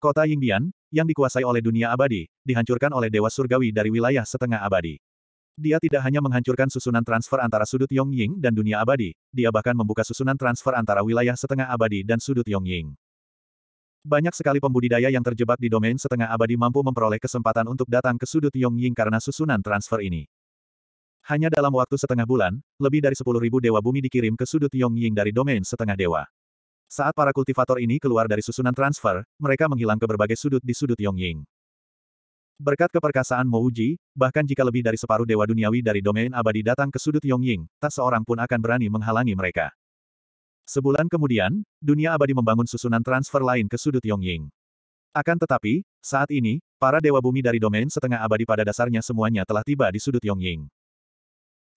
Kota Yingbian, yang dikuasai oleh dunia abadi, dihancurkan oleh Dewa Surgawi dari wilayah setengah abadi. Dia tidak hanya menghancurkan susunan transfer antara sudut Yongying dan dunia abadi, dia bahkan membuka susunan transfer antara wilayah setengah abadi dan sudut Yongying. Banyak sekali pembudidaya yang terjebak di domain setengah abadi mampu memperoleh kesempatan untuk datang ke sudut Yongying karena susunan transfer ini. Hanya dalam waktu setengah bulan, lebih dari 10.000 dewa bumi dikirim ke sudut Yongying dari domain setengah dewa. Saat para kultivator ini keluar dari susunan transfer, mereka menghilang ke berbagai sudut di sudut Yongying. Berkat keperkasaan Mouji, bahkan jika lebih dari separuh dewa duniawi dari domain abadi datang ke sudut Yongying, tak seorang pun akan berani menghalangi mereka. Sebulan kemudian, dunia abadi membangun susunan transfer lain ke sudut Yongying. Akan tetapi, saat ini, para dewa bumi dari domain setengah abadi pada dasarnya semuanya telah tiba di sudut Yongying.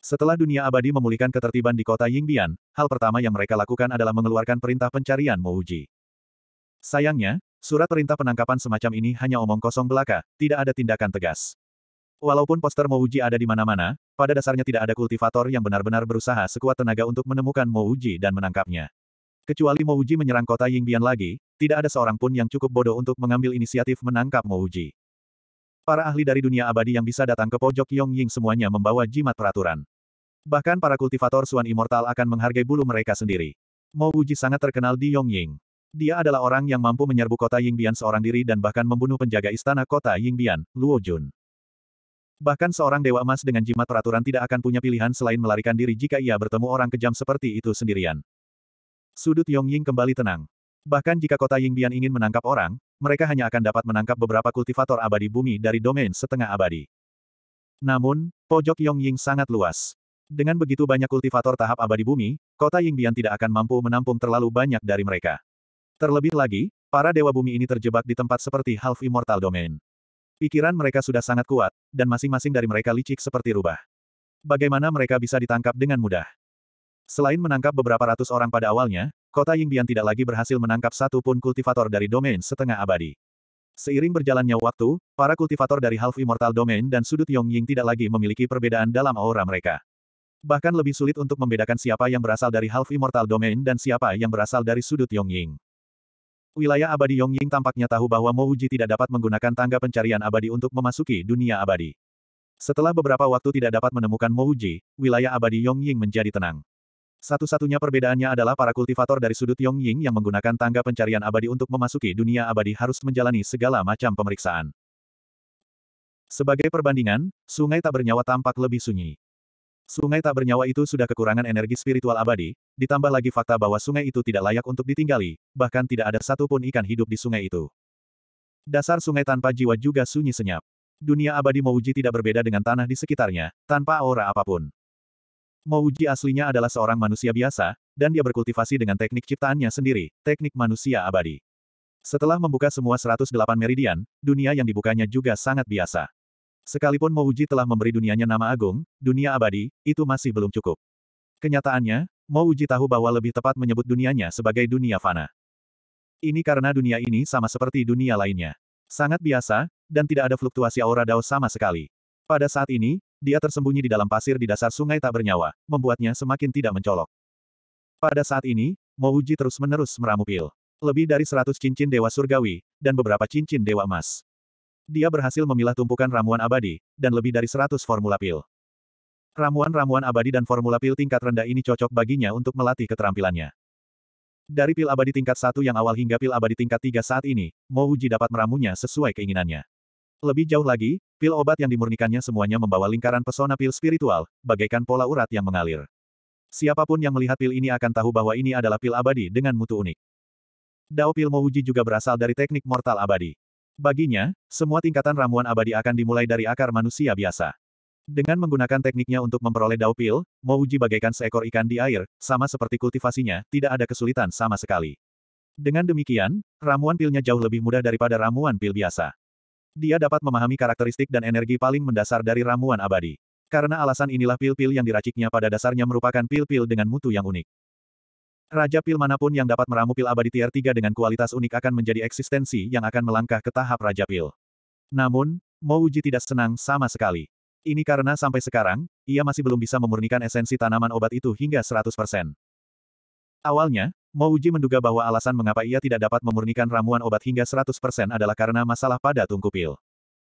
Setelah dunia abadi memulihkan ketertiban di kota Yingbian, hal pertama yang mereka lakukan adalah mengeluarkan perintah pencarian Mouji. Sayangnya, surat perintah penangkapan semacam ini hanya omong kosong belaka, tidak ada tindakan tegas. Walaupun poster Mouji ada di mana-mana, pada dasarnya tidak ada kultivator yang benar-benar berusaha sekuat tenaga untuk menemukan Mouji dan menangkapnya. Kecuali Mouji menyerang kota Yingbian lagi, tidak ada seorang pun yang cukup bodoh untuk mengambil inisiatif menangkap Mouji. Para ahli dari dunia abadi yang bisa datang ke pojok Yongying semuanya membawa jimat peraturan. Bahkan para kultivator Suan Immortal akan menghargai bulu mereka sendiri. Mo Uji sangat terkenal di Yongying. Dia adalah orang yang mampu menyerbu kota Yingbian seorang diri dan bahkan membunuh penjaga istana kota Yingbian, Luo Jun. Bahkan seorang dewa emas dengan jimat peraturan tidak akan punya pilihan selain melarikan diri jika ia bertemu orang kejam seperti itu sendirian. Sudut Yongying kembali tenang. Bahkan jika kota Yingbian ingin menangkap orang, mereka hanya akan dapat menangkap beberapa kultivator abadi bumi dari domain setengah abadi. Namun, pojok Yongying sangat luas. Dengan begitu banyak kultivator tahap abadi bumi, kota Yingbian tidak akan mampu menampung terlalu banyak dari mereka. Terlebih lagi, para dewa bumi ini terjebak di tempat seperti Half Immortal Domain. Pikiran mereka sudah sangat kuat, dan masing-masing dari mereka licik seperti rubah. Bagaimana mereka bisa ditangkap dengan mudah? Selain menangkap beberapa ratus orang pada awalnya, kota Yingbian tidak lagi berhasil menangkap satu pun kultivator dari domain setengah abadi. Seiring berjalannya waktu, para kultivator dari Half Immortal Domain dan sudut Yongying tidak lagi memiliki perbedaan dalam aura mereka. Bahkan lebih sulit untuk membedakan siapa yang berasal dari Half Immortal Domain dan siapa yang berasal dari sudut Yongying. Wilayah abadi Yongying tampaknya tahu bahwa Mo Uji tidak dapat menggunakan tangga pencarian abadi untuk memasuki dunia abadi. Setelah beberapa waktu tidak dapat menemukan Mo Uji, wilayah abadi Yongying menjadi tenang. Satu-satunya perbedaannya adalah para kultivator dari sudut Yongying yang menggunakan tangga pencarian abadi untuk memasuki dunia abadi harus menjalani segala macam pemeriksaan. Sebagai perbandingan, sungai tak bernyawa tampak lebih sunyi. Sungai tak bernyawa itu sudah kekurangan energi spiritual abadi, ditambah lagi fakta bahwa sungai itu tidak layak untuk ditinggali, bahkan tidak ada satupun ikan hidup di sungai itu. Dasar sungai tanpa jiwa juga sunyi senyap. Dunia abadi Mouji tidak berbeda dengan tanah di sekitarnya, tanpa aura apapun. Mouji aslinya adalah seorang manusia biasa, dan dia berkultivasi dengan teknik ciptaannya sendiri, teknik manusia abadi. Setelah membuka semua 108 meridian, dunia yang dibukanya juga sangat biasa. Sekalipun Mouji telah memberi dunianya nama agung, dunia abadi, itu masih belum cukup. Kenyataannya, Mouji tahu bahwa lebih tepat menyebut dunianya sebagai dunia fana. Ini karena dunia ini sama seperti dunia lainnya. Sangat biasa, dan tidak ada fluktuasi aura Dao sama sekali. Pada saat ini, dia tersembunyi di dalam pasir di dasar sungai tak bernyawa, membuatnya semakin tidak mencolok. Pada saat ini, Mouji terus-menerus meramu pil. Lebih dari seratus cincin dewa surgawi, dan beberapa cincin dewa emas. Dia berhasil memilah tumpukan ramuan abadi, dan lebih dari 100 formula pil. Ramuan-ramuan abadi dan formula pil tingkat rendah ini cocok baginya untuk melatih keterampilannya. Dari pil abadi tingkat 1 yang awal hingga pil abadi tingkat 3 saat ini, Mouji dapat meramunya sesuai keinginannya. Lebih jauh lagi, pil obat yang dimurnikannya semuanya membawa lingkaran pesona pil spiritual, bagaikan pola urat yang mengalir. Siapapun yang melihat pil ini akan tahu bahwa ini adalah pil abadi dengan mutu unik. Dao pil Mouji juga berasal dari teknik mortal abadi. Baginya, semua tingkatan ramuan abadi akan dimulai dari akar manusia biasa. Dengan menggunakan tekniknya untuk memperoleh daupil, uji bagaikan seekor ikan di air, sama seperti kultivasinya, tidak ada kesulitan sama sekali. Dengan demikian, ramuan pilnya jauh lebih mudah daripada ramuan pil biasa. Dia dapat memahami karakteristik dan energi paling mendasar dari ramuan abadi. Karena alasan inilah pil-pil yang diraciknya pada dasarnya merupakan pil-pil dengan mutu yang unik. Raja pil manapun yang dapat meramu pil abadi tier 3 dengan kualitas unik akan menjadi eksistensi yang akan melangkah ke tahap Raja Pil. Namun, Mouji tidak senang sama sekali. Ini karena sampai sekarang, ia masih belum bisa memurnikan esensi tanaman obat itu hingga 100%. Awalnya, Mouji menduga bahwa alasan mengapa ia tidak dapat memurnikan ramuan obat hingga 100% adalah karena masalah pada tungku pil.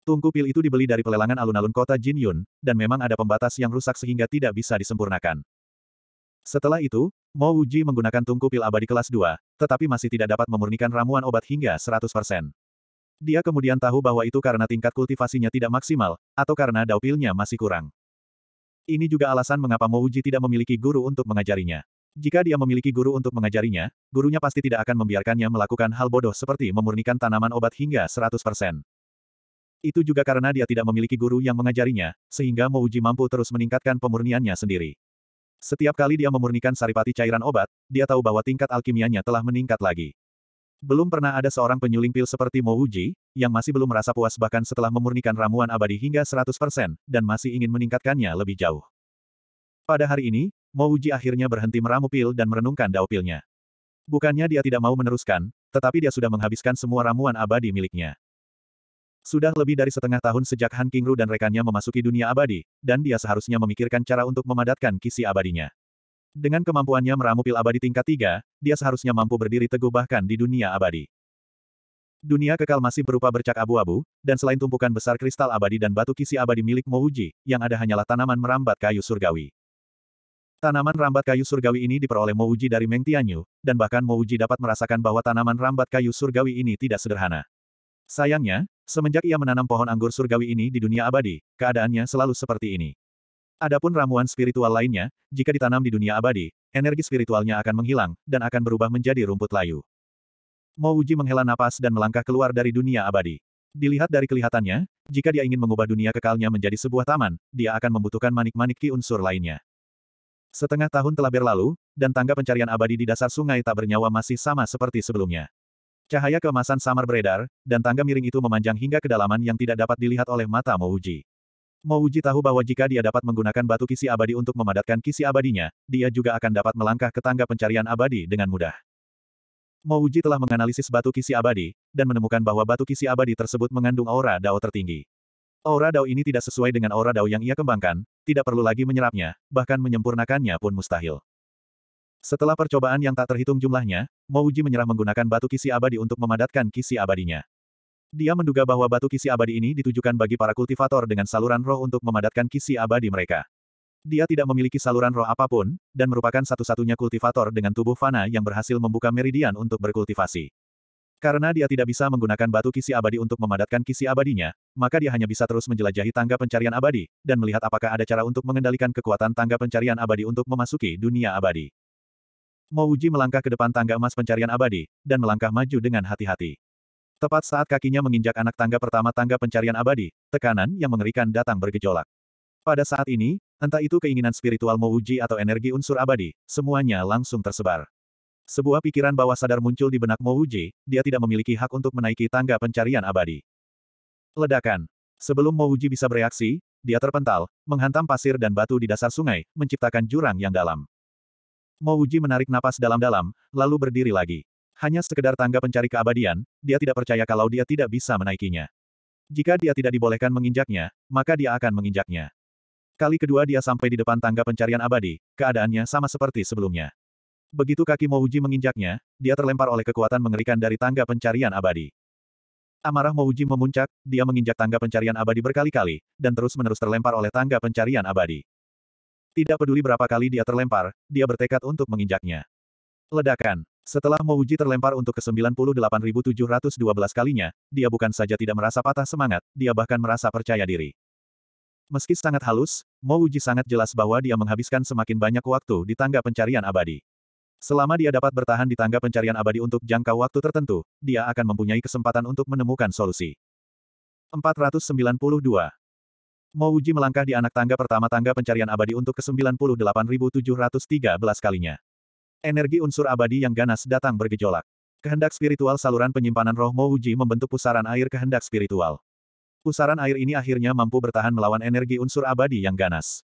Tungku pil itu dibeli dari pelelangan alun-alun kota Jin Yun, dan memang ada pembatas yang rusak sehingga tidak bisa disempurnakan. Setelah itu, Mo Wuji menggunakan tungku pil abadi kelas 2, tetapi masih tidak dapat memurnikan ramuan obat hingga 100%. Dia kemudian tahu bahwa itu karena tingkat kultivasinya tidak maksimal, atau karena dao pilnya masih kurang. Ini juga alasan mengapa Mo Wuji tidak memiliki guru untuk mengajarinya. Jika dia memiliki guru untuk mengajarinya, gurunya pasti tidak akan membiarkannya melakukan hal bodoh seperti memurnikan tanaman obat hingga 100%. Itu juga karena dia tidak memiliki guru yang mengajarinya, sehingga Mouji mampu terus meningkatkan pemurniannya sendiri. Setiap kali dia memurnikan saripati cairan obat, dia tahu bahwa tingkat alkimianya telah meningkat lagi. Belum pernah ada seorang penyuling pil seperti Mo Wuji, yang masih belum merasa puas bahkan setelah memurnikan ramuan abadi hingga 100%, dan masih ingin meningkatkannya lebih jauh. Pada hari ini, Mo Wuji akhirnya berhenti meramu pil dan merenungkan dao pilnya. Bukannya dia tidak mau meneruskan, tetapi dia sudah menghabiskan semua ramuan abadi miliknya. Sudah lebih dari setengah tahun sejak Han Kingru dan rekannya memasuki dunia abadi, dan dia seharusnya memikirkan cara untuk memadatkan kisi abadinya. Dengan kemampuannya meramu pil abadi tingkat 3, dia seharusnya mampu berdiri teguh bahkan di dunia abadi. Dunia kekal masih berupa bercak abu-abu, dan selain tumpukan besar kristal abadi dan batu kisi abadi milik Mouji, yang ada hanyalah tanaman merambat kayu surgawi. Tanaman rambat kayu surgawi ini diperoleh Mouji dari Meng Tianyu, dan bahkan Mouji dapat merasakan bahwa tanaman rambat kayu surgawi ini tidak sederhana. Sayangnya, Semenjak ia menanam pohon anggur surgawi ini di dunia abadi, keadaannya selalu seperti ini. Adapun ramuan spiritual lainnya, jika ditanam di dunia abadi, energi spiritualnya akan menghilang, dan akan berubah menjadi rumput layu. Mo Uji menghela napas dan melangkah keluar dari dunia abadi. Dilihat dari kelihatannya, jika dia ingin mengubah dunia kekalnya menjadi sebuah taman, dia akan membutuhkan manik-manik ki unsur lainnya. Setengah tahun telah berlalu, dan tangga pencarian abadi di dasar sungai tak bernyawa masih sama seperti sebelumnya. Cahaya keemasan samar beredar, dan tangga miring itu memanjang hingga kedalaman yang tidak dapat dilihat oleh mata Mouji. Mouji tahu bahwa jika dia dapat menggunakan batu kisi abadi untuk memadatkan kisi abadinya, dia juga akan dapat melangkah ke tangga pencarian abadi dengan mudah. Mouji telah menganalisis batu kisi abadi, dan menemukan bahwa batu kisi abadi tersebut mengandung aura dao tertinggi. Aura dao ini tidak sesuai dengan aura dao yang ia kembangkan, tidak perlu lagi menyerapnya, bahkan menyempurnakannya pun mustahil. Setelah percobaan yang tak terhitung jumlahnya, Mouji menyerah menggunakan batu kisi abadi untuk memadatkan kisi abadinya. Dia menduga bahwa batu kisi abadi ini ditujukan bagi para kultivator dengan saluran roh untuk memadatkan kisi abadi mereka. Dia tidak memiliki saluran roh apapun, dan merupakan satu-satunya kultivator dengan tubuh fana yang berhasil membuka meridian untuk berkultivasi. Karena dia tidak bisa menggunakan batu kisi abadi untuk memadatkan kisi abadinya, maka dia hanya bisa terus menjelajahi tangga pencarian abadi, dan melihat apakah ada cara untuk mengendalikan kekuatan tangga pencarian abadi untuk memasuki dunia abadi. Mo Uji melangkah ke depan tangga emas pencarian abadi, dan melangkah maju dengan hati-hati. Tepat saat kakinya menginjak anak tangga pertama tangga pencarian abadi, tekanan yang mengerikan datang bergejolak. Pada saat ini, entah itu keinginan spiritual Mo Uji atau energi unsur abadi, semuanya langsung tersebar. Sebuah pikiran bawah sadar muncul di benak Mo Uji, dia tidak memiliki hak untuk menaiki tangga pencarian abadi. Ledakan. Sebelum Mo Uji bisa bereaksi, dia terpental, menghantam pasir dan batu di dasar sungai, menciptakan jurang yang dalam. Mo Uji menarik napas dalam-dalam, lalu berdiri lagi. Hanya sekedar tangga pencari keabadian, dia tidak percaya kalau dia tidak bisa menaikinya. Jika dia tidak dibolehkan menginjaknya, maka dia akan menginjaknya. Kali kedua dia sampai di depan tangga pencarian abadi, keadaannya sama seperti sebelumnya. Begitu kaki Mouji menginjaknya, dia terlempar oleh kekuatan mengerikan dari tangga pencarian abadi. Amarah Mouji memuncak, dia menginjak tangga pencarian abadi berkali-kali, dan terus-menerus terlempar oleh tangga pencarian abadi. Tidak peduli berapa kali dia terlempar, dia bertekad untuk menginjaknya. Ledakan. Setelah Mouji terlempar untuk ke-98712 kalinya, dia bukan saja tidak merasa patah semangat, dia bahkan merasa percaya diri. Meski sangat halus, Mouji sangat jelas bahwa dia menghabiskan semakin banyak waktu di tangga pencarian abadi. Selama dia dapat bertahan di tangga pencarian abadi untuk jangka waktu tertentu, dia akan mempunyai kesempatan untuk menemukan solusi. 492. Mo melangkah di anak tangga pertama tangga pencarian abadi untuk ke-98713 kalinya. Energi unsur abadi yang ganas datang bergejolak. Kehendak spiritual saluran penyimpanan roh Mo membentuk pusaran air kehendak spiritual. Pusaran air ini akhirnya mampu bertahan melawan energi unsur abadi yang ganas.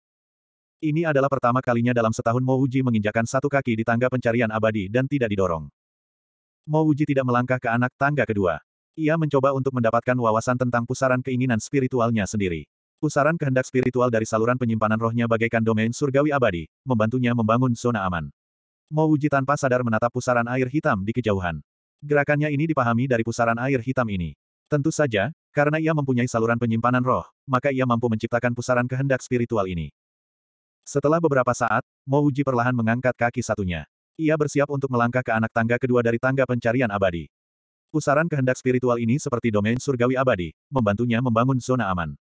Ini adalah pertama kalinya dalam setahun Mo menginjakan satu kaki di tangga pencarian abadi dan tidak didorong. Mo tidak melangkah ke anak tangga kedua. Ia mencoba untuk mendapatkan wawasan tentang pusaran keinginan spiritualnya sendiri. Pusaran kehendak spiritual dari saluran penyimpanan rohnya bagaikan domain surgawi abadi, membantunya membangun zona aman. Mo Uji tanpa sadar menatap pusaran air hitam di kejauhan. Gerakannya ini dipahami dari pusaran air hitam ini. Tentu saja, karena ia mempunyai saluran penyimpanan roh, maka ia mampu menciptakan pusaran kehendak spiritual ini. Setelah beberapa saat, Mo Uji perlahan mengangkat kaki satunya. Ia bersiap untuk melangkah ke anak tangga kedua dari tangga pencarian abadi. Pusaran kehendak spiritual ini seperti domain surgawi abadi, membantunya membangun zona aman.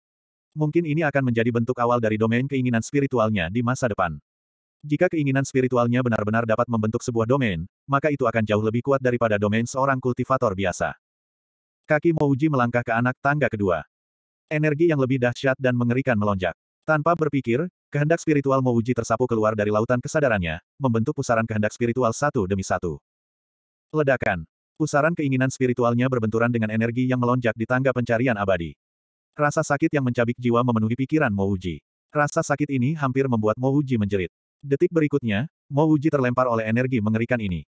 Mungkin ini akan menjadi bentuk awal dari domain keinginan spiritualnya di masa depan. Jika keinginan spiritualnya benar-benar dapat membentuk sebuah domain, maka itu akan jauh lebih kuat daripada domain seorang kultivator biasa. Kaki Mouji melangkah ke anak tangga kedua. Energi yang lebih dahsyat dan mengerikan melonjak. Tanpa berpikir, kehendak spiritual Mouji tersapu keluar dari lautan kesadarannya, membentuk pusaran kehendak spiritual satu demi satu. Ledakan. Pusaran keinginan spiritualnya berbenturan dengan energi yang melonjak di tangga pencarian abadi. Rasa sakit yang mencabik jiwa memenuhi pikiran Mouji. Rasa sakit ini hampir membuat Mouji menjerit. Detik berikutnya, Mouji terlempar oleh energi mengerikan ini.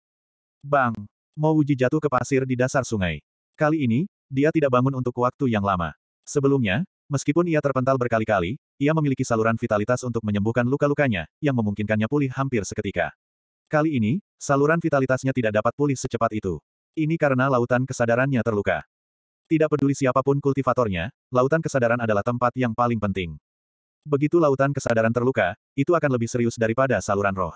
Bang! Mouji jatuh ke pasir di dasar sungai. Kali ini, dia tidak bangun untuk waktu yang lama. Sebelumnya, meskipun ia terpental berkali-kali, ia memiliki saluran vitalitas untuk menyembuhkan luka-lukanya, yang memungkinkannya pulih hampir seketika. Kali ini, saluran vitalitasnya tidak dapat pulih secepat itu. Ini karena lautan kesadarannya terluka. Tidak peduli siapapun kultivatornya, lautan kesadaran adalah tempat yang paling penting. Begitu lautan kesadaran terluka, itu akan lebih serius daripada saluran roh.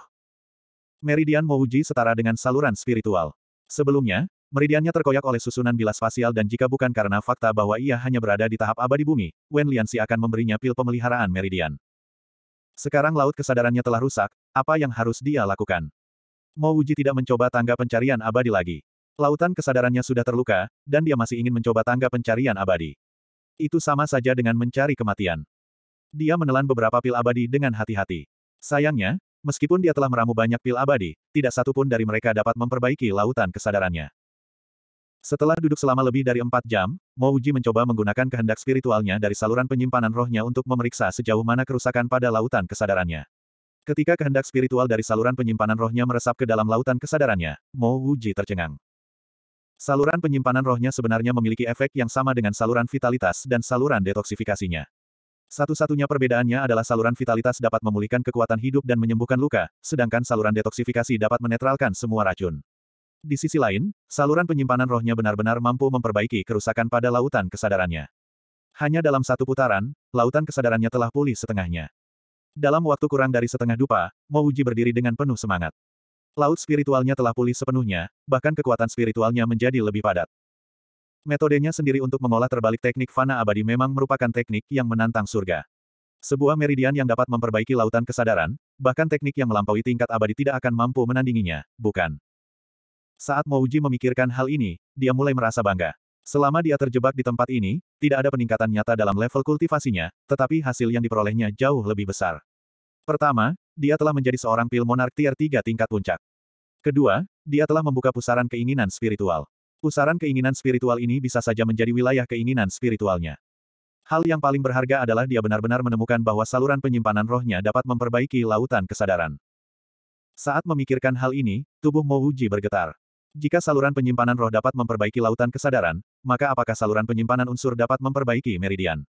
Meridian Mouji setara dengan saluran spiritual. Sebelumnya, meridiannya terkoyak oleh susunan bilas spasial dan jika bukan karena fakta bahwa ia hanya berada di tahap abadi bumi, Wen Lianxi akan memberinya pil pemeliharaan meridian. Sekarang laut kesadarannya telah rusak, apa yang harus dia lakukan? Mouji tidak mencoba tangga pencarian abadi lagi. Lautan kesadarannya sudah terluka, dan dia masih ingin mencoba tangga pencarian abadi. Itu sama saja dengan mencari kematian. Dia menelan beberapa pil abadi dengan hati-hati. Sayangnya, meskipun dia telah meramu banyak pil abadi, tidak satu pun dari mereka dapat memperbaiki lautan kesadarannya. Setelah duduk selama lebih dari empat jam, Mouji mencoba menggunakan kehendak spiritualnya dari saluran penyimpanan rohnya untuk memeriksa sejauh mana kerusakan pada lautan kesadarannya. Ketika kehendak spiritual dari saluran penyimpanan rohnya meresap ke dalam lautan kesadarannya, Mouji tercengang. Saluran penyimpanan rohnya sebenarnya memiliki efek yang sama dengan saluran vitalitas dan saluran detoksifikasinya. Satu-satunya perbedaannya adalah saluran vitalitas dapat memulihkan kekuatan hidup dan menyembuhkan luka, sedangkan saluran detoksifikasi dapat menetralkan semua racun. Di sisi lain, saluran penyimpanan rohnya benar-benar mampu memperbaiki kerusakan pada lautan kesadarannya. Hanya dalam satu putaran, lautan kesadarannya telah pulih setengahnya. Dalam waktu kurang dari setengah dupa, Mouji berdiri dengan penuh semangat. Laut spiritualnya telah pulih sepenuhnya, bahkan kekuatan spiritualnya menjadi lebih padat. Metodenya sendiri untuk mengolah terbalik teknik fana abadi memang merupakan teknik yang menantang surga. Sebuah meridian yang dapat memperbaiki lautan kesadaran, bahkan teknik yang melampaui tingkat abadi tidak akan mampu menandinginya, bukan? Saat Mouji memikirkan hal ini, dia mulai merasa bangga. Selama dia terjebak di tempat ini, tidak ada peningkatan nyata dalam level kultivasinya, tetapi hasil yang diperolehnya jauh lebih besar. Pertama, dia telah menjadi seorang pil monark tier 3 tingkat puncak. Kedua, dia telah membuka pusaran keinginan spiritual. Pusaran keinginan spiritual ini bisa saja menjadi wilayah keinginan spiritualnya. Hal yang paling berharga adalah dia benar-benar menemukan bahwa saluran penyimpanan rohnya dapat memperbaiki lautan kesadaran. Saat memikirkan hal ini, tubuh Mouji bergetar. Jika saluran penyimpanan roh dapat memperbaiki lautan kesadaran, maka apakah saluran penyimpanan unsur dapat memperbaiki meridian?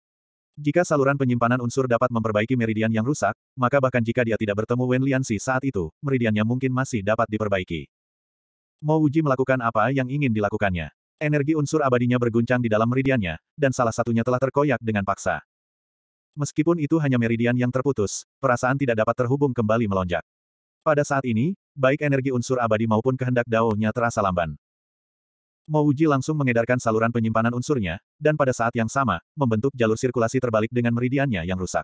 Jika saluran penyimpanan unsur dapat memperbaiki meridian yang rusak, maka bahkan jika dia tidak bertemu Wen Liansi saat itu, meridiannya mungkin masih dapat diperbaiki. Mo Wuji melakukan apa yang ingin dilakukannya. Energi unsur abadinya berguncang di dalam meridiannya, dan salah satunya telah terkoyak dengan paksa. Meskipun itu hanya meridian yang terputus, perasaan tidak dapat terhubung kembali melonjak. Pada saat ini, baik energi unsur abadi maupun kehendak Dao-nya terasa lamban. Mouji langsung mengedarkan saluran penyimpanan unsurnya, dan pada saat yang sama, membentuk jalur sirkulasi terbalik dengan meridiannya yang rusak.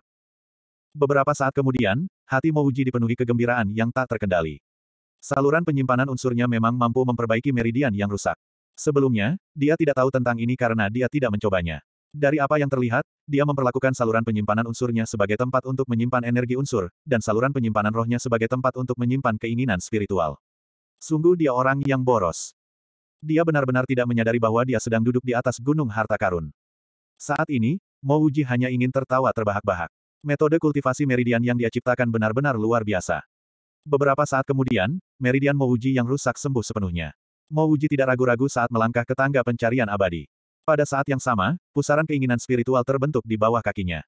Beberapa saat kemudian, hati Mouji dipenuhi kegembiraan yang tak terkendali. Saluran penyimpanan unsurnya memang mampu memperbaiki meridian yang rusak. Sebelumnya, dia tidak tahu tentang ini karena dia tidak mencobanya. Dari apa yang terlihat, dia memperlakukan saluran penyimpanan unsurnya sebagai tempat untuk menyimpan energi unsur, dan saluran penyimpanan rohnya sebagai tempat untuk menyimpan keinginan spiritual. Sungguh dia orang yang boros. Dia benar-benar tidak menyadari bahwa dia sedang duduk di atas gunung harta karun. Saat ini, Mo Uji hanya ingin tertawa terbahak-bahak. Metode kultivasi meridian yang dia ciptakan benar-benar luar biasa. Beberapa saat kemudian, meridian Mo Uji yang rusak sembuh sepenuhnya. Mo Uji tidak ragu-ragu saat melangkah ke tangga pencarian abadi. Pada saat yang sama, pusaran keinginan spiritual terbentuk di bawah kakinya.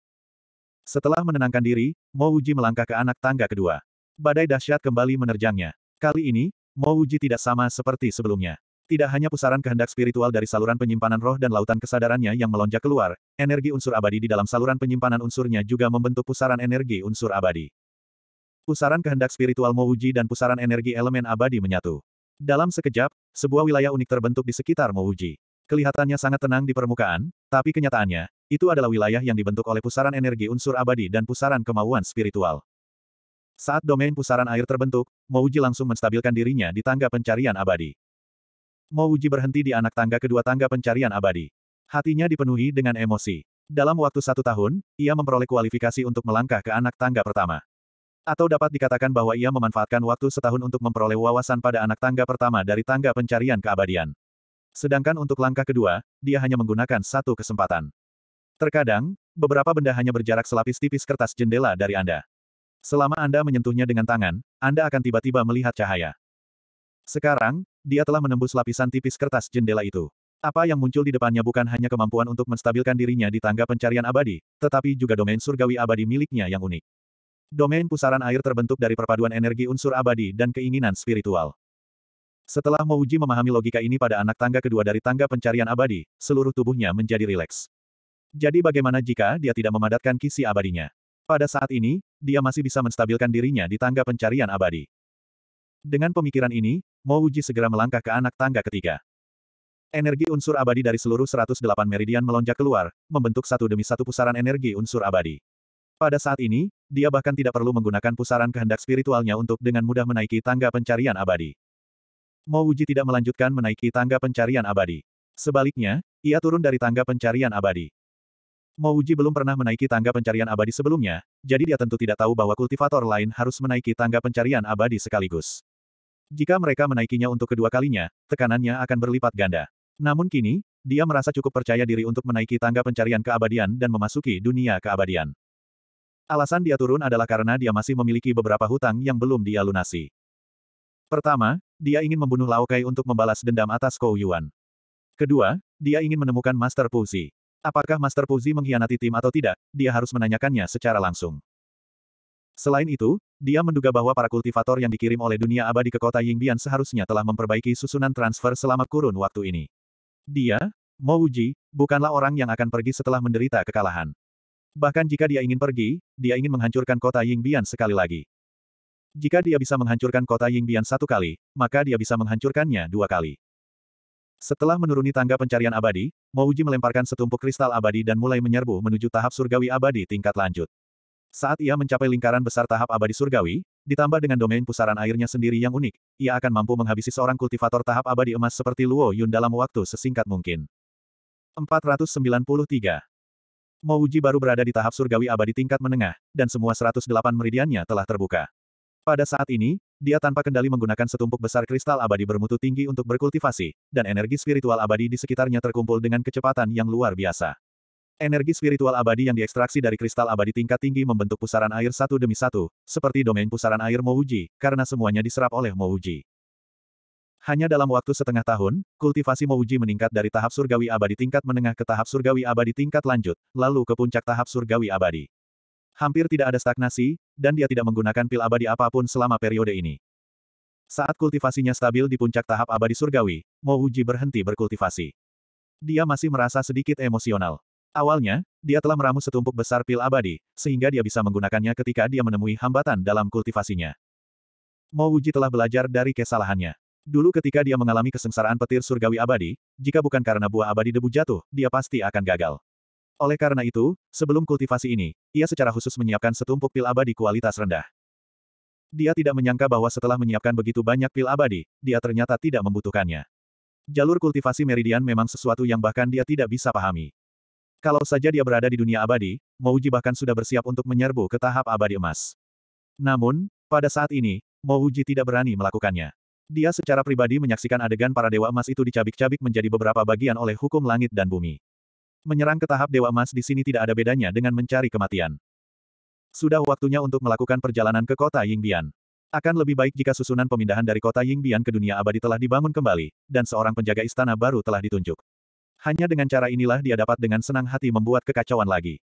Setelah menenangkan diri, Mo Uji melangkah ke anak tangga kedua. Badai dahsyat kembali menerjangnya. Kali ini, Mo Uji tidak sama seperti sebelumnya. Tidak hanya pusaran kehendak spiritual dari saluran penyimpanan roh dan lautan kesadarannya yang melonjak keluar, energi unsur abadi di dalam saluran penyimpanan unsurnya juga membentuk pusaran energi unsur abadi. Pusaran kehendak spiritual Mouji dan pusaran energi elemen abadi menyatu. Dalam sekejap, sebuah wilayah unik terbentuk di sekitar Mouji. Kelihatannya sangat tenang di permukaan, tapi kenyataannya, itu adalah wilayah yang dibentuk oleh pusaran energi unsur abadi dan pusaran kemauan spiritual. Saat domain pusaran air terbentuk, Mouji langsung menstabilkan dirinya di tangga pencarian abadi. Mo Uji berhenti di anak tangga kedua tangga pencarian abadi. Hatinya dipenuhi dengan emosi. Dalam waktu satu tahun, ia memperoleh kualifikasi untuk melangkah ke anak tangga pertama. Atau dapat dikatakan bahwa ia memanfaatkan waktu setahun untuk memperoleh wawasan pada anak tangga pertama dari tangga pencarian keabadian. Sedangkan untuk langkah kedua, dia hanya menggunakan satu kesempatan. Terkadang, beberapa benda hanya berjarak selapis tipis kertas jendela dari Anda. Selama Anda menyentuhnya dengan tangan, Anda akan tiba-tiba melihat cahaya. Sekarang, dia telah menembus lapisan tipis kertas jendela itu. Apa yang muncul di depannya bukan hanya kemampuan untuk menstabilkan dirinya di tangga pencarian abadi, tetapi juga domain surgawi abadi miliknya yang unik. Domain pusaran air terbentuk dari perpaduan energi unsur abadi dan keinginan spiritual. Setelah Mouji memahami logika ini pada anak tangga kedua dari tangga pencarian abadi, seluruh tubuhnya menjadi rileks. Jadi bagaimana jika dia tidak memadatkan kisi abadinya? Pada saat ini, dia masih bisa menstabilkan dirinya di tangga pencarian abadi. Dengan pemikiran ini, Mo Uji segera melangkah ke anak tangga ketiga. Energi unsur abadi dari seluruh 108 meridian melonjak keluar, membentuk satu demi satu pusaran energi unsur abadi. Pada saat ini, dia bahkan tidak perlu menggunakan pusaran kehendak spiritualnya untuk dengan mudah menaiki tangga pencarian abadi. Mo Wuji tidak melanjutkan menaiki tangga pencarian abadi. Sebaliknya, ia turun dari tangga pencarian abadi. Mo Wuji belum pernah menaiki tangga pencarian abadi sebelumnya, jadi dia tentu tidak tahu bahwa kultivator lain harus menaiki tangga pencarian abadi sekaligus. Jika mereka menaikinya untuk kedua kalinya, tekanannya akan berlipat ganda. Namun kini, dia merasa cukup percaya diri untuk menaiki tangga pencarian keabadian dan memasuki dunia keabadian. Alasan dia turun adalah karena dia masih memiliki beberapa hutang yang belum dia lunasi. Pertama, dia ingin membunuh Lao Kai untuk membalas dendam atas Kou Yuan. Kedua, dia ingin menemukan Master Puzi. Apakah Master Puzi mengkhianati tim atau tidak, dia harus menanyakannya secara langsung. Selain itu, dia menduga bahwa para kultivator yang dikirim oleh dunia abadi ke kota Yingbian seharusnya telah memperbaiki susunan transfer selama kurun waktu ini. Dia, Mo Uji, bukanlah orang yang akan pergi setelah menderita kekalahan. Bahkan jika dia ingin pergi, dia ingin menghancurkan kota Yingbian sekali lagi. Jika dia bisa menghancurkan kota Yingbian satu kali, maka dia bisa menghancurkannya dua kali. Setelah menuruni tangga pencarian abadi, Mouji melemparkan setumpuk kristal abadi dan mulai menyerbu menuju tahap surgawi abadi tingkat lanjut. Saat ia mencapai lingkaran besar tahap abadi surgawi, ditambah dengan domain pusaran airnya sendiri yang unik, ia akan mampu menghabisi seorang kultivator tahap abadi emas seperti Luo Yun dalam waktu sesingkat mungkin. 493. Mouji baru berada di tahap surgawi abadi tingkat menengah, dan semua 108 meridiannya telah terbuka. Pada saat ini, dia tanpa kendali menggunakan setumpuk besar kristal abadi bermutu tinggi untuk berkultivasi, dan energi spiritual abadi di sekitarnya terkumpul dengan kecepatan yang luar biasa. Energi spiritual abadi yang diekstraksi dari kristal abadi tingkat tinggi membentuk pusaran air satu demi satu, seperti domain pusaran air Mouji, karena semuanya diserap oleh Mouji. Hanya dalam waktu setengah tahun, kultivasi Mouji meningkat dari tahap surgawi abadi tingkat menengah ke tahap surgawi abadi tingkat lanjut, lalu ke puncak tahap surgawi abadi. Hampir tidak ada stagnasi, dan dia tidak menggunakan pil abadi apapun selama periode ini. Saat kultivasinya stabil di puncak tahap abadi surgawi, Mouji berhenti berkultivasi. Dia masih merasa sedikit emosional. Awalnya, dia telah meramu setumpuk besar pil abadi, sehingga dia bisa menggunakannya ketika dia menemui hambatan dalam kultivasinya. Mo Wuji telah belajar dari kesalahannya. Dulu ketika dia mengalami kesengsaraan petir surgawi abadi, jika bukan karena buah abadi debu jatuh, dia pasti akan gagal. Oleh karena itu, sebelum kultivasi ini, ia secara khusus menyiapkan setumpuk pil abadi kualitas rendah. Dia tidak menyangka bahwa setelah menyiapkan begitu banyak pil abadi, dia ternyata tidak membutuhkannya. Jalur kultivasi meridian memang sesuatu yang bahkan dia tidak bisa pahami. Kalau saja dia berada di dunia abadi, Mouji bahkan sudah bersiap untuk menyerbu ke tahap abadi emas. Namun, pada saat ini, Mouji tidak berani melakukannya. Dia secara pribadi menyaksikan adegan para dewa emas itu dicabik-cabik menjadi beberapa bagian oleh hukum langit dan bumi. Menyerang ke tahap dewa emas di sini tidak ada bedanya dengan mencari kematian. Sudah waktunya untuk melakukan perjalanan ke kota Yingbian. Akan lebih baik jika susunan pemindahan dari kota Yingbian ke dunia abadi telah dibangun kembali, dan seorang penjaga istana baru telah ditunjuk. Hanya dengan cara inilah dia dapat dengan senang hati membuat kekacauan lagi.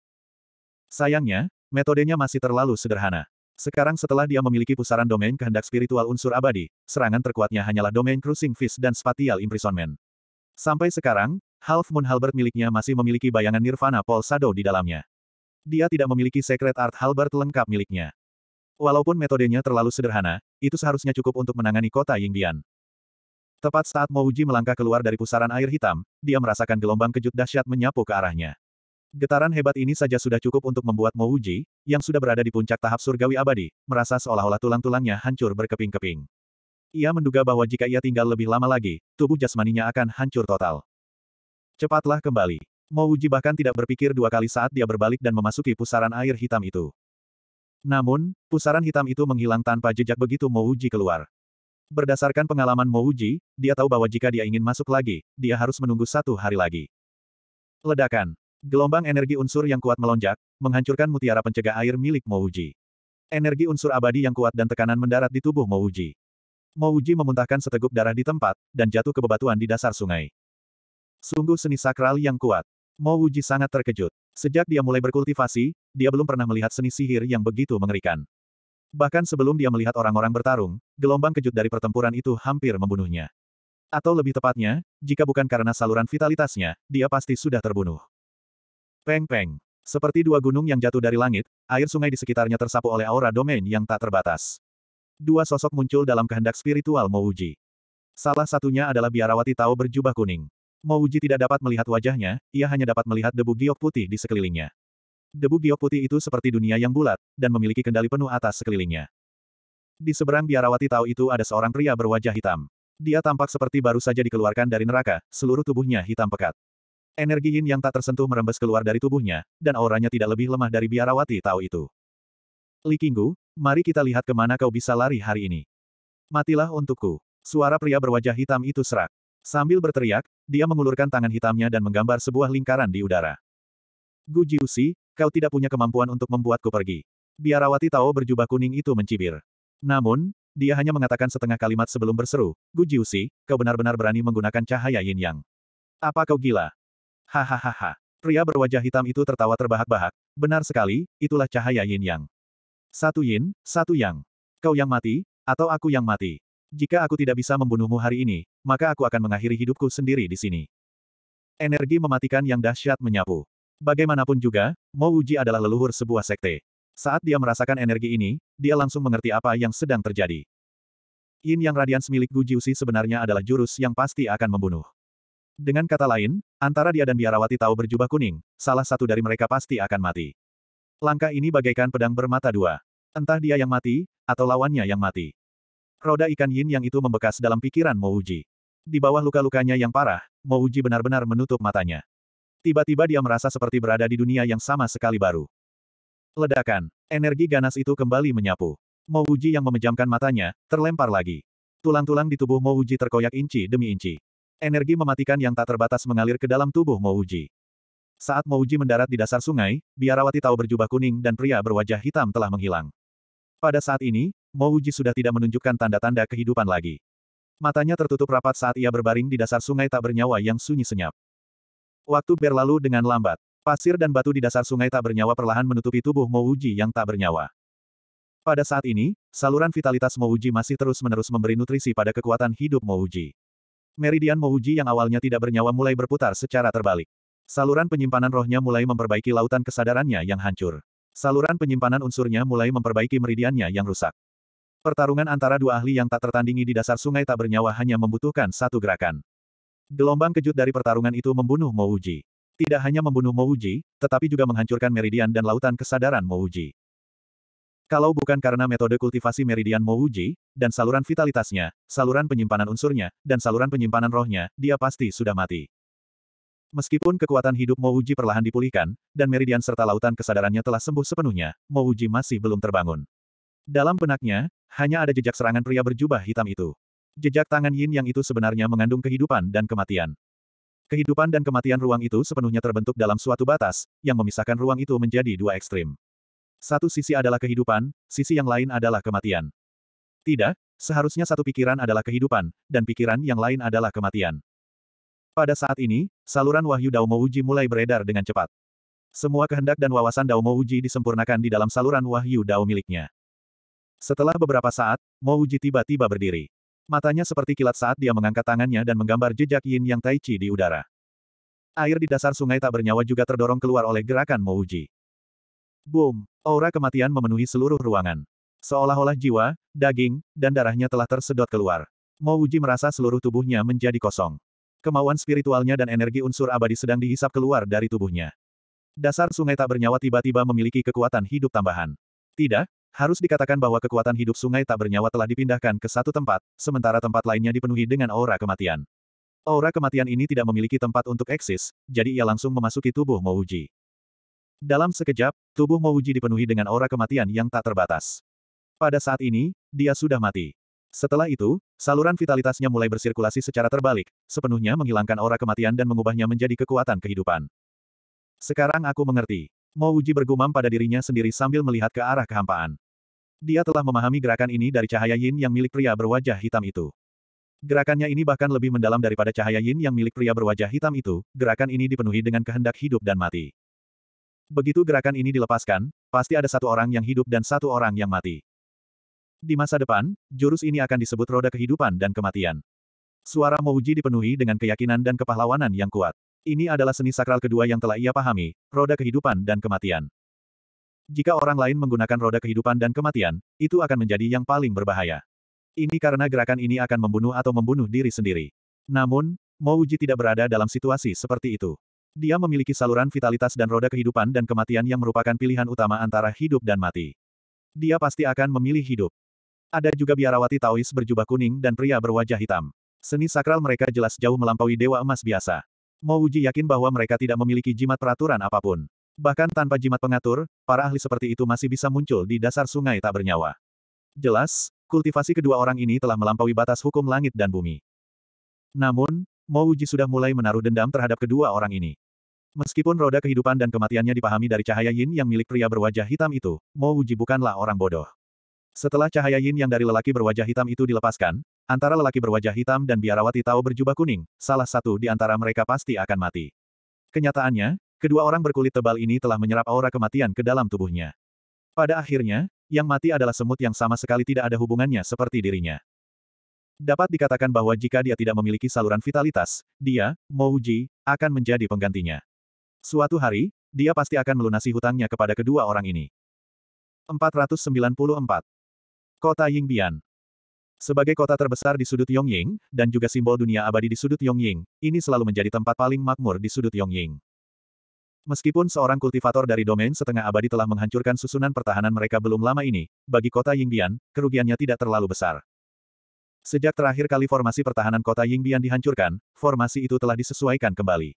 Sayangnya, metodenya masih terlalu sederhana. Sekarang setelah dia memiliki pusaran domain kehendak spiritual unsur abadi, serangan terkuatnya hanyalah domain cruising fist dan spatial imprisonment. Sampai sekarang, Half Moon Halbert miliknya masih memiliki bayangan Nirvana Paul Sado di dalamnya. Dia tidak memiliki Secret Art Halbert lengkap miliknya. Walaupun metodenya terlalu sederhana, itu seharusnya cukup untuk menangani kota Yingbian. Tepat saat Mouji melangkah keluar dari pusaran air hitam, dia merasakan gelombang kejut dahsyat menyapu ke arahnya. Getaran hebat ini saja sudah cukup untuk membuat Mouji, yang sudah berada di puncak tahap surgawi abadi, merasa seolah-olah tulang-tulangnya hancur berkeping-keping. Ia menduga bahwa jika ia tinggal lebih lama lagi, tubuh jasmaninya akan hancur total. Cepatlah kembali. Mouji bahkan tidak berpikir dua kali saat dia berbalik dan memasuki pusaran air hitam itu. Namun, pusaran hitam itu menghilang tanpa jejak begitu Mouji keluar. Berdasarkan pengalaman Mouji, dia tahu bahwa jika dia ingin masuk lagi, dia harus menunggu satu hari lagi. Ledakan. Gelombang energi unsur yang kuat melonjak, menghancurkan mutiara pencegah air milik Mouji. Energi unsur abadi yang kuat dan tekanan mendarat di tubuh Mouji. Mouji memuntahkan seteguk darah di tempat, dan jatuh ke bebatuan di dasar sungai. Sungguh seni sakral yang kuat. Mouji sangat terkejut. Sejak dia mulai berkultivasi, dia belum pernah melihat seni sihir yang begitu mengerikan. Bahkan sebelum dia melihat orang-orang bertarung, gelombang kejut dari pertempuran itu hampir membunuhnya. Atau lebih tepatnya, jika bukan karena saluran vitalitasnya, dia pasti sudah terbunuh. Peng-peng. Seperti dua gunung yang jatuh dari langit, air sungai di sekitarnya tersapu oleh aura domain yang tak terbatas. Dua sosok muncul dalam kehendak spiritual Mouji. Salah satunya adalah biarawati Tao berjubah kuning. Mouji tidak dapat melihat wajahnya, ia hanya dapat melihat debu giok putih di sekelilingnya. Debu giok putih itu seperti dunia yang bulat, dan memiliki kendali penuh atas sekelilingnya. Di seberang biarawati tahu itu ada seorang pria berwajah hitam. Dia tampak seperti baru saja dikeluarkan dari neraka, seluruh tubuhnya hitam pekat. Energi yin yang tak tersentuh merembes keluar dari tubuhnya, dan auranya tidak lebih lemah dari biarawati tahu itu. Li Qinggu, mari kita lihat kemana kau bisa lari hari ini. Matilah untukku. Suara pria berwajah hitam itu serak. Sambil berteriak, dia mengulurkan tangan hitamnya dan menggambar sebuah lingkaran di udara. Gu Jiusi, Kau tidak punya kemampuan untuk membuatku pergi. Biarawati Tao berjubah kuning itu mencibir. Namun, dia hanya mengatakan setengah kalimat sebelum berseru, Gu Jiusi, kau benar-benar berani menggunakan cahaya yin yang. Apa kau gila? Hahaha. Pria berwajah hitam itu tertawa terbahak-bahak. Benar sekali, itulah cahaya yin yang. Satu yin, satu yang. Kau yang mati, atau aku yang mati. Jika aku tidak bisa membunuhmu hari ini, maka aku akan mengakhiri hidupku sendiri di sini. Energi mematikan yang dahsyat menyapu. Bagaimanapun juga, Mo Uji adalah leluhur sebuah sekte. Saat dia merasakan energi ini, dia langsung mengerti apa yang sedang terjadi. Yin yang radians milik Gu Jiusi sebenarnya adalah jurus yang pasti akan membunuh. Dengan kata lain, antara dia dan biarawati tahu berjubah kuning, salah satu dari mereka pasti akan mati. Langkah ini bagaikan pedang bermata dua. Entah dia yang mati, atau lawannya yang mati. Roda ikan yin yang itu membekas dalam pikiran Mo Uji. Di bawah luka-lukanya yang parah, Mo Uji benar-benar menutup matanya. Tiba-tiba dia merasa seperti berada di dunia yang sama sekali baru. Ledakan. Energi ganas itu kembali menyapu. Mouji yang memejamkan matanya, terlempar lagi. Tulang-tulang di tubuh Mouji terkoyak inci demi inci. Energi mematikan yang tak terbatas mengalir ke dalam tubuh Mouji. Saat Mouji mendarat di dasar sungai, biarawati tahu berjubah kuning dan pria berwajah hitam telah menghilang. Pada saat ini, Mouji sudah tidak menunjukkan tanda-tanda kehidupan lagi. Matanya tertutup rapat saat ia berbaring di dasar sungai tak bernyawa yang sunyi senyap. Waktu berlalu dengan lambat. Pasir dan batu di dasar sungai tak bernyawa perlahan menutupi tubuh Mouji yang tak bernyawa. Pada saat ini, saluran vitalitas Mouji masih terus-menerus memberi nutrisi pada kekuatan hidup Mouji. Meridian Mouji yang awalnya tidak bernyawa mulai berputar secara terbalik. Saluran penyimpanan rohnya mulai memperbaiki lautan kesadarannya yang hancur. Saluran penyimpanan unsurnya mulai memperbaiki meridiannya yang rusak. Pertarungan antara dua ahli yang tak tertandingi di dasar sungai tak bernyawa hanya membutuhkan satu gerakan. Gelombang kejut dari pertarungan itu membunuh Mouji. Tidak hanya membunuh Mouji, tetapi juga menghancurkan meridian dan lautan kesadaran Mouji. Kalau bukan karena metode kultivasi meridian Mouji, dan saluran vitalitasnya, saluran penyimpanan unsurnya, dan saluran penyimpanan rohnya, dia pasti sudah mati. Meskipun kekuatan hidup Mouji perlahan dipulihkan, dan meridian serta lautan kesadarannya telah sembuh sepenuhnya, Mouji masih belum terbangun. Dalam penaknya, hanya ada jejak serangan pria berjubah hitam itu. Jejak tangan Yin yang itu sebenarnya mengandung kehidupan dan kematian. Kehidupan dan kematian ruang itu sepenuhnya terbentuk dalam suatu batas, yang memisahkan ruang itu menjadi dua ekstrim. Satu sisi adalah kehidupan, sisi yang lain adalah kematian. Tidak, seharusnya satu pikiran adalah kehidupan, dan pikiran yang lain adalah kematian. Pada saat ini, saluran wahyu Dao Uji mulai beredar dengan cepat. Semua kehendak dan wawasan Dao Uji disempurnakan di dalam saluran wahyu Dao miliknya. Setelah beberapa saat, Mo Uji tiba-tiba berdiri. Matanya seperti kilat saat dia mengangkat tangannya dan menggambar jejak yin yang tai chi di udara. Air di dasar sungai tak bernyawa juga terdorong keluar oleh gerakan Mouji. Boom! Aura kematian memenuhi seluruh ruangan. Seolah-olah jiwa, daging, dan darahnya telah tersedot keluar. Mouji merasa seluruh tubuhnya menjadi kosong. Kemauan spiritualnya dan energi unsur abadi sedang dihisap keluar dari tubuhnya. Dasar sungai tak bernyawa tiba-tiba memiliki kekuatan hidup tambahan. Tidak, harus dikatakan bahwa kekuatan hidup sungai tak bernyawa telah dipindahkan ke satu tempat, sementara tempat lainnya dipenuhi dengan aura kematian. Aura kematian ini tidak memiliki tempat untuk eksis, jadi ia langsung memasuki tubuh Mouji. Dalam sekejap, tubuh Mouji dipenuhi dengan aura kematian yang tak terbatas. Pada saat ini, dia sudah mati. Setelah itu, saluran vitalitasnya mulai bersirkulasi secara terbalik, sepenuhnya menghilangkan aura kematian dan mengubahnya menjadi kekuatan kehidupan. Sekarang aku mengerti. Mo Uji bergumam pada dirinya sendiri sambil melihat ke arah kehampaan. Dia telah memahami gerakan ini dari cahaya yin yang milik pria berwajah hitam itu. Gerakannya ini bahkan lebih mendalam daripada cahaya yin yang milik pria berwajah hitam itu, gerakan ini dipenuhi dengan kehendak hidup dan mati. Begitu gerakan ini dilepaskan, pasti ada satu orang yang hidup dan satu orang yang mati. Di masa depan, jurus ini akan disebut roda kehidupan dan kematian. Suara Mouji dipenuhi dengan keyakinan dan kepahlawanan yang kuat. Ini adalah seni sakral kedua yang telah ia pahami, roda kehidupan dan kematian. Jika orang lain menggunakan roda kehidupan dan kematian, itu akan menjadi yang paling berbahaya. Ini karena gerakan ini akan membunuh atau membunuh diri sendiri. Namun, Mouji tidak berada dalam situasi seperti itu. Dia memiliki saluran vitalitas dan roda kehidupan dan kematian yang merupakan pilihan utama antara hidup dan mati. Dia pasti akan memilih hidup. Ada juga biarawati Taois berjubah kuning dan pria berwajah hitam. Seni sakral mereka jelas jauh melampaui dewa emas biasa. Mo Wuji yakin bahwa mereka tidak memiliki jimat peraturan apapun. Bahkan tanpa jimat pengatur, para ahli seperti itu masih bisa muncul di dasar sungai tak bernyawa. Jelas, kultivasi kedua orang ini telah melampaui batas hukum langit dan bumi. Namun, Mo Wuji sudah mulai menaruh dendam terhadap kedua orang ini. Meskipun roda kehidupan dan kematiannya dipahami dari cahaya yin yang milik pria berwajah hitam itu, Mo Wuji bukanlah orang bodoh. Setelah cahaya yin yang dari lelaki berwajah hitam itu dilepaskan, Antara lelaki berwajah hitam dan biarawati tahu berjubah kuning, salah satu di antara mereka pasti akan mati. Kenyataannya, kedua orang berkulit tebal ini telah menyerap aura kematian ke dalam tubuhnya. Pada akhirnya, yang mati adalah semut yang sama sekali tidak ada hubungannya seperti dirinya. Dapat dikatakan bahwa jika dia tidak memiliki saluran vitalitas, dia, Mouji, akan menjadi penggantinya. Suatu hari, dia pasti akan melunasi hutangnya kepada kedua orang ini. 494. Kota Yingbian sebagai kota terbesar di sudut Yongying, dan juga simbol dunia abadi di sudut Yongying, ini selalu menjadi tempat paling makmur di sudut Yongying. Meskipun seorang kultivator dari domain setengah abadi telah menghancurkan susunan pertahanan mereka belum lama ini, bagi kota Yingbian, kerugiannya tidak terlalu besar. Sejak terakhir kali formasi pertahanan kota Yingbian dihancurkan, formasi itu telah disesuaikan kembali.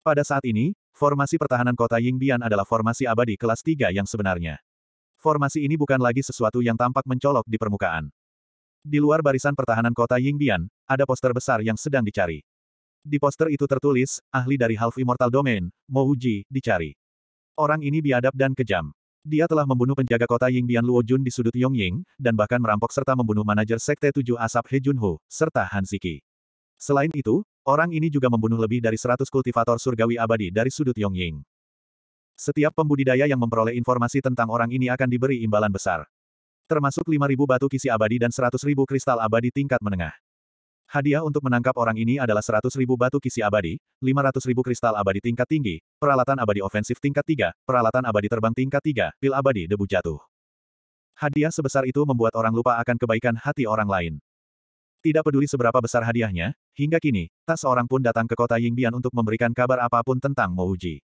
Pada saat ini, formasi pertahanan kota Yingbian adalah formasi abadi kelas 3 yang sebenarnya. Formasi ini bukan lagi sesuatu yang tampak mencolok di permukaan. Di luar barisan pertahanan kota Yingbian, ada poster besar yang sedang dicari. Di poster itu tertulis, ahli dari Half Immortal Domain, Mo Uji, dicari. Orang ini biadab dan kejam. Dia telah membunuh penjaga kota Yingbian Luo Jun di sudut Yongying, dan bahkan merampok serta membunuh manajer Sekte Tujuh Asap He Junhu, serta Han Ziki. Selain itu, orang ini juga membunuh lebih dari 100 kultivator surgawi abadi dari sudut Yongying. Setiap pembudidaya yang memperoleh informasi tentang orang ini akan diberi imbalan besar. Termasuk 5.000 batu kisi abadi dan 100.000 kristal abadi tingkat menengah. Hadiah untuk menangkap orang ini adalah 100.000 batu kisi abadi, 500.000 kristal abadi tingkat tinggi, peralatan abadi ofensif tingkat 3, peralatan abadi terbang tingkat 3, pil abadi debu jatuh. Hadiah sebesar itu membuat orang lupa akan kebaikan hati orang lain. Tidak peduli seberapa besar hadiahnya, hingga kini, tak seorang pun datang ke kota Yingbian untuk memberikan kabar apapun tentang Mouji.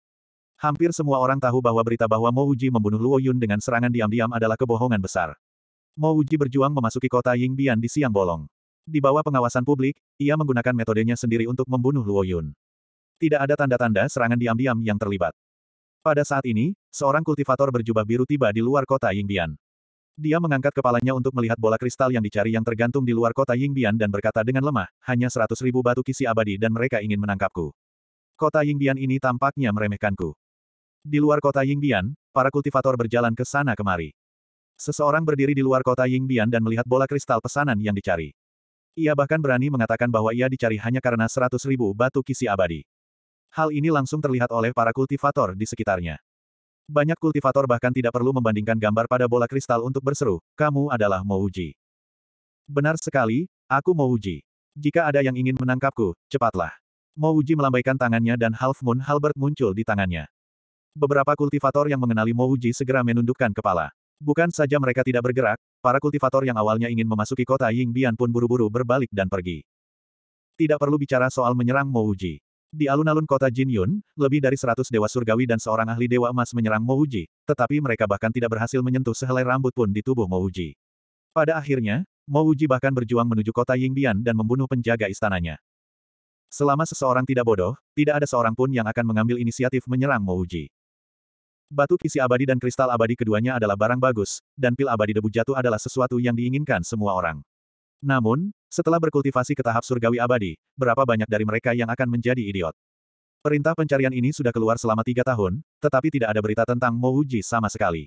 Hampir semua orang tahu bahwa berita bahwa Mouji membunuh Luo Yun dengan serangan diam-diam adalah kebohongan besar. Mo Wuji berjuang memasuki kota Yingbian di siang bolong. Di bawah pengawasan publik, ia menggunakan metodenya sendiri untuk membunuh Luo Yun. Tidak ada tanda-tanda serangan diam-diam yang terlibat. Pada saat ini, seorang kultivator berjubah biru tiba di luar kota Yingbian. Dia mengangkat kepalanya untuk melihat bola kristal yang dicari yang tergantung di luar kota Yingbian dan berkata dengan lemah, hanya seratus ribu batu kisi abadi dan mereka ingin menangkapku. Kota Yingbian ini tampaknya meremehkanku. Di luar kota Yingbian, para kultivator berjalan ke sana kemari. Seseorang berdiri di luar kota Yingbian dan melihat bola kristal pesanan yang dicari. Ia bahkan berani mengatakan bahwa ia dicari hanya karena seratus ribu batu kisi abadi. Hal ini langsung terlihat oleh para kultivator di sekitarnya. Banyak kultivator bahkan tidak perlu membandingkan gambar pada bola kristal untuk berseru, kamu adalah Mouji. Benar sekali, aku Mouji. Jika ada yang ingin menangkapku, cepatlah. Mouji melambaikan tangannya dan Half Moon Halbert muncul di tangannya. Beberapa kultivator yang mengenali Mouji segera menundukkan kepala. Bukan saja mereka tidak bergerak, para kultivator yang awalnya ingin memasuki kota Yingbian pun buru-buru berbalik dan pergi. Tidak perlu bicara soal menyerang Mo Uji. Di alun-alun kota Jin Yun, lebih dari seratus dewa surgawi dan seorang ahli dewa emas menyerang Mo Uji, tetapi mereka bahkan tidak berhasil menyentuh sehelai rambut pun di tubuh Mo Uji. Pada akhirnya, Mo Uji bahkan berjuang menuju kota Yingbian dan membunuh penjaga istananya. Selama seseorang tidak bodoh, tidak ada seorang pun yang akan mengambil inisiatif menyerang Mo Uji. Batu kisi abadi dan kristal abadi keduanya adalah barang bagus, dan pil abadi debu jatuh adalah sesuatu yang diinginkan semua orang. Namun, setelah berkultivasi ke tahap surgawi abadi, berapa banyak dari mereka yang akan menjadi idiot? Perintah pencarian ini sudah keluar selama tiga tahun, tetapi tidak ada berita tentang Mouji sama sekali.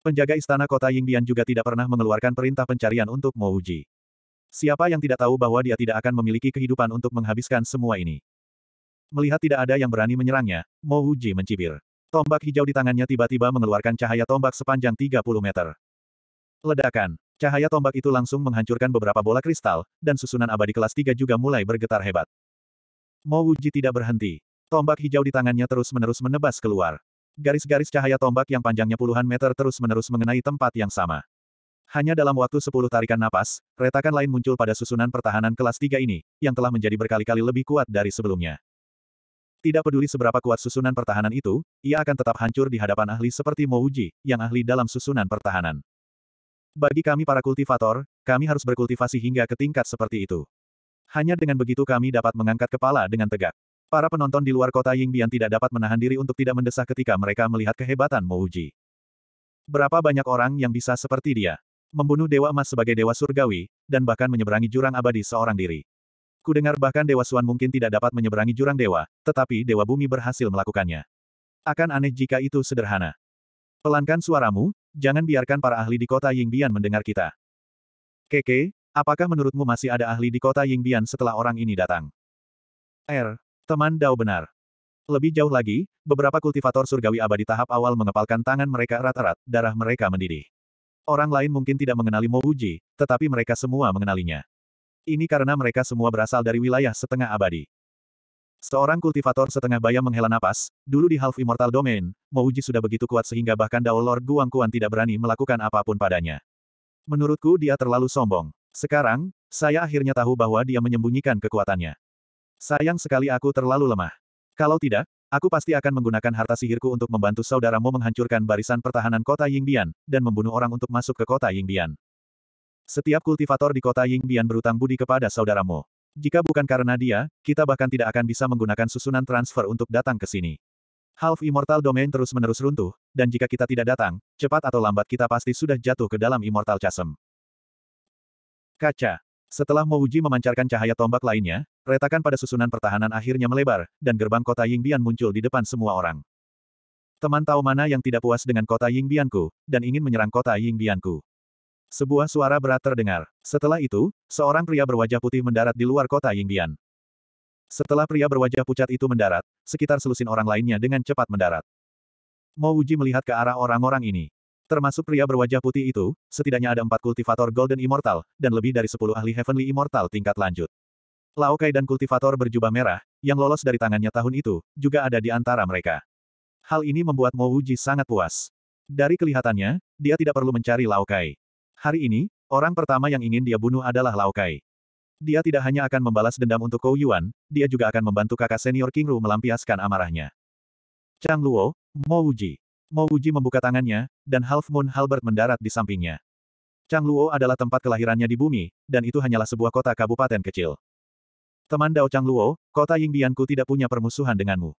Penjaga istana kota Yingbian juga tidak pernah mengeluarkan perintah pencarian untuk Mouji. Siapa yang tidak tahu bahwa dia tidak akan memiliki kehidupan untuk menghabiskan semua ini? Melihat tidak ada yang berani menyerangnya, Mo mencibir. Tombak hijau di tangannya tiba-tiba mengeluarkan cahaya tombak sepanjang 30 meter. Ledakan. Cahaya tombak itu langsung menghancurkan beberapa bola kristal, dan susunan abadi kelas 3 juga mulai bergetar hebat. Mo Wuji tidak berhenti. Tombak hijau di tangannya terus-menerus menebas keluar. Garis-garis cahaya tombak yang panjangnya puluhan meter terus-menerus mengenai tempat yang sama. Hanya dalam waktu sepuluh tarikan napas, retakan lain muncul pada susunan pertahanan kelas 3 ini, yang telah menjadi berkali-kali lebih kuat dari sebelumnya. Tidak peduli seberapa kuat susunan pertahanan itu, ia akan tetap hancur di hadapan ahli seperti Mouji, yang ahli dalam susunan pertahanan. Bagi kami para kultivator, kami harus berkultivasi hingga ke tingkat seperti itu. Hanya dengan begitu kami dapat mengangkat kepala dengan tegak. Para penonton di luar kota Yingbian tidak dapat menahan diri untuk tidak mendesah ketika mereka melihat kehebatan Mouji. Berapa banyak orang yang bisa seperti dia? Membunuh Dewa Emas sebagai Dewa Surgawi, dan bahkan menyeberangi jurang abadi seorang diri. Kudengar bahkan Dewa Suan mungkin tidak dapat menyeberangi jurang dewa, tetapi Dewa Bumi berhasil melakukannya. Akan aneh jika itu sederhana. Pelankan suaramu, jangan biarkan para ahli di kota Yingbian mendengar kita. Keke, apakah menurutmu masih ada ahli di kota Yingbian setelah orang ini datang? Er, Teman Dao benar. Lebih jauh lagi, beberapa kultivator surgawi abadi tahap awal mengepalkan tangan mereka erat-erat, darah mereka mendidih. Orang lain mungkin tidak mengenali Mo Uji, tetapi mereka semua mengenalinya. Ini karena mereka semua berasal dari wilayah setengah abadi. Seorang kultivator setengah bayam menghela napas, dulu di Half Immortal Domain, Mouji sudah begitu kuat sehingga bahkan Dao Lord Guangkuan tidak berani melakukan apapun padanya. Menurutku dia terlalu sombong. Sekarang, saya akhirnya tahu bahwa dia menyembunyikan kekuatannya. Sayang sekali aku terlalu lemah. Kalau tidak, aku pasti akan menggunakan harta sihirku untuk membantu saudaramu menghancurkan barisan pertahanan kota Yingbian, dan membunuh orang untuk masuk ke kota Yingbian. Setiap kultivator di kota Yingbian berutang budi kepada saudaramu. Jika bukan karena dia, kita bahkan tidak akan bisa menggunakan susunan transfer untuk datang ke sini. Half Immortal Domain terus-menerus runtuh, dan jika kita tidak datang, cepat atau lambat kita pasti sudah jatuh ke dalam Immortal Chasm. Kaca. Setelah Mouji memancarkan cahaya tombak lainnya, retakan pada susunan pertahanan akhirnya melebar, dan gerbang kota Yingbian muncul di depan semua orang. Teman tahu mana yang tidak puas dengan kota Yingbianku, dan ingin menyerang kota Yingbianku. Sebuah suara berat terdengar. Setelah itu, seorang pria berwajah putih mendarat di luar kota Yingbian. Setelah pria berwajah pucat itu mendarat, sekitar selusin orang lainnya dengan cepat mendarat. Mo Uji melihat ke arah orang-orang ini. Termasuk pria berwajah putih itu, setidaknya ada empat kultivator Golden Immortal, dan lebih dari sepuluh ahli Heavenly Immortal tingkat lanjut. Lao Kai dan kultivator berjubah merah, yang lolos dari tangannya tahun itu, juga ada di antara mereka. Hal ini membuat Mo Uji sangat puas. Dari kelihatannya, dia tidak perlu mencari Lao Kai. Hari ini, orang pertama yang ingin dia bunuh adalah Lao Kai. Dia tidak hanya akan membalas dendam untuk Kou Yuan, dia juga akan membantu kakak senior King Ru melampiaskan amarahnya. Chang Luo, Mo Wuji. Mo Wuji membuka tangannya, dan Half Moon Halbert mendarat di sampingnya. Chang Luo adalah tempat kelahirannya di bumi, dan itu hanyalah sebuah kota kabupaten kecil. Teman Dao Chang Luo, kota Ying Bianku tidak punya permusuhan denganmu.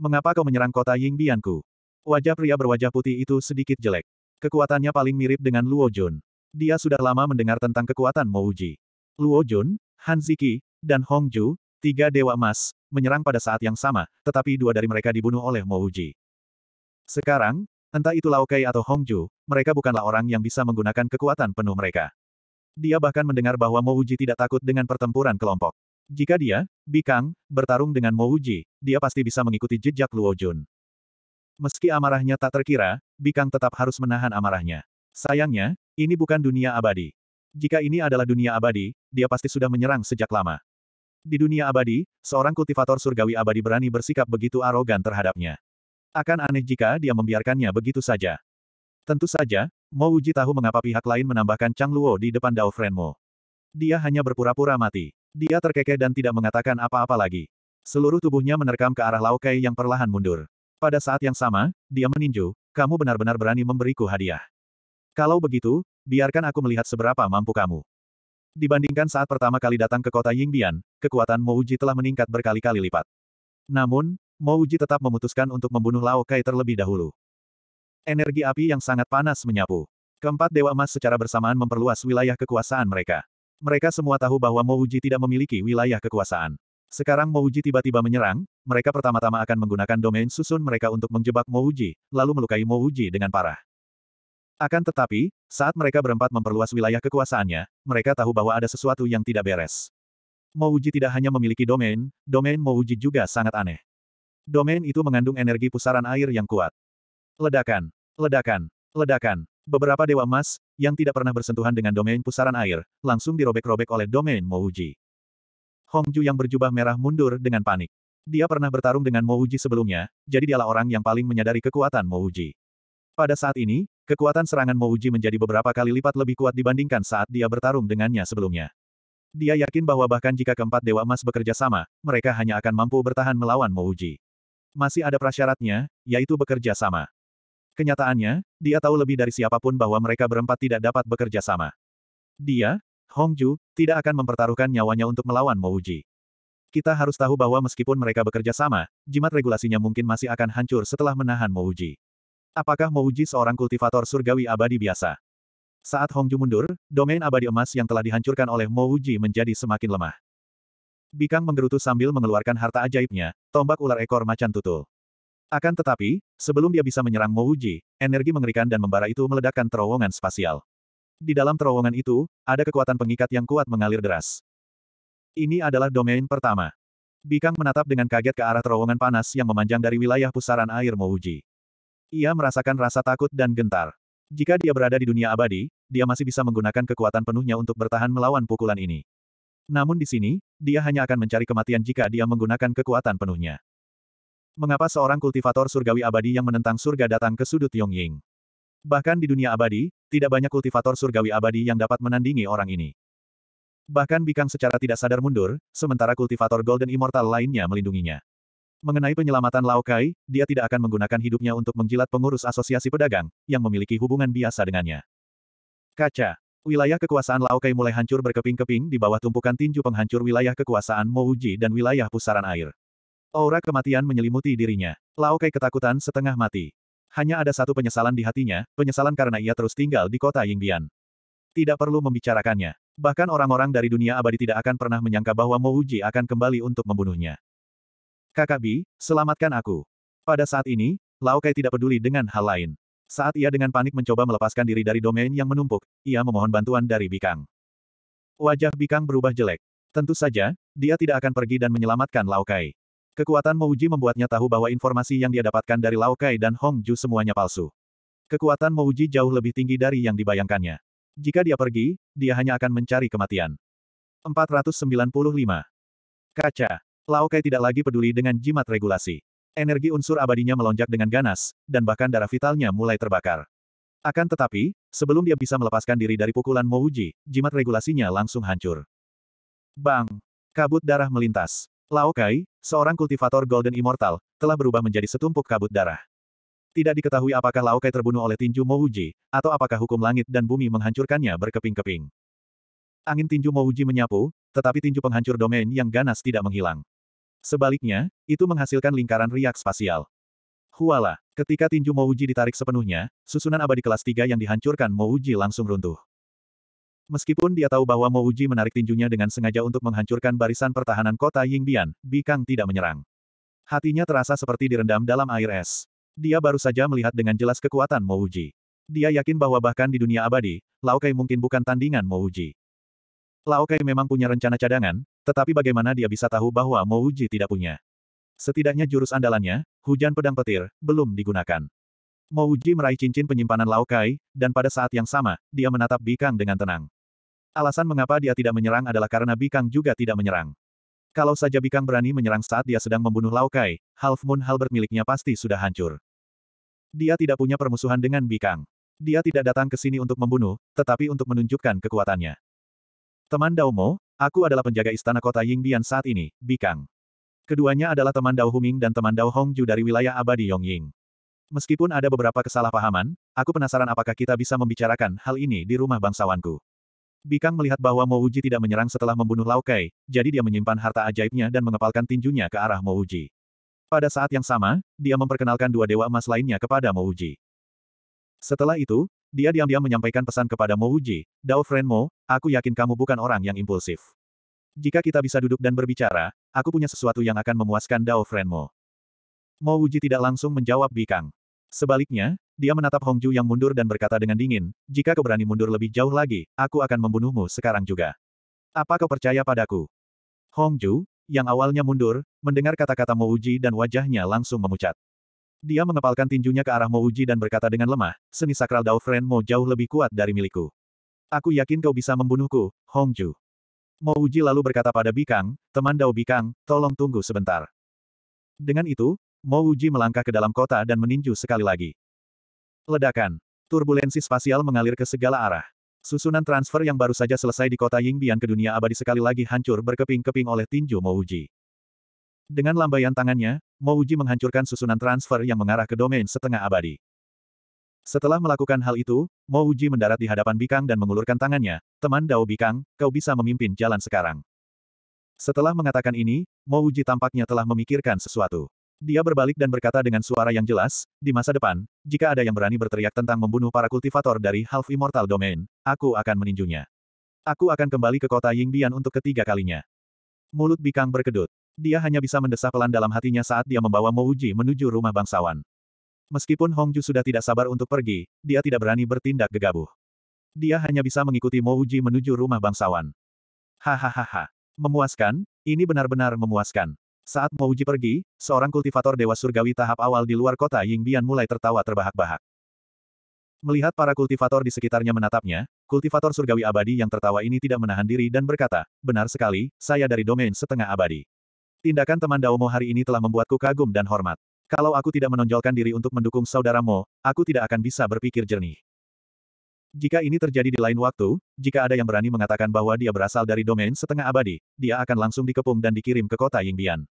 Mengapa kau menyerang kota Ying Bianku? Wajah pria berwajah putih itu sedikit jelek. Kekuatannya paling mirip dengan Luo Jun. Dia sudah lama mendengar tentang kekuatan Mouji. Luo Jun, Han Ziki, dan Hong Ju, tiga dewa emas, menyerang pada saat yang sama, tetapi dua dari mereka dibunuh oleh Mouji. Sekarang, entah itu Lao Kai atau Hong Ju, mereka bukanlah orang yang bisa menggunakan kekuatan penuh mereka. Dia bahkan mendengar bahwa Mouji tidak takut dengan pertempuran kelompok. Jika dia, Bikang, bertarung dengan Mouji, dia pasti bisa mengikuti jejak Luo Jun. Meski amarahnya tak terkira, Bikang tetap harus menahan amarahnya. Sayangnya, ini bukan dunia abadi. Jika ini adalah dunia abadi, dia pasti sudah menyerang sejak lama. Di dunia abadi, seorang kultivator surgawi abadi berani bersikap begitu arogan terhadapnya. Akan aneh jika dia membiarkannya begitu saja. Tentu saja, Mo Uji tahu mengapa pihak lain menambahkan Chang Luo di depan Dao Fren Mo. Dia hanya berpura-pura mati. Dia terkekeh dan tidak mengatakan apa-apa lagi. Seluruh tubuhnya menerkam ke arah Laokai yang perlahan mundur. Pada saat yang sama, dia meninju, kamu benar-benar berani memberiku hadiah. Kalau begitu, biarkan aku melihat seberapa mampu kamu. Dibandingkan saat pertama kali datang ke kota Yingbian, kekuatan Mo Uji telah meningkat berkali-kali lipat. Namun, Mo Uji tetap memutuskan untuk membunuh Lao Kai terlebih dahulu. Energi api yang sangat panas menyapu. Keempat Dewa Emas secara bersamaan memperluas wilayah kekuasaan mereka. Mereka semua tahu bahwa Mo Uji tidak memiliki wilayah kekuasaan. Sekarang Mo Uji tiba-tiba menyerang, mereka pertama-tama akan menggunakan domain susun mereka untuk menjebak Mo Uji, lalu melukai Mo Uji dengan parah. Akan tetapi, saat mereka berempat memperluas wilayah kekuasaannya, mereka tahu bahwa ada sesuatu yang tidak beres. Mouji tidak hanya memiliki domain, domain Mouji juga sangat aneh. Domain itu mengandung energi pusaran air yang kuat. Ledakan, ledakan, ledakan. Beberapa dewa emas, yang tidak pernah bersentuhan dengan domain pusaran air, langsung dirobek-robek oleh domain Mouji. Hongju yang berjubah merah mundur dengan panik. Dia pernah bertarung dengan Mouji sebelumnya, jadi dialah orang yang paling menyadari kekuatan Mouji. Pada saat ini, kekuatan serangan Mouji menjadi beberapa kali lipat lebih kuat dibandingkan saat dia bertarung dengannya sebelumnya. Dia yakin bahwa bahkan jika keempat Dewa Emas bekerja sama, mereka hanya akan mampu bertahan melawan Mouji. Masih ada prasyaratnya, yaitu bekerja sama. Kenyataannya, dia tahu lebih dari siapapun bahwa mereka berempat tidak dapat bekerja sama. Dia, Hongju, tidak akan mempertaruhkan nyawanya untuk melawan Mouji. Kita harus tahu bahwa meskipun mereka bekerja sama, jimat regulasinya mungkin masih akan hancur setelah menahan Mouji. Apakah Uji seorang kultivator surgawi abadi biasa? Saat Hongju mundur, domain abadi emas yang telah dihancurkan oleh Mo Uji menjadi semakin lemah. Bikang menggerutu sambil mengeluarkan harta ajaibnya, tombak ular ekor macan tutul. Akan tetapi, sebelum dia bisa menyerang Mo Uji, energi mengerikan dan membara itu meledakkan terowongan spasial. Di dalam terowongan itu, ada kekuatan pengikat yang kuat mengalir deras. Ini adalah domain pertama. Bikang menatap dengan kaget ke arah terowongan panas yang memanjang dari wilayah pusaran air Mo Uji. Ia merasakan rasa takut dan gentar. Jika dia berada di dunia abadi, dia masih bisa menggunakan kekuatan penuhnya untuk bertahan melawan pukulan ini. Namun di sini, dia hanya akan mencari kematian jika dia menggunakan kekuatan penuhnya. Mengapa seorang kultivator surgawi abadi yang menentang surga datang ke sudut Yongying? Bahkan di dunia abadi, tidak banyak kultivator surgawi abadi yang dapat menandingi orang ini. Bahkan Bikang secara tidak sadar mundur, sementara kultivator Golden Immortal lainnya melindunginya. Mengenai penyelamatan Lao dia tidak akan menggunakan hidupnya untuk menjilat pengurus asosiasi pedagang, yang memiliki hubungan biasa dengannya. Kaca. Wilayah kekuasaan Lao mulai hancur berkeping-keping di bawah tumpukan tinju penghancur wilayah kekuasaan Mouji dan wilayah pusaran air. Aura kematian menyelimuti dirinya. Lao ketakutan setengah mati. Hanya ada satu penyesalan di hatinya, penyesalan karena ia terus tinggal di kota Yingbian. Tidak perlu membicarakannya. Bahkan orang-orang dari dunia abadi tidak akan pernah menyangka bahwa Mouji akan kembali untuk membunuhnya. Kakak Bi, selamatkan aku. Pada saat ini, Lao Kai tidak peduli dengan hal lain. Saat ia dengan panik mencoba melepaskan diri dari domain yang menumpuk, ia memohon bantuan dari Bikang. Wajah Bikang berubah jelek. Tentu saja, dia tidak akan pergi dan menyelamatkan Lao Kai. Kekuatan Mouji membuatnya tahu bahwa informasi yang dia dapatkan dari Lao Kai dan Hong Ju semuanya palsu. Kekuatan Mouji jauh lebih tinggi dari yang dibayangkannya. Jika dia pergi, dia hanya akan mencari kematian. 495. Kaca. Lao Kai tidak lagi peduli dengan jimat regulasi. Energi unsur abadinya melonjak dengan ganas, dan bahkan darah vitalnya mulai terbakar. Akan tetapi, sebelum dia bisa melepaskan diri dari pukulan Mouji, jimat regulasinya langsung hancur. Bang! Kabut darah melintas. Lao Kai, seorang kultivator Golden Immortal, telah berubah menjadi setumpuk kabut darah. Tidak diketahui apakah Lao Kai terbunuh oleh tinju Mouji, atau apakah hukum langit dan bumi menghancurkannya berkeping-keping. Angin tinju Mouji menyapu, tetapi tinju penghancur domain yang ganas tidak menghilang. Sebaliknya, itu menghasilkan lingkaran riak spasial. Huala, ketika tinju Mouji ditarik sepenuhnya, susunan abadi kelas 3 yang dihancurkan Mouji langsung runtuh. Meskipun dia tahu bahwa Mouji menarik tinjunya dengan sengaja untuk menghancurkan barisan pertahanan kota Yingbian, Bikang tidak menyerang. Hatinya terasa seperti direndam dalam air es. Dia baru saja melihat dengan jelas kekuatan Mouji. Dia yakin bahwa bahkan di dunia abadi, Laokai mungkin bukan tandingan Mouji. Lao Kai memang punya rencana cadangan, tetapi bagaimana dia bisa tahu bahwa Mo Uji tidak punya? Setidaknya jurus andalannya, hujan pedang petir, belum digunakan. Mo Uji meraih cincin penyimpanan Lao Kai, dan pada saat yang sama, dia menatap Bikang dengan tenang. Alasan mengapa dia tidak menyerang adalah karena Bikang juga tidak menyerang. Kalau saja Bikang berani menyerang saat dia sedang membunuh Lao Kai, Half Moon Halbert miliknya pasti sudah hancur. Dia tidak punya permusuhan dengan Bikang. Dia tidak datang ke sini untuk membunuh, tetapi untuk menunjukkan kekuatannya. Teman Dao Mo, aku adalah penjaga istana kota Yingbian saat ini, Bikang. Keduanya adalah teman Dao Huming dan teman Dao Hongju dari wilayah abadi Yongying. Meskipun ada beberapa kesalahpahaman, aku penasaran apakah kita bisa membicarakan hal ini di rumah bangsawanku. Bikang melihat bahwa Mo Uji tidak menyerang setelah membunuh Lao Kai, jadi dia menyimpan harta ajaibnya dan mengepalkan tinjunya ke arah Mo Uji. Pada saat yang sama, dia memperkenalkan dua dewa emas lainnya kepada Mo Uji. Setelah itu, dia diam-diam menyampaikan pesan kepada Mo Uji, Dao Friend Mo, aku yakin kamu bukan orang yang impulsif. Jika kita bisa duduk dan berbicara, aku punya sesuatu yang akan memuaskan Dao Friend Mo. Mo Uji tidak langsung menjawab Bikang. Sebaliknya, dia menatap Hong Ju yang mundur dan berkata dengan dingin, jika kau berani mundur lebih jauh lagi, aku akan membunuhmu sekarang juga. Apa kau percaya padaku? Hong Ju, yang awalnya mundur, mendengar kata-kata Mo Uji dan wajahnya langsung memucat. Dia mengepalkan tinjunya ke arah Mo Uji dan berkata dengan lemah, seni sakral Dao Friend Mo jauh lebih kuat dari milikku. Aku yakin kau bisa membunuhku, Hong Ju." Mo Uji lalu berkata pada Bikang, teman Dao Bikang, tolong tunggu sebentar. Dengan itu, Mo Uji melangkah ke dalam kota dan meninju sekali lagi. Ledakan. Turbulensi spasial mengalir ke segala arah. Susunan transfer yang baru saja selesai di kota Yingbian ke dunia abadi sekali lagi hancur berkeping-keping oleh tinju Mo Uji. Dengan lambaian tangannya, Mouji menghancurkan susunan transfer yang mengarah ke domain setengah abadi. Setelah melakukan hal itu, Mouji mendarat di hadapan Bikang dan mengulurkan tangannya, teman Dao Bikang, kau bisa memimpin jalan sekarang. Setelah mengatakan ini, Mouji tampaknya telah memikirkan sesuatu. Dia berbalik dan berkata dengan suara yang jelas, di masa depan, jika ada yang berani berteriak tentang membunuh para kultivator dari Half Immortal Domain, aku akan meninjunya. Aku akan kembali ke kota Yingbian untuk ketiga kalinya. Mulut Bikang berkedut. Dia hanya bisa mendesah pelan dalam hatinya saat dia membawa Mouji menuju rumah bangsawan. Meskipun Hongju sudah tidak sabar untuk pergi, dia tidak berani bertindak gegabah. Dia hanya bisa mengikuti Mouji menuju rumah bangsawan. Hahaha. Memuaskan, ini benar-benar memuaskan. Saat Mouji pergi, seorang kultivator Dewa Surgawi tahap awal di luar kota Yingbian mulai tertawa terbahak-bahak. Melihat para kultivator di sekitarnya menatapnya, kultivator Surgawi abadi yang tertawa ini tidak menahan diri dan berkata, benar sekali, saya dari domain setengah abadi. Tindakan teman Daomo hari ini telah membuatku kagum dan hormat. Kalau aku tidak menonjolkan diri untuk mendukung saudaramu, aku tidak akan bisa berpikir jernih. Jika ini terjadi di lain waktu, jika ada yang berani mengatakan bahwa dia berasal dari domain setengah abadi, dia akan langsung dikepung dan dikirim ke kota Yingbian.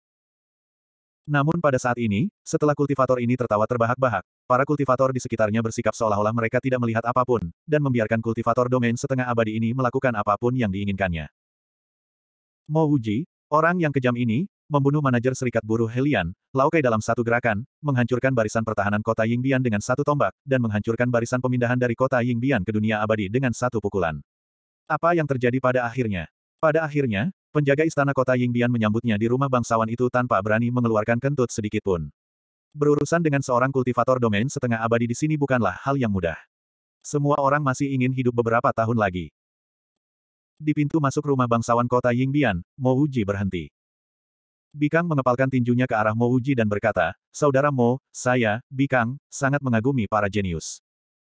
Namun pada saat ini, setelah kultivator ini tertawa terbahak-bahak, para kultivator di sekitarnya bersikap seolah-olah mereka tidak melihat apapun, dan membiarkan kultivator domain setengah abadi ini melakukan apapun yang diinginkannya. Mo Wuji, orang yang kejam ini, membunuh manajer serikat buruh Helian, Laokai dalam satu gerakan, menghancurkan barisan pertahanan kota Yingbian dengan satu tombak, dan menghancurkan barisan pemindahan dari kota Yingbian ke dunia abadi dengan satu pukulan. Apa yang terjadi pada akhirnya? Pada akhirnya, penjaga istana kota Yingbian menyambutnya di rumah bangsawan itu tanpa berani mengeluarkan kentut sedikitpun. Berurusan dengan seorang kultivator domain setengah abadi di sini bukanlah hal yang mudah. Semua orang masih ingin hidup beberapa tahun lagi. Di pintu masuk rumah bangsawan kota Yingbian, Mo Wuji berhenti. Bikang mengepalkan tinjunya ke arah Mo Uji dan berkata, Saudara Mo, saya, Bikang, sangat mengagumi para jenius.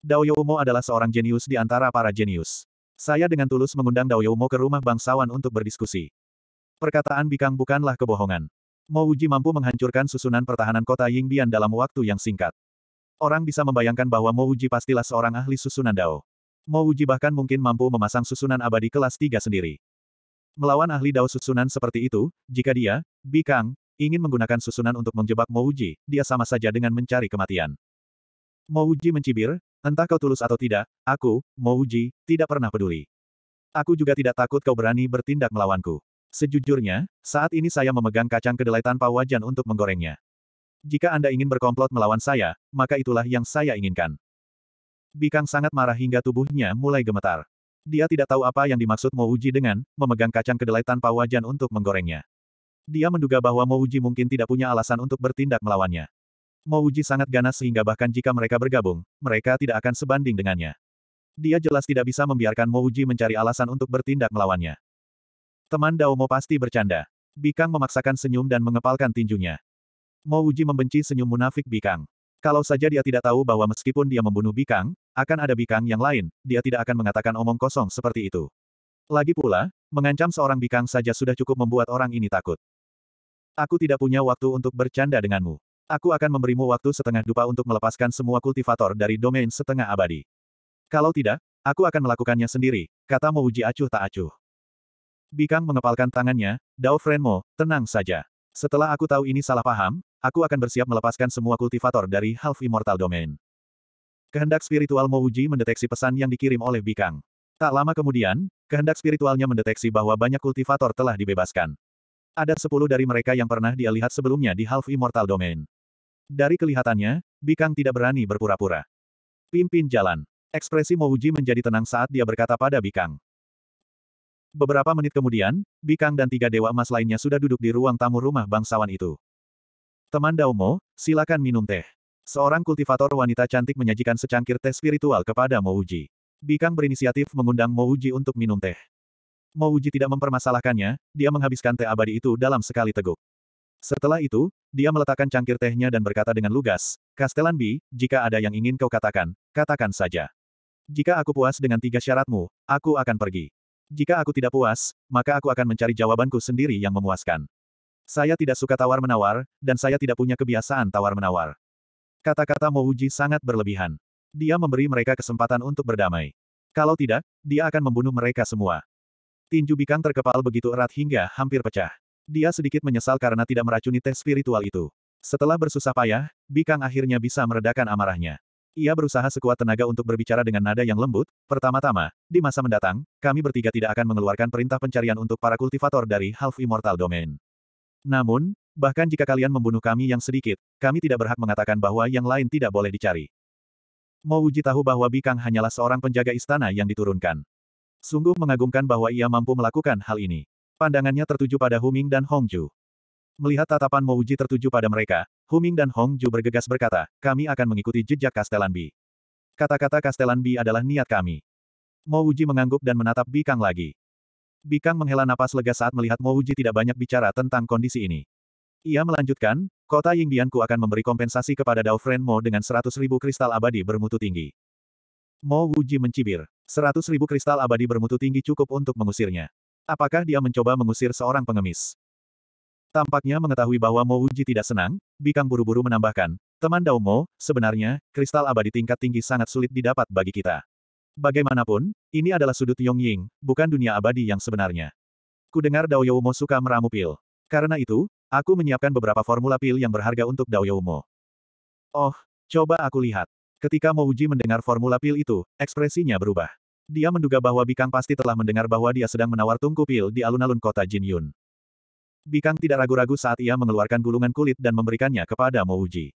Daoyo Umo adalah seorang jenius di antara para jenius. Saya dengan tulus mengundang Daoyo Umo ke rumah bangsawan untuk berdiskusi. Perkataan Bikang bukanlah kebohongan. Mo Uji mampu menghancurkan susunan pertahanan kota Yingbian dalam waktu yang singkat. Orang bisa membayangkan bahwa Mo Uji pastilah seorang ahli susunan Dao. Mo Uji bahkan mungkin mampu memasang susunan abadi kelas 3 sendiri. Melawan ahli dao susunan seperti itu, jika dia, Bikang, ingin menggunakan susunan untuk menjebak Mouji, dia sama saja dengan mencari kematian. Mouji mencibir, entah kau tulus atau tidak, aku, Mouji, tidak pernah peduli. Aku juga tidak takut kau berani bertindak melawanku. Sejujurnya, saat ini saya memegang kacang kedelai tanpa wajan untuk menggorengnya. Jika Anda ingin berkomplot melawan saya, maka itulah yang saya inginkan. Bikang sangat marah hingga tubuhnya mulai gemetar. Dia tidak tahu apa yang dimaksud Mo Uji dengan memegang kacang kedelai tanpa wajan untuk menggorengnya. Dia menduga bahwa Mo Uji mungkin tidak punya alasan untuk bertindak melawannya. Mo Uji sangat ganas sehingga bahkan jika mereka bergabung, mereka tidak akan sebanding dengannya. Dia jelas tidak bisa membiarkan Mo Uji mencari alasan untuk bertindak melawannya. Teman Daomo pasti bercanda. Bikang memaksakan senyum dan mengepalkan tinjunya. Mo Uji membenci senyum munafik Bikang. Kalau saja dia tidak tahu bahwa meskipun dia membunuh Bikang, akan ada Bikang yang lain, dia tidak akan mengatakan omong kosong seperti itu. Lagi pula, mengancam seorang Bikang saja sudah cukup membuat orang ini takut. Aku tidak punya waktu untuk bercanda denganmu. Aku akan memberimu waktu setengah dupa untuk melepaskan semua kultivator dari domain setengah abadi. Kalau tidak, aku akan melakukannya sendiri, kata Mouji acuh tak acuh. Bikang mengepalkan tangannya, Dao Frenmo, tenang saja. Setelah aku tahu ini salah paham, Aku akan bersiap melepaskan semua kultivator dari Half Immortal Domain. Kehendak spiritual Mouji mendeteksi pesan yang dikirim oleh Bikang. Tak lama kemudian, kehendak spiritualnya mendeteksi bahwa banyak kultivator telah dibebaskan. Ada sepuluh dari mereka yang pernah dia lihat sebelumnya di Half Immortal Domain. Dari kelihatannya, Bikang tidak berani berpura-pura. Pimpin jalan. Ekspresi Mouji menjadi tenang saat dia berkata pada Bikang. Beberapa menit kemudian, Bikang dan tiga dewa emas lainnya sudah duduk di ruang tamu rumah bangsawan itu. Teman Daumo, silakan minum teh. Seorang kultivator wanita cantik menyajikan secangkir teh spiritual kepada Uji. Bikang berinisiatif mengundang Uji untuk minum teh. Uji tidak mempermasalahkannya, dia menghabiskan teh abadi itu dalam sekali teguk. Setelah itu, dia meletakkan cangkir tehnya dan berkata dengan lugas, Kastelan Bi, jika ada yang ingin kau katakan, katakan saja. Jika aku puas dengan tiga syaratmu, aku akan pergi. Jika aku tidak puas, maka aku akan mencari jawabanku sendiri yang memuaskan. Saya tidak suka tawar-menawar, dan saya tidak punya kebiasaan tawar-menawar. Kata-kata Mouji sangat berlebihan. Dia memberi mereka kesempatan untuk berdamai. Kalau tidak, dia akan membunuh mereka semua. Tinju Bikang terkepal begitu erat hingga hampir pecah. Dia sedikit menyesal karena tidak meracuni teh spiritual itu. Setelah bersusah payah, Bikang akhirnya bisa meredakan amarahnya. Ia berusaha sekuat tenaga untuk berbicara dengan nada yang lembut. Pertama-tama, di masa mendatang, kami bertiga tidak akan mengeluarkan perintah pencarian untuk para kultivator dari Half Immortal Domain. Namun, bahkan jika kalian membunuh kami yang sedikit, kami tidak berhak mengatakan bahwa yang lain tidak boleh dicari. Mo Uji tahu bahwa Bikang hanyalah seorang penjaga istana yang diturunkan. Sungguh mengagumkan bahwa ia mampu melakukan hal ini. Pandangannya tertuju pada Huming dan Hongju. Melihat tatapan Mo Uji tertuju pada mereka, Huming dan Hongju bergegas berkata, kami akan mengikuti jejak Kastelan Bi. Kata-kata Kastelan Bi adalah niat kami. Mo Uji mengangguk dan menatap Bikang lagi. Bikang menghela napas lega saat melihat Mo Uji tidak banyak bicara tentang kondisi ini. Ia melanjutkan, kota Yingbianku akan memberi kompensasi kepada Dao Friend Mo dengan 100 ribu kristal abadi bermutu tinggi. Mo Wuji mencibir. 100 ribu kristal abadi bermutu tinggi cukup untuk mengusirnya. Apakah dia mencoba mengusir seorang pengemis? Tampaknya mengetahui bahwa Mo Wuji tidak senang, Bikang buru-buru menambahkan, teman Dao Mo, sebenarnya, kristal abadi tingkat tinggi sangat sulit didapat bagi kita. Bagaimanapun, ini adalah sudut Yongying, bukan dunia abadi yang sebenarnya. Ku dengar Kudengar Daoyoumo suka meramu pil. Karena itu, aku menyiapkan beberapa formula pil yang berharga untuk Dao Daoyoumo. Oh, coba aku lihat. Ketika Mo Uji mendengar formula pil itu, ekspresinya berubah. Dia menduga bahwa Bikang pasti telah mendengar bahwa dia sedang menawar tungku pil di alun-alun kota Jin Yun. Bikang tidak ragu-ragu saat ia mengeluarkan gulungan kulit dan memberikannya kepada Mo Uji.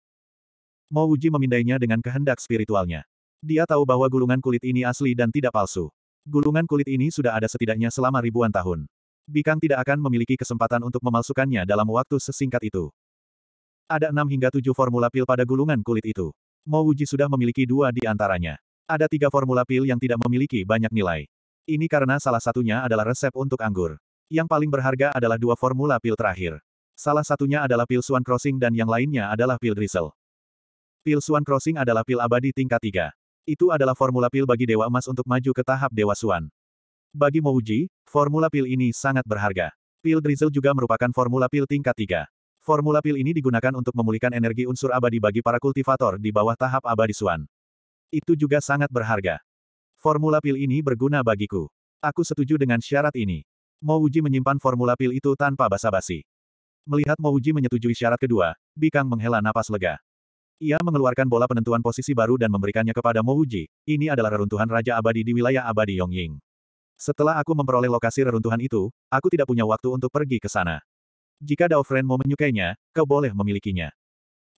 Mo Uji memindainya dengan kehendak spiritualnya. Dia tahu bahwa gulungan kulit ini asli dan tidak palsu. Gulungan kulit ini sudah ada setidaknya selama ribuan tahun. Bikang tidak akan memiliki kesempatan untuk memalsukannya dalam waktu sesingkat itu. Ada enam hingga tujuh formula pil pada gulungan kulit itu. Mo Wuji sudah memiliki dua di antaranya. Ada tiga formula pil yang tidak memiliki banyak nilai. Ini karena salah satunya adalah resep untuk anggur. Yang paling berharga adalah dua formula pil terakhir. Salah satunya adalah pil Swan Crossing dan yang lainnya adalah pil Drizzle. Pil Swan Crossing adalah pil abadi tingkat tiga. Itu adalah formula pil bagi Dewa Emas untuk maju ke tahap Dewa Suan. Bagi Mouji, formula pil ini sangat berharga. Pil Drizzle juga merupakan formula pil tingkat 3. Formula pil ini digunakan untuk memulihkan energi unsur abadi bagi para kultivator di bawah tahap abadi Suan. Itu juga sangat berharga. Formula pil ini berguna bagiku. Aku setuju dengan syarat ini. Mouji menyimpan formula pil itu tanpa basa-basi. Melihat Mouji menyetujui syarat kedua, Bikang menghela napas lega. Ia mengeluarkan bola penentuan posisi baru dan memberikannya kepada Mo Uji. Ini adalah reruntuhan Raja Abadi di wilayah Abadi Yongying. Setelah aku memperoleh lokasi reruntuhan itu, aku tidak punya waktu untuk pergi ke sana. Jika Dao Friend mau menyukainya, kau boleh memilikinya.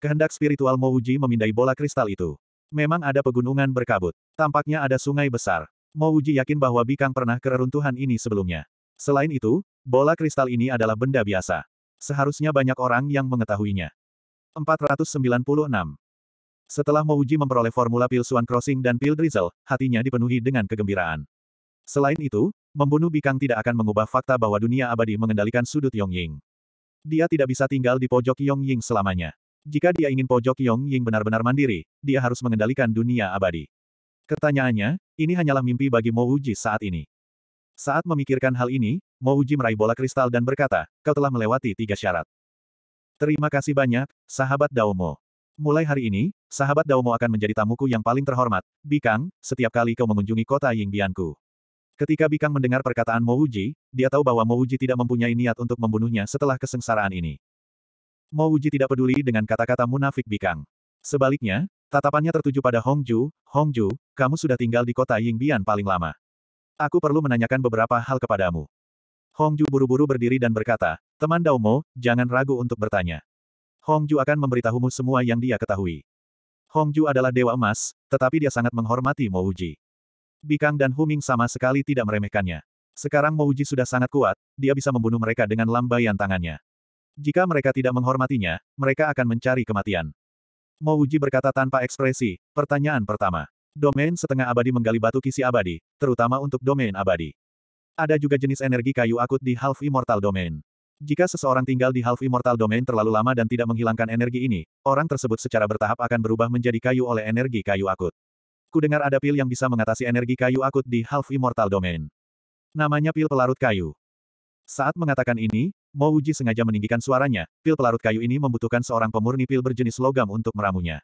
Kehendak spiritual Mo Uji memindai bola kristal itu. Memang ada pegunungan berkabut. Tampaknya ada sungai besar. Mo Uji yakin bahwa Bikang pernah ke reruntuhan ini sebelumnya. Selain itu, bola kristal ini adalah benda biasa. Seharusnya banyak orang yang mengetahuinya. 496. Setelah Mouji memperoleh formula pil Suan Crossing dan pil Drizzle, hatinya dipenuhi dengan kegembiraan. Selain itu, membunuh Bikang tidak akan mengubah fakta bahwa dunia abadi mengendalikan sudut Yongying. Dia tidak bisa tinggal di pojok Yongying selamanya. Jika dia ingin pojok Yongying benar-benar mandiri, dia harus mengendalikan dunia abadi. Ketanyaannya, ini hanyalah mimpi bagi Mouji saat ini. Saat memikirkan hal ini, Mouji meraih bola kristal dan berkata, kau telah melewati tiga syarat. Terima kasih banyak, sahabat Daomo. Mulai hari ini, sahabat Daomo akan menjadi tamuku yang paling terhormat. Bikang, setiap kali kau mengunjungi kota Yingbianku. Ketika Bikang mendengar perkataan Mo Mouji, dia tahu bahwa Mo Mouji tidak mempunyai niat untuk membunuhnya setelah kesengsaraan ini. Mo Mouji tidak peduli dengan kata-kata munafik Bikang. Sebaliknya, tatapannya tertuju pada Hongju, Hongju, kamu sudah tinggal di kota Yingbian paling lama. Aku perlu menanyakan beberapa hal kepadamu. Hongju buru-buru berdiri dan berkata, Teman Daomo, jangan ragu untuk bertanya. Hong Ju akan memberitahumu semua yang dia ketahui. Hong Ju adalah dewa emas, tetapi dia sangat menghormati Mo Uji. Bikang dan Huming sama sekali tidak meremehkannya. Sekarang Mo Uji sudah sangat kuat, dia bisa membunuh mereka dengan lambaian tangannya. Jika mereka tidak menghormatinya, mereka akan mencari kematian. Mo Uji berkata tanpa ekspresi, pertanyaan pertama. Domain setengah abadi menggali batu kisi abadi, terutama untuk domain abadi. Ada juga jenis energi kayu akut di Half Immortal Domain. Jika seseorang tinggal di Half Immortal Domain terlalu lama dan tidak menghilangkan energi ini, orang tersebut secara bertahap akan berubah menjadi kayu oleh energi kayu akut. Kudengar ada pil yang bisa mengatasi energi kayu akut di Half Immortal Domain. Namanya pil pelarut kayu. Saat mengatakan ini, Mo Uji sengaja meninggikan suaranya, pil pelarut kayu ini membutuhkan seorang pemurni pil berjenis logam untuk meramunya.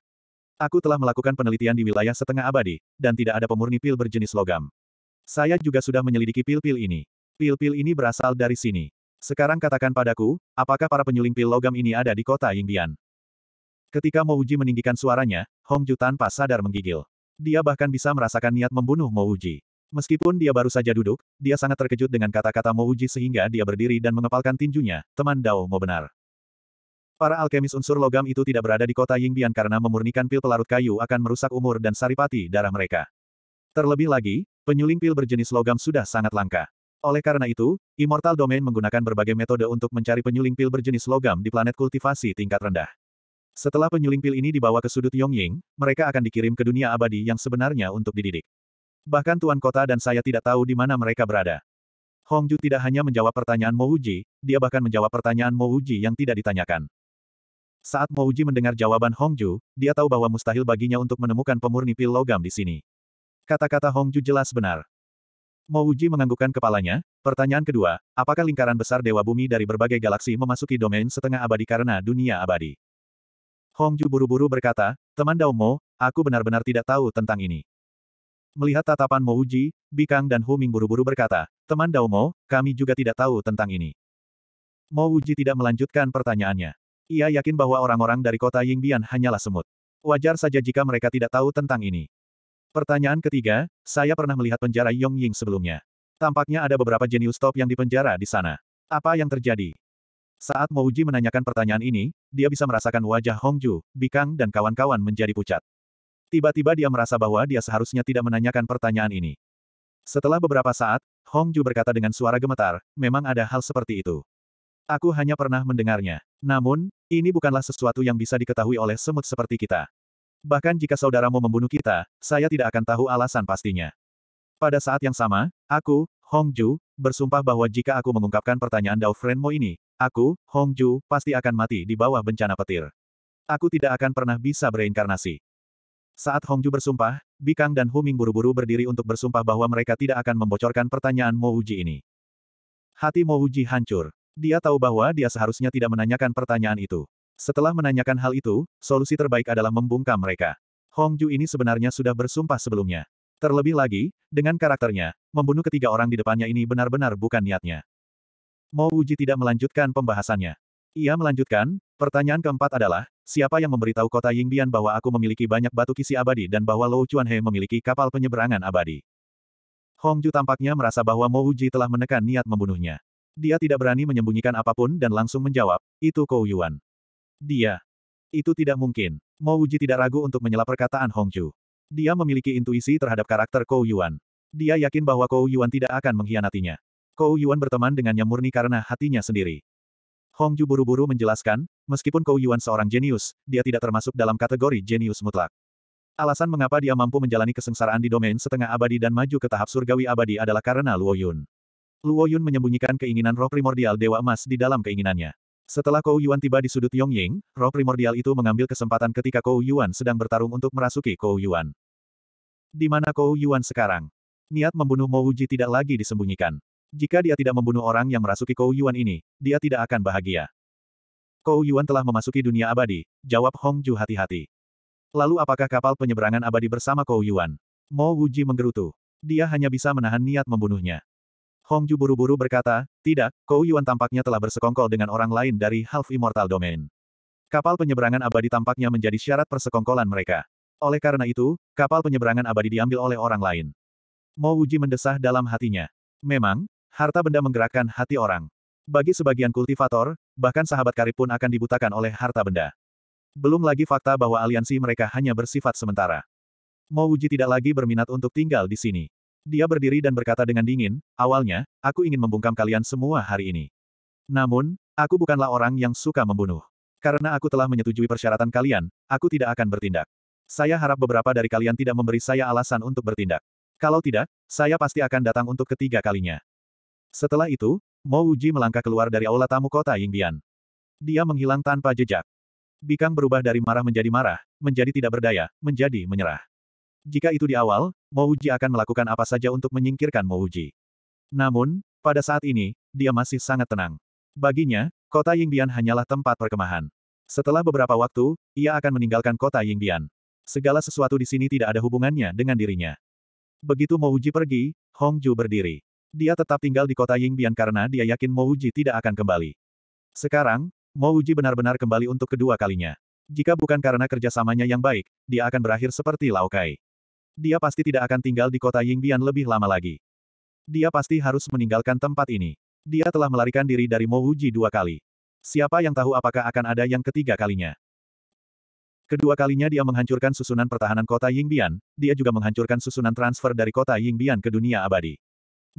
Aku telah melakukan penelitian di wilayah setengah abadi, dan tidak ada pemurni pil berjenis logam. Saya juga sudah menyelidiki pil-pil ini. Pil-pil ini berasal dari sini. Sekarang katakan padaku, apakah para penyuling pil logam ini ada di kota Yingbian? Ketika Mo Uji meninggikan suaranya, Hong Ju tanpa sadar menggigil. Dia bahkan bisa merasakan niat membunuh Mo Uji. Meskipun dia baru saja duduk, dia sangat terkejut dengan kata-kata Mo Uji sehingga dia berdiri dan mengepalkan tinjunya, teman Dao Mo benar. Para alkemis unsur logam itu tidak berada di kota Yingbian karena memurnikan pil pelarut kayu akan merusak umur dan saripati darah mereka. Terlebih lagi, penyuling pil berjenis logam sudah sangat langka. Oleh karena itu, Immortal Domain menggunakan berbagai metode untuk mencari penyuling pil berjenis logam di planet kultivasi tingkat rendah. Setelah penyuling pil ini dibawa ke sudut Yongying, mereka akan dikirim ke dunia abadi yang sebenarnya untuk dididik. Bahkan Tuan Kota dan saya tidak tahu di mana mereka berada. Hongju tidak hanya menjawab pertanyaan Mouji, dia bahkan menjawab pertanyaan Mouji yang tidak ditanyakan. Saat Mouji mendengar jawaban Hongju, dia tahu bahwa mustahil baginya untuk menemukan pemurni pil logam di sini. Kata-kata Hongju jelas benar. Mo Uji menganggukkan kepalanya, pertanyaan kedua, apakah lingkaran besar Dewa Bumi dari berbagai galaksi memasuki domain setengah abadi karena dunia abadi? Hong Ju buru-buru berkata, teman Dao Mo, aku benar-benar tidak tahu tentang ini. Melihat tatapan Mo Uji, Bi Kang dan Hu Ming buru-buru berkata, teman Dao Mo, kami juga tidak tahu tentang ini. Mo Uji tidak melanjutkan pertanyaannya. Ia yakin bahwa orang-orang dari kota Yingbian hanyalah semut. Wajar saja jika mereka tidak tahu tentang ini. Pertanyaan ketiga, saya pernah melihat penjara Yong Ying sebelumnya. Tampaknya ada beberapa jenius top yang dipenjara di sana. Apa yang terjadi? Saat Mo Uji menanyakan pertanyaan ini, dia bisa merasakan wajah Hong Hongju, Bikang dan kawan-kawan menjadi pucat. Tiba-tiba dia merasa bahwa dia seharusnya tidak menanyakan pertanyaan ini. Setelah beberapa saat, Hong Ju berkata dengan suara gemetar, memang ada hal seperti itu. Aku hanya pernah mendengarnya. Namun, ini bukanlah sesuatu yang bisa diketahui oleh semut seperti kita. Bahkan jika saudaramu membunuh kita, saya tidak akan tahu alasan pastinya. Pada saat yang sama, aku, Hongju, bersumpah bahwa jika aku mengungkapkan pertanyaan Dao Frenmo ini, aku, Hongju, pasti akan mati di bawah bencana petir. Aku tidak akan pernah bisa bereinkarnasi. Saat Hongju bersumpah, Bikang dan Huming buru-buru berdiri untuk bersumpah bahwa mereka tidak akan membocorkan pertanyaan Mo Uji ini. Hati Mo Uji hancur. Dia tahu bahwa dia seharusnya tidak menanyakan pertanyaan itu. Setelah menanyakan hal itu, solusi terbaik adalah membungkam mereka. Hong Ju ini sebenarnya sudah bersumpah sebelumnya. Terlebih lagi, dengan karakternya, membunuh ketiga orang di depannya ini benar-benar bukan niatnya. Mo Uji tidak melanjutkan pembahasannya. Ia melanjutkan, pertanyaan keempat adalah, siapa yang memberitahu kota Yingbian bahwa aku memiliki banyak batu kisi abadi dan bahwa Lou Chuanhe memiliki kapal penyeberangan abadi? Hong Ju tampaknya merasa bahwa Mo Uji telah menekan niat membunuhnya. Dia tidak berani menyembunyikan apapun dan langsung menjawab, itu Kou Yuan. Dia. Itu tidak mungkin. Mo Wuji tidak ragu untuk menyela perkataan Hong Chu. Dia memiliki intuisi terhadap karakter Kou Yuan. Dia yakin bahwa Kou Yuan tidak akan mengkhianatinya. Kou Yuan berteman dengannya murni karena hatinya sendiri. Hong Ju buru-buru menjelaskan, meskipun Kou Yuan seorang jenius, dia tidak termasuk dalam kategori jenius mutlak. Alasan mengapa dia mampu menjalani kesengsaraan di domain setengah abadi dan maju ke tahap surgawi abadi adalah karena Luo Yun. Luo Yun menyembunyikan keinginan roh primordial Dewa Emas di dalam keinginannya. Setelah Kou Yuan tiba di sudut Yong Ying, roh primordial itu mengambil kesempatan ketika Kou Yuan sedang bertarung untuk merasuki Kou Yuan. Di mana Kou Yuan sekarang? Niat membunuh Mo Wuji tidak lagi disembunyikan. Jika dia tidak membunuh orang yang merasuki Kou Yuan ini, dia tidak akan bahagia. Kou Yuan telah memasuki dunia abadi, jawab Hong Ju hati-hati. Lalu apakah kapal penyeberangan abadi bersama Kou Yuan? Mo Wuji menggerutu. Dia hanya bisa menahan niat membunuhnya. Hong Ju buru-buru berkata, tidak, Kou Yuan tampaknya telah bersekongkol dengan orang lain dari Half Immortal Domain. Kapal penyeberangan abadi tampaknya menjadi syarat persekongkolan mereka. Oleh karena itu, kapal penyeberangan abadi diambil oleh orang lain. Mo Wuji mendesah dalam hatinya. Memang, harta benda menggerakkan hati orang. Bagi sebagian kultivator, bahkan sahabat karib pun akan dibutakan oleh harta benda. Belum lagi fakta bahwa aliansi mereka hanya bersifat sementara. Mo Wuji tidak lagi berminat untuk tinggal di sini. Dia berdiri dan berkata dengan dingin, awalnya, aku ingin membungkam kalian semua hari ini. Namun, aku bukanlah orang yang suka membunuh. Karena aku telah menyetujui persyaratan kalian, aku tidak akan bertindak. Saya harap beberapa dari kalian tidak memberi saya alasan untuk bertindak. Kalau tidak, saya pasti akan datang untuk ketiga kalinya. Setelah itu, Mo Uji melangkah keluar dari aula tamu kota Yingbian. Dia menghilang tanpa jejak. Bikang berubah dari marah menjadi marah, menjadi tidak berdaya, menjadi menyerah. Jika itu di awal, Mouji akan melakukan apa saja untuk menyingkirkan Mouji. Namun, pada saat ini, dia masih sangat tenang. Baginya, kota Yingbian hanyalah tempat perkemahan. Setelah beberapa waktu, ia akan meninggalkan kota Yingbian. Segala sesuatu di sini tidak ada hubungannya dengan dirinya. Begitu Mouji pergi, Hongju berdiri. Dia tetap tinggal di kota Yingbian karena dia yakin Mouji tidak akan kembali. Sekarang, Mouji benar-benar kembali untuk kedua kalinya. Jika bukan karena kerjasamanya yang baik, dia akan berakhir seperti Laokai. Dia pasti tidak akan tinggal di kota Yingbian lebih lama lagi. Dia pasti harus meninggalkan tempat ini. Dia telah melarikan diri dari Mo Wuji dua kali. Siapa yang tahu apakah akan ada yang ketiga kalinya. Kedua kalinya dia menghancurkan susunan pertahanan kota Yingbian, dia juga menghancurkan susunan transfer dari kota Yingbian ke dunia abadi.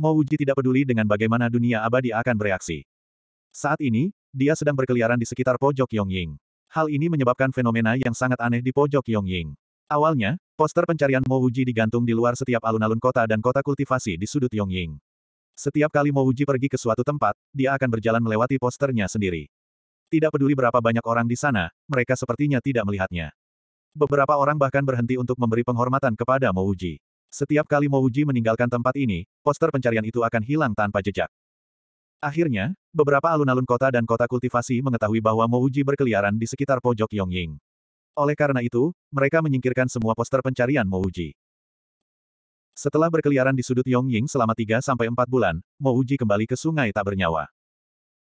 Mo Wuji tidak peduli dengan bagaimana dunia abadi akan bereaksi. Saat ini, dia sedang berkeliaran di sekitar pojok Yongying. Hal ini menyebabkan fenomena yang sangat aneh di pojok Yongying. Awalnya, poster pencarian Mo Wuji digantung di luar setiap alun-alun kota dan kota kultivasi di sudut Yongying. Setiap kali Mo Wuji pergi ke suatu tempat, dia akan berjalan melewati posternya sendiri. Tidak peduli berapa banyak orang di sana, mereka sepertinya tidak melihatnya. Beberapa orang bahkan berhenti untuk memberi penghormatan kepada Mo Wuji. Setiap kali Mo Wuji meninggalkan tempat ini, poster pencarian itu akan hilang tanpa jejak. Akhirnya, beberapa alun-alun kota dan kota kultivasi mengetahui bahwa Mo Wuji berkeliaran di sekitar pojok Yongying. Oleh karena itu, mereka menyingkirkan semua poster pencarian Mo Uji. Setelah berkeliaran di sudut Yongying selama 3-4 bulan, Mo Uji kembali ke sungai tak bernyawa.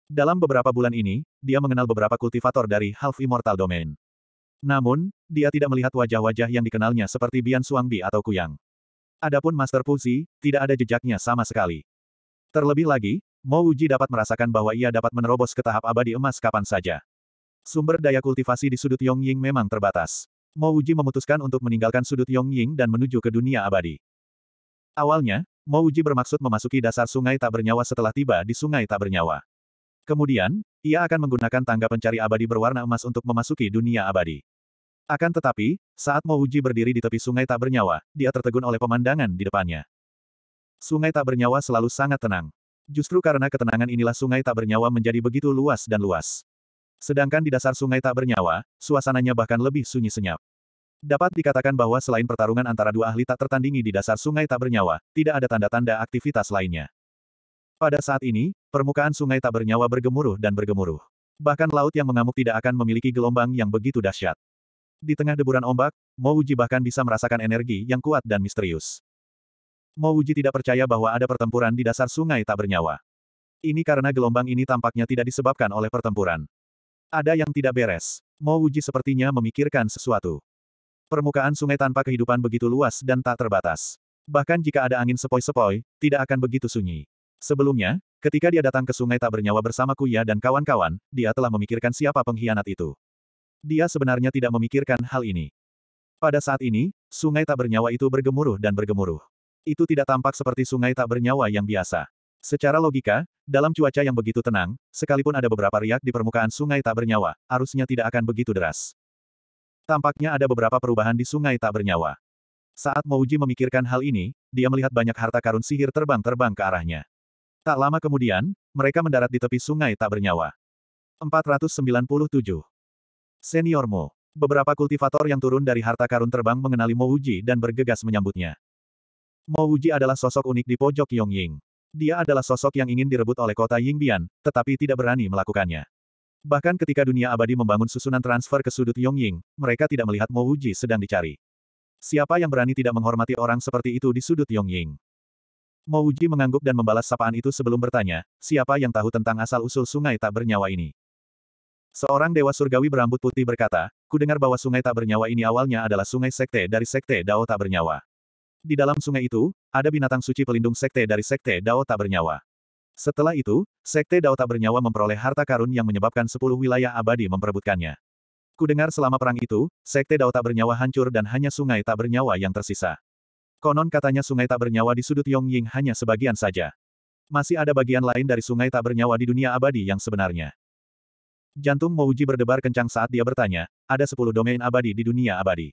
Dalam beberapa bulan ini, dia mengenal beberapa kultivator dari Half Immortal Domain. Namun, dia tidak melihat wajah-wajah yang dikenalnya seperti Bian Suangbi atau Kuyang. Adapun Master Puzi, tidak ada jejaknya sama sekali. Terlebih lagi, Mo Uji dapat merasakan bahwa ia dapat menerobos ke tahap abadi emas kapan saja. Sumber daya kultivasi di sudut Yongying memang terbatas. Mo Uji memutuskan untuk meninggalkan sudut Yongying dan menuju ke dunia abadi. Awalnya, Mo Uji bermaksud memasuki dasar sungai tak bernyawa setelah tiba di sungai tak bernyawa. Kemudian, ia akan menggunakan tangga pencari abadi berwarna emas untuk memasuki dunia abadi. Akan tetapi, saat Mo Uji berdiri di tepi sungai tak bernyawa, dia tertegun oleh pemandangan di depannya. Sungai tak bernyawa selalu sangat tenang. Justru karena ketenangan inilah sungai tak bernyawa menjadi begitu luas dan luas. Sedangkan di dasar sungai tak bernyawa, suasananya bahkan lebih sunyi senyap. Dapat dikatakan bahwa selain pertarungan antara dua ahli tak tertandingi di dasar sungai tak bernyawa, tidak ada tanda-tanda aktivitas lainnya. Pada saat ini, permukaan sungai tak bernyawa bergemuruh dan bergemuruh. Bahkan laut yang mengamuk tidak akan memiliki gelombang yang begitu dahsyat. Di tengah deburan ombak, Mouji bahkan bisa merasakan energi yang kuat dan misterius. Mouji tidak percaya bahwa ada pertempuran di dasar sungai tak bernyawa. Ini karena gelombang ini tampaknya tidak disebabkan oleh pertempuran. Ada yang tidak beres. Mo Wuji sepertinya memikirkan sesuatu. Permukaan sungai tanpa kehidupan begitu luas dan tak terbatas. Bahkan jika ada angin sepoi-sepoi, tidak akan begitu sunyi. Sebelumnya, ketika dia datang ke sungai tak bernyawa bersama Kuya dan kawan-kawan, dia telah memikirkan siapa pengkhianat itu. Dia sebenarnya tidak memikirkan hal ini. Pada saat ini, sungai tak bernyawa itu bergemuruh dan bergemuruh. Itu tidak tampak seperti sungai tak bernyawa yang biasa. Secara logika, dalam cuaca yang begitu tenang, sekalipun ada beberapa riak di permukaan sungai tak bernyawa, arusnya tidak akan begitu deras. Tampaknya ada beberapa perubahan di sungai tak bernyawa. Saat Mouji memikirkan hal ini, dia melihat banyak harta karun sihir terbang-terbang ke arahnya. Tak lama kemudian, mereka mendarat di tepi sungai tak bernyawa. 497. Seniormu. Beberapa kultivator yang turun dari harta karun terbang mengenali Mouji dan bergegas menyambutnya. Mouji adalah sosok unik di pojok Yongying. Dia adalah sosok yang ingin direbut oleh kota Yingbian, tetapi tidak berani melakukannya. Bahkan ketika dunia abadi membangun susunan transfer ke sudut Yongying, mereka tidak melihat Mo Wuji sedang dicari. Siapa yang berani tidak menghormati orang seperti itu di sudut Yongying? Mo Wuji mengangguk dan membalas sapaan itu sebelum bertanya, siapa yang tahu tentang asal-usul sungai tak bernyawa ini? Seorang dewa surgawi berambut putih berkata, ku dengar bahwa sungai tak bernyawa ini awalnya adalah sungai sekte dari sekte Dao tak bernyawa. Di dalam sungai itu, ada binatang suci pelindung sekte dari sekte Dao tak bernyawa. Setelah itu, sekte Dao tak bernyawa memperoleh harta karun yang menyebabkan sepuluh wilayah abadi memperebutkannya. Kudengar selama perang itu, sekte Dao tak bernyawa hancur dan hanya sungai tak bernyawa yang tersisa. Konon katanya sungai tak bernyawa di sudut Yongying hanya sebagian saja. Masih ada bagian lain dari sungai tak bernyawa di dunia abadi yang sebenarnya. Jantung Mouji berdebar kencang saat dia bertanya, ada sepuluh domain abadi di dunia abadi.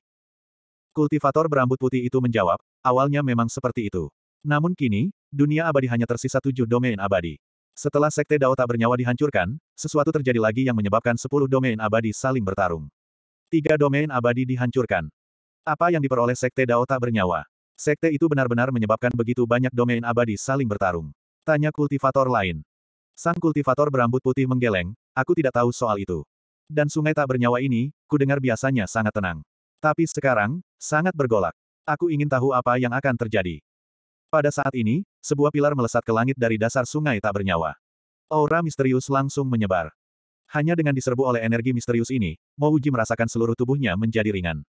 Kultivator berambut putih itu menjawab, awalnya memang seperti itu. Namun kini, dunia abadi hanya tersisa tujuh domain abadi. Setelah sekte Dao tak bernyawa dihancurkan, sesuatu terjadi lagi yang menyebabkan sepuluh domain abadi saling bertarung. Tiga domain abadi dihancurkan. Apa yang diperoleh sekte Dao tak bernyawa? Sekte itu benar-benar menyebabkan begitu banyak domain abadi saling bertarung. Tanya kultivator lain. Sang kultivator berambut putih menggeleng, aku tidak tahu soal itu. Dan sungai tak bernyawa ini, ku dengar biasanya sangat tenang. Tapi sekarang, sangat bergolak. Aku ingin tahu apa yang akan terjadi. Pada saat ini, sebuah pilar melesat ke langit dari dasar sungai tak bernyawa. Aura misterius langsung menyebar. Hanya dengan diserbu oleh energi misterius ini, Mouji merasakan seluruh tubuhnya menjadi ringan.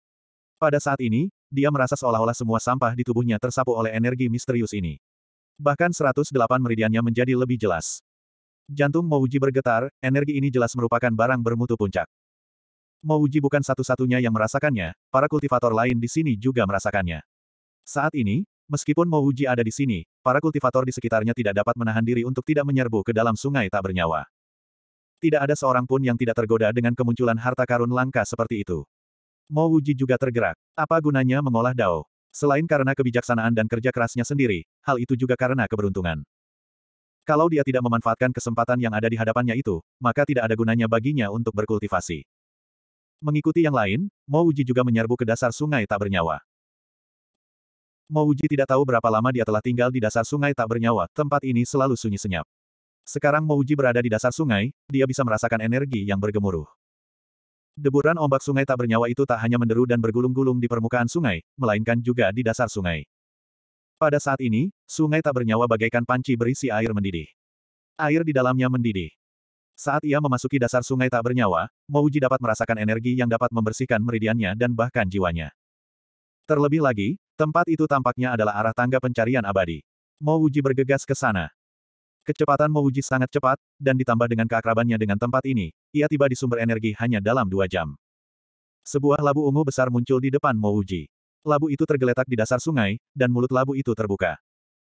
Pada saat ini, dia merasa seolah-olah semua sampah di tubuhnya tersapu oleh energi misterius ini. Bahkan 108 meridiannya menjadi lebih jelas. Jantung Mouji bergetar, energi ini jelas merupakan barang bermutu puncak. Mouji bukan satu-satunya yang merasakannya, para kultivator lain di sini juga merasakannya. Saat ini, meskipun Mouji ada di sini, para kultivator di sekitarnya tidak dapat menahan diri untuk tidak menyerbu ke dalam sungai tak bernyawa. Tidak ada seorang pun yang tidak tergoda dengan kemunculan harta karun langka seperti itu. Mouji juga tergerak. Apa gunanya mengolah Dao? Selain karena kebijaksanaan dan kerja kerasnya sendiri, hal itu juga karena keberuntungan. Kalau dia tidak memanfaatkan kesempatan yang ada di hadapannya itu, maka tidak ada gunanya baginya untuk berkultivasi. Mengikuti yang lain, Mo Uji juga menyerbu ke dasar sungai tak bernyawa. Mo Uji tidak tahu berapa lama dia telah tinggal di dasar sungai tak bernyawa, tempat ini selalu sunyi senyap. Sekarang Mo Uji berada di dasar sungai, dia bisa merasakan energi yang bergemuruh. Deburan ombak sungai tak bernyawa itu tak hanya menderu dan bergulung-gulung di permukaan sungai, melainkan juga di dasar sungai. Pada saat ini, sungai tak bernyawa bagaikan panci berisi air mendidih. Air di dalamnya mendidih. Saat ia memasuki dasar sungai tak bernyawa, Mouji dapat merasakan energi yang dapat membersihkan meridiannya dan bahkan jiwanya. Terlebih lagi, tempat itu tampaknya adalah arah tangga pencarian abadi. Mouji bergegas ke sana. Kecepatan Mouji sangat cepat, dan ditambah dengan keakrabannya dengan tempat ini, ia tiba di sumber energi hanya dalam dua jam. Sebuah labu ungu besar muncul di depan Mouji. Labu itu tergeletak di dasar sungai, dan mulut labu itu terbuka.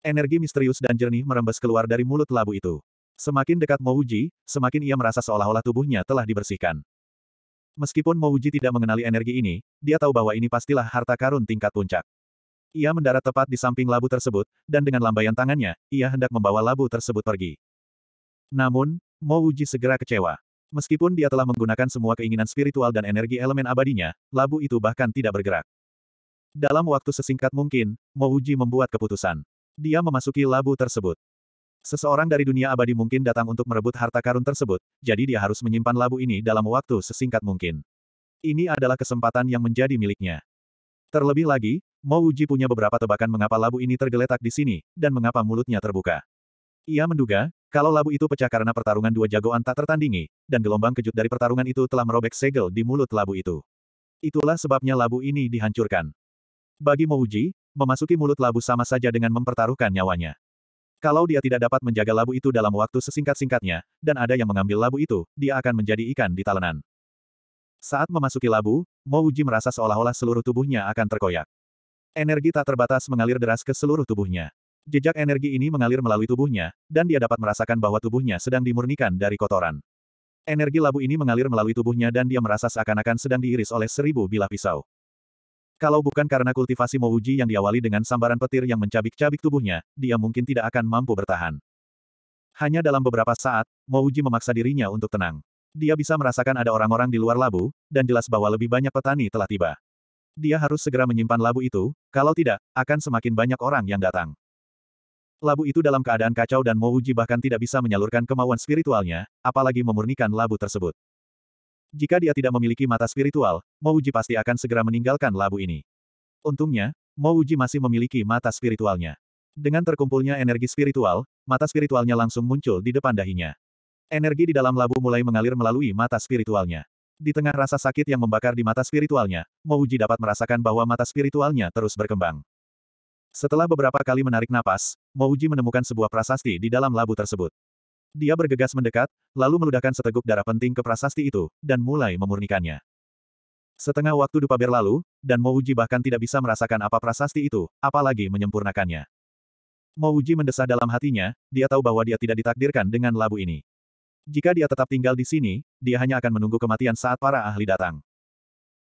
Energi misterius dan jernih merembes keluar dari mulut labu itu. Semakin dekat Mouji, semakin ia merasa seolah-olah tubuhnya telah dibersihkan. Meskipun Mouji tidak mengenali energi ini, dia tahu bahwa ini pastilah harta karun tingkat puncak. Ia mendarat tepat di samping labu tersebut, dan dengan lambaian tangannya, ia hendak membawa labu tersebut pergi. Namun, Mouji segera kecewa. Meskipun dia telah menggunakan semua keinginan spiritual dan energi elemen abadinya, labu itu bahkan tidak bergerak. Dalam waktu sesingkat mungkin, Mouji membuat keputusan. Dia memasuki labu tersebut. Seseorang dari dunia abadi mungkin datang untuk merebut harta karun tersebut, jadi dia harus menyimpan labu ini dalam waktu sesingkat mungkin. Ini adalah kesempatan yang menjadi miliknya. Terlebih lagi, Mo Uji punya beberapa tebakan mengapa labu ini tergeletak di sini, dan mengapa mulutnya terbuka. Ia menduga, kalau labu itu pecah karena pertarungan dua jagoan tak tertandingi, dan gelombang kejut dari pertarungan itu telah merobek segel di mulut labu itu. Itulah sebabnya labu ini dihancurkan. Bagi Mo Uji, memasuki mulut labu sama saja dengan mempertaruhkan nyawanya. Kalau dia tidak dapat menjaga labu itu dalam waktu sesingkat-singkatnya, dan ada yang mengambil labu itu, dia akan menjadi ikan di talenan. Saat memasuki labu, Mo Uji merasa seolah-olah seluruh tubuhnya akan terkoyak. Energi tak terbatas mengalir deras ke seluruh tubuhnya. Jejak energi ini mengalir melalui tubuhnya, dan dia dapat merasakan bahwa tubuhnya sedang dimurnikan dari kotoran. Energi labu ini mengalir melalui tubuhnya dan dia merasa seakan-akan sedang diiris oleh seribu bilah pisau. Kalau bukan karena kultivasi Mouji yang diawali dengan sambaran petir yang mencabik-cabik tubuhnya, dia mungkin tidak akan mampu bertahan. Hanya dalam beberapa saat, Mouji memaksa dirinya untuk tenang. Dia bisa merasakan ada orang-orang di luar labu, dan jelas bahwa lebih banyak petani telah tiba. Dia harus segera menyimpan labu itu, kalau tidak, akan semakin banyak orang yang datang. Labu itu dalam keadaan kacau dan Mouji bahkan tidak bisa menyalurkan kemauan spiritualnya, apalagi memurnikan labu tersebut. Jika dia tidak memiliki mata spiritual, Mouji pasti akan segera meninggalkan labu ini. Untungnya, Mouji masih memiliki mata spiritualnya. Dengan terkumpulnya energi spiritual, mata spiritualnya langsung muncul di depan dahinya. Energi di dalam labu mulai mengalir melalui mata spiritualnya. Di tengah rasa sakit yang membakar di mata spiritualnya, Mouji dapat merasakan bahwa mata spiritualnya terus berkembang. Setelah beberapa kali menarik napas, Mouji menemukan sebuah prasasti di dalam labu tersebut. Dia bergegas mendekat, lalu meludahkan seteguk darah penting ke prasasti itu, dan mulai memurnikannya. Setengah waktu dupa berlalu, dan Mouji bahkan tidak bisa merasakan apa prasasti itu, apalagi menyempurnakannya. Mouji mendesah dalam hatinya, dia tahu bahwa dia tidak ditakdirkan dengan labu ini. Jika dia tetap tinggal di sini, dia hanya akan menunggu kematian saat para ahli datang.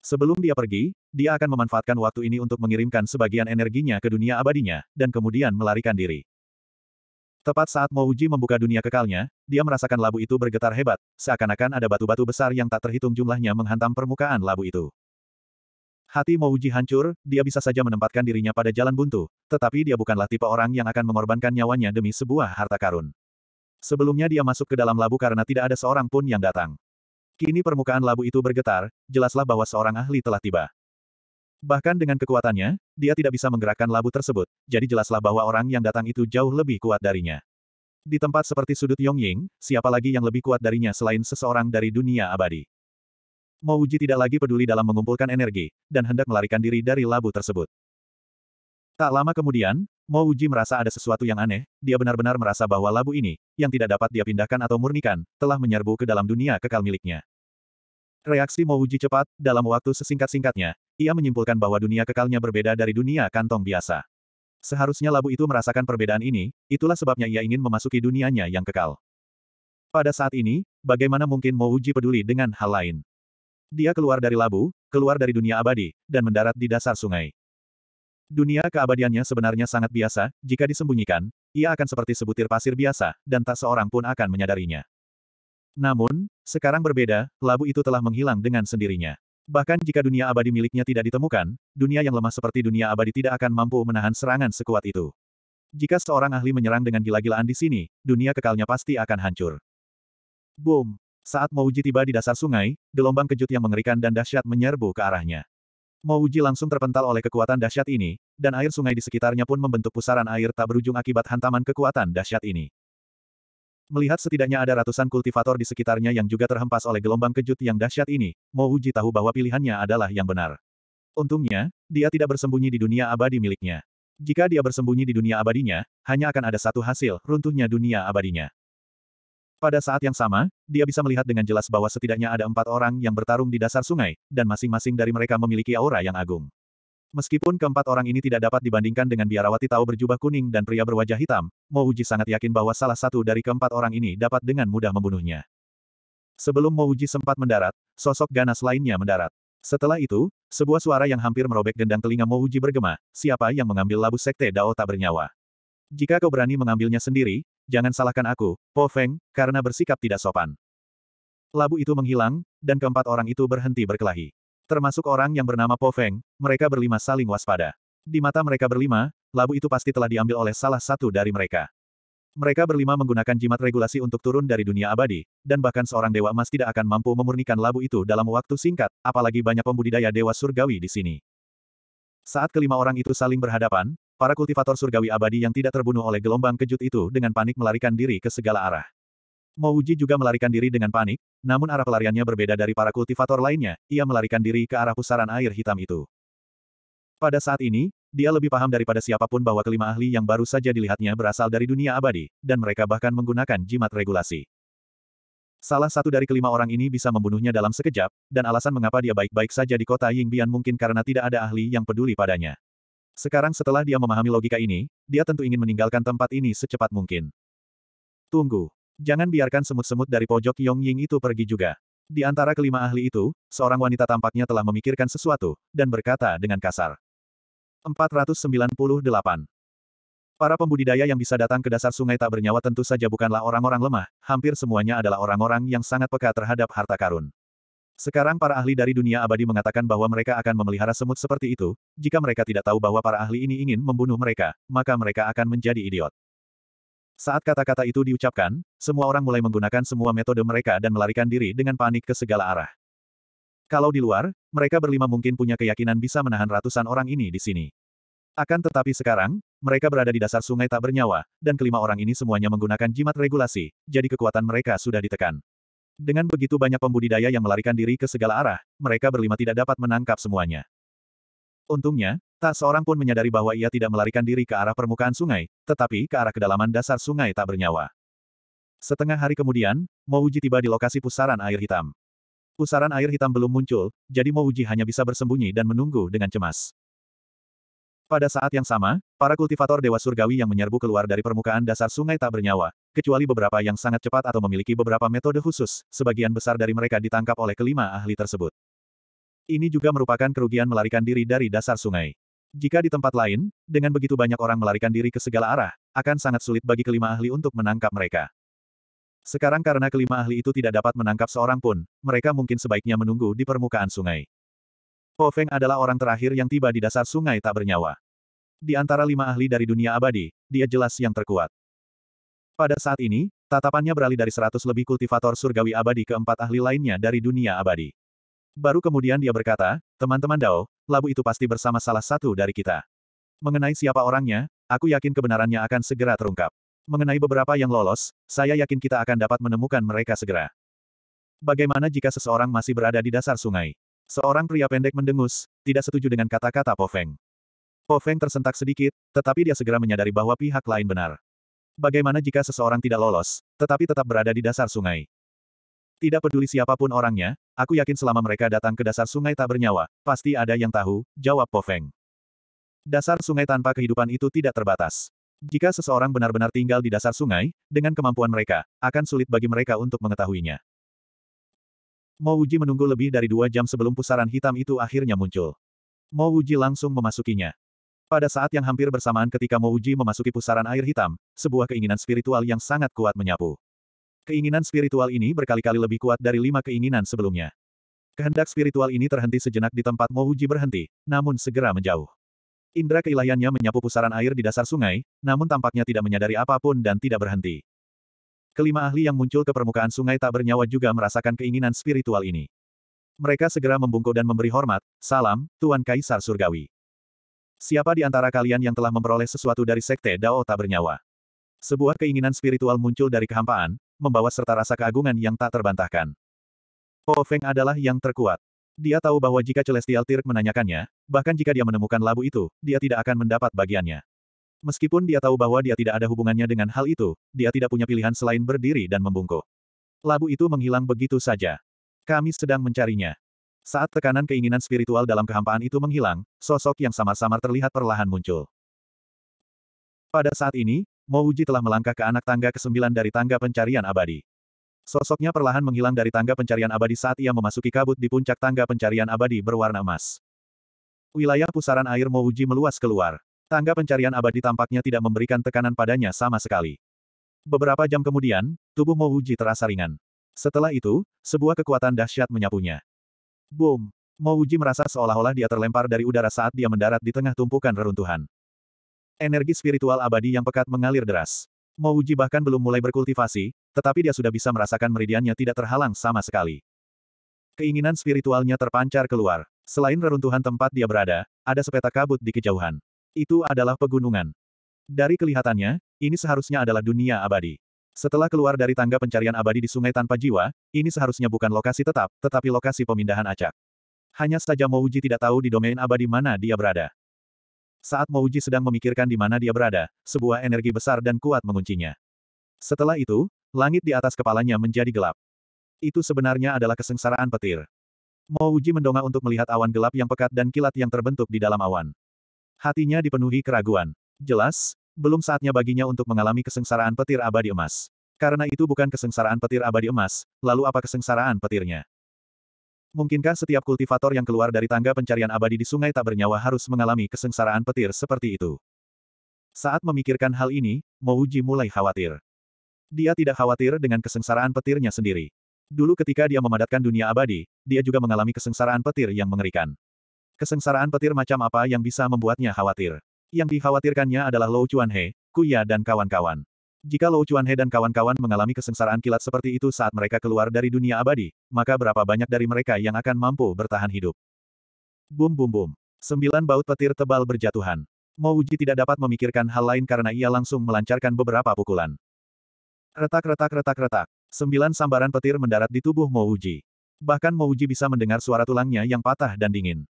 Sebelum dia pergi, dia akan memanfaatkan waktu ini untuk mengirimkan sebagian energinya ke dunia abadinya, dan kemudian melarikan diri. Tepat saat Mo Uji membuka dunia kekalnya, dia merasakan labu itu bergetar hebat, seakan-akan ada batu-batu besar yang tak terhitung jumlahnya menghantam permukaan labu itu. Hati Mo Uji hancur, dia bisa saja menempatkan dirinya pada jalan buntu, tetapi dia bukanlah tipe orang yang akan mengorbankan nyawanya demi sebuah harta karun. Sebelumnya dia masuk ke dalam labu karena tidak ada seorang pun yang datang. Kini permukaan labu itu bergetar, jelaslah bahwa seorang ahli telah tiba. Bahkan dengan kekuatannya, dia tidak bisa menggerakkan labu tersebut, jadi jelaslah bahwa orang yang datang itu jauh lebih kuat darinya. Di tempat seperti sudut Yongying, siapa lagi yang lebih kuat darinya selain seseorang dari dunia abadi? Uji tidak lagi peduli dalam mengumpulkan energi, dan hendak melarikan diri dari labu tersebut. Tak lama kemudian, Mo Uji merasa ada sesuatu yang aneh, dia benar-benar merasa bahwa labu ini, yang tidak dapat dia pindahkan atau murnikan, telah menyerbu ke dalam dunia kekal miliknya. Reaksi Mo Uji cepat, dalam waktu sesingkat-singkatnya, ia menyimpulkan bahwa dunia kekalnya berbeda dari dunia kantong biasa. Seharusnya labu itu merasakan perbedaan ini, itulah sebabnya ia ingin memasuki dunianya yang kekal. Pada saat ini, bagaimana mungkin mau Uji peduli dengan hal lain? Dia keluar dari labu, keluar dari dunia abadi, dan mendarat di dasar sungai. Dunia keabadiannya sebenarnya sangat biasa, jika disembunyikan, ia akan seperti sebutir pasir biasa, dan tak seorang pun akan menyadarinya. Namun, sekarang berbeda, labu itu telah menghilang dengan sendirinya. Bahkan jika dunia abadi miliknya tidak ditemukan, dunia yang lemah seperti dunia abadi tidak akan mampu menahan serangan sekuat itu. Jika seorang ahli menyerang dengan gila-gilaan di sini, dunia kekalnya pasti akan hancur. Boom! Saat Mouji tiba di dasar sungai, gelombang kejut yang mengerikan dan dahsyat menyerbu ke arahnya. Mouji langsung terpental oleh kekuatan dahsyat ini, dan air sungai di sekitarnya pun membentuk pusaran air tak berujung akibat hantaman kekuatan dahsyat ini. Melihat setidaknya ada ratusan kultivator di sekitarnya yang juga terhempas oleh gelombang kejut yang dahsyat ini, Mo Uji tahu bahwa pilihannya adalah yang benar. Untungnya, dia tidak bersembunyi di dunia abadi miliknya. Jika dia bersembunyi di dunia abadinya, hanya akan ada satu hasil, runtuhnya dunia abadinya. Pada saat yang sama, dia bisa melihat dengan jelas bahwa setidaknya ada empat orang yang bertarung di dasar sungai, dan masing-masing dari mereka memiliki aura yang agung. Meskipun keempat orang ini tidak dapat dibandingkan dengan biarawati tahu berjubah kuning dan pria berwajah hitam, Mo Uji sangat yakin bahwa salah satu dari keempat orang ini dapat dengan mudah membunuhnya. Sebelum Mo Uji sempat mendarat, sosok ganas lainnya mendarat. Setelah itu, sebuah suara yang hampir merobek gendang telinga Mo Uji bergema, siapa yang mengambil labu sekte Dao tak bernyawa. Jika kau berani mengambilnya sendiri, jangan salahkan aku, Po Feng, karena bersikap tidak sopan. Labu itu menghilang, dan keempat orang itu berhenti berkelahi. Termasuk orang yang bernama Po Feng, mereka berlima saling waspada. Di mata mereka berlima, labu itu pasti telah diambil oleh salah satu dari mereka. Mereka berlima menggunakan jimat regulasi untuk turun dari dunia abadi, dan bahkan seorang dewa emas tidak akan mampu memurnikan labu itu dalam waktu singkat, apalagi banyak pembudidaya dewa surgawi di sini. Saat kelima orang itu saling berhadapan, para kultivator surgawi abadi yang tidak terbunuh oleh gelombang kejut itu dengan panik melarikan diri ke segala arah. Mo Uji juga melarikan diri dengan panik, namun arah pelariannya berbeda dari para kultivator lainnya, ia melarikan diri ke arah pusaran air hitam itu. Pada saat ini, dia lebih paham daripada siapapun bahwa kelima ahli yang baru saja dilihatnya berasal dari dunia abadi, dan mereka bahkan menggunakan jimat regulasi. Salah satu dari kelima orang ini bisa membunuhnya dalam sekejap, dan alasan mengapa dia baik-baik saja di kota Yingbian mungkin karena tidak ada ahli yang peduli padanya. Sekarang setelah dia memahami logika ini, dia tentu ingin meninggalkan tempat ini secepat mungkin. Tunggu, Jangan biarkan semut-semut dari pojok Yong Ying itu pergi juga. Di antara kelima ahli itu, seorang wanita tampaknya telah memikirkan sesuatu, dan berkata dengan kasar. 498. Para pembudidaya yang bisa datang ke dasar sungai tak bernyawa tentu saja bukanlah orang-orang lemah, hampir semuanya adalah orang-orang yang sangat peka terhadap harta karun. Sekarang para ahli dari dunia abadi mengatakan bahwa mereka akan memelihara semut seperti itu, jika mereka tidak tahu bahwa para ahli ini ingin membunuh mereka, maka mereka akan menjadi idiot. Saat kata-kata itu diucapkan, semua orang mulai menggunakan semua metode mereka dan melarikan diri dengan panik ke segala arah. Kalau di luar, mereka berlima mungkin punya keyakinan bisa menahan ratusan orang ini di sini. Akan tetapi sekarang, mereka berada di dasar sungai tak bernyawa, dan kelima orang ini semuanya menggunakan jimat regulasi, jadi kekuatan mereka sudah ditekan. Dengan begitu banyak pembudidaya yang melarikan diri ke segala arah, mereka berlima tidak dapat menangkap semuanya. Untungnya, tak seorang pun menyadari bahwa ia tidak melarikan diri ke arah permukaan sungai, tetapi ke arah kedalaman dasar sungai tak bernyawa. Setengah hari kemudian, Mouji tiba di lokasi pusaran air hitam. Pusaran air hitam belum muncul, jadi Mouji hanya bisa bersembunyi dan menunggu dengan cemas. Pada saat yang sama, para kultivator Dewa Surgawi yang menyerbu keluar dari permukaan dasar sungai tak bernyawa, kecuali beberapa yang sangat cepat atau memiliki beberapa metode khusus, sebagian besar dari mereka ditangkap oleh kelima ahli tersebut. Ini juga merupakan kerugian melarikan diri dari dasar sungai. Jika di tempat lain, dengan begitu banyak orang melarikan diri ke segala arah, akan sangat sulit bagi kelima ahli untuk menangkap mereka. Sekarang karena kelima ahli itu tidak dapat menangkap seorang pun, mereka mungkin sebaiknya menunggu di permukaan sungai. Po Feng adalah orang terakhir yang tiba di dasar sungai tak bernyawa. Di antara lima ahli dari dunia abadi, dia jelas yang terkuat. Pada saat ini, tatapannya beralih dari seratus lebih kultivator surgawi abadi ke empat ahli lainnya dari dunia abadi. Baru kemudian dia berkata, teman-teman Dao, labu itu pasti bersama salah satu dari kita. Mengenai siapa orangnya, aku yakin kebenarannya akan segera terungkap. Mengenai beberapa yang lolos, saya yakin kita akan dapat menemukan mereka segera. Bagaimana jika seseorang masih berada di dasar sungai? Seorang pria pendek mendengus, tidak setuju dengan kata-kata Po Feng. Po Feng tersentak sedikit, tetapi dia segera menyadari bahwa pihak lain benar. Bagaimana jika seseorang tidak lolos, tetapi tetap berada di dasar sungai? Tidak peduli siapapun orangnya, aku yakin selama mereka datang ke dasar sungai tak bernyawa, pasti ada yang tahu, jawab Po Feng. Dasar sungai tanpa kehidupan itu tidak terbatas. Jika seseorang benar-benar tinggal di dasar sungai, dengan kemampuan mereka, akan sulit bagi mereka untuk mengetahuinya. Mo Wuji menunggu lebih dari dua jam sebelum pusaran hitam itu akhirnya muncul. Mo Wuji langsung memasukinya. Pada saat yang hampir bersamaan ketika Mo Wuji memasuki pusaran air hitam, sebuah keinginan spiritual yang sangat kuat menyapu. Keinginan spiritual ini berkali-kali lebih kuat dari lima keinginan sebelumnya. Kehendak spiritual ini terhenti sejenak di tempat Mouji berhenti, namun segera menjauh. Indra keilahiannya menyapu pusaran air di dasar sungai, namun tampaknya tidak menyadari apapun dan tidak berhenti. Kelima ahli yang muncul ke permukaan sungai tak bernyawa juga merasakan keinginan spiritual ini. Mereka segera membungkuk dan memberi hormat, salam, Tuan Kaisar Surgawi. Siapa di antara kalian yang telah memperoleh sesuatu dari Sekte Dao tak bernyawa? Sebuah keinginan spiritual muncul dari kehampaan, membawa serta rasa keagungan yang tak terbantahkan. Po Feng adalah yang terkuat. Dia tahu bahwa jika Celestial Tirk menanyakannya, bahkan jika dia menemukan labu itu, dia tidak akan mendapat bagiannya. Meskipun dia tahu bahwa dia tidak ada hubungannya dengan hal itu, dia tidak punya pilihan selain berdiri dan membungkuk. Labu itu menghilang begitu saja. Kami sedang mencarinya. Saat tekanan keinginan spiritual dalam kehampaan itu menghilang, sosok yang samar-samar terlihat perlahan muncul. Pada saat ini, Mo telah melangkah ke anak tangga ke-9 dari tangga pencarian abadi. Sosoknya perlahan menghilang dari tangga pencarian abadi saat ia memasuki kabut di puncak tangga pencarian abadi berwarna emas. Wilayah pusaran air Mouji meluas keluar. Tangga pencarian abadi tampaknya tidak memberikan tekanan padanya sama sekali. Beberapa jam kemudian, tubuh Mouji terasa ringan. Setelah itu, sebuah kekuatan dahsyat menyapunya. Boom! Mouji merasa seolah-olah dia terlempar dari udara saat dia mendarat di tengah tumpukan reruntuhan. Energi spiritual abadi yang pekat mengalir deras. uji bahkan belum mulai berkultivasi, tetapi dia sudah bisa merasakan meridiannya tidak terhalang sama sekali. Keinginan spiritualnya terpancar keluar. Selain reruntuhan tempat dia berada, ada sepetak kabut di kejauhan. Itu adalah pegunungan. Dari kelihatannya, ini seharusnya adalah dunia abadi. Setelah keluar dari tangga pencarian abadi di sungai tanpa jiwa, ini seharusnya bukan lokasi tetap, tetapi lokasi pemindahan acak. Hanya saja Mouji tidak tahu di domain abadi mana dia berada. Saat Mouji sedang memikirkan di mana dia berada, sebuah energi besar dan kuat menguncinya. Setelah itu, langit di atas kepalanya menjadi gelap. Itu sebenarnya adalah kesengsaraan petir. Mouji mendongak untuk melihat awan gelap yang pekat dan kilat yang terbentuk di dalam awan. Hatinya dipenuhi keraguan. Jelas, belum saatnya baginya untuk mengalami kesengsaraan petir abadi emas. Karena itu bukan kesengsaraan petir abadi emas, lalu apa kesengsaraan petirnya? Mungkinkah setiap kultivator yang keluar dari tangga pencarian abadi di sungai tak bernyawa harus mengalami kesengsaraan petir seperti itu? Saat memikirkan hal ini, Mouji mulai khawatir. Dia tidak khawatir dengan kesengsaraan petirnya sendiri. Dulu ketika dia memadatkan dunia abadi, dia juga mengalami kesengsaraan petir yang mengerikan. Kesengsaraan petir macam apa yang bisa membuatnya khawatir? Yang dikhawatirkannya adalah Lou He, Kuya dan kawan-kawan. Jika Lou Chuanhe dan kawan-kawan mengalami kesengsaraan kilat seperti itu saat mereka keluar dari dunia abadi, maka berapa banyak dari mereka yang akan mampu bertahan hidup? Bum bum bum. Sembilan baut petir tebal berjatuhan. Mo Uji tidak dapat memikirkan hal lain karena ia langsung melancarkan beberapa pukulan. Retak-retak-retak-retak. Sembilan sambaran petir mendarat di tubuh Mo Uji. Bahkan Mo Uji bisa mendengar suara tulangnya yang patah dan dingin.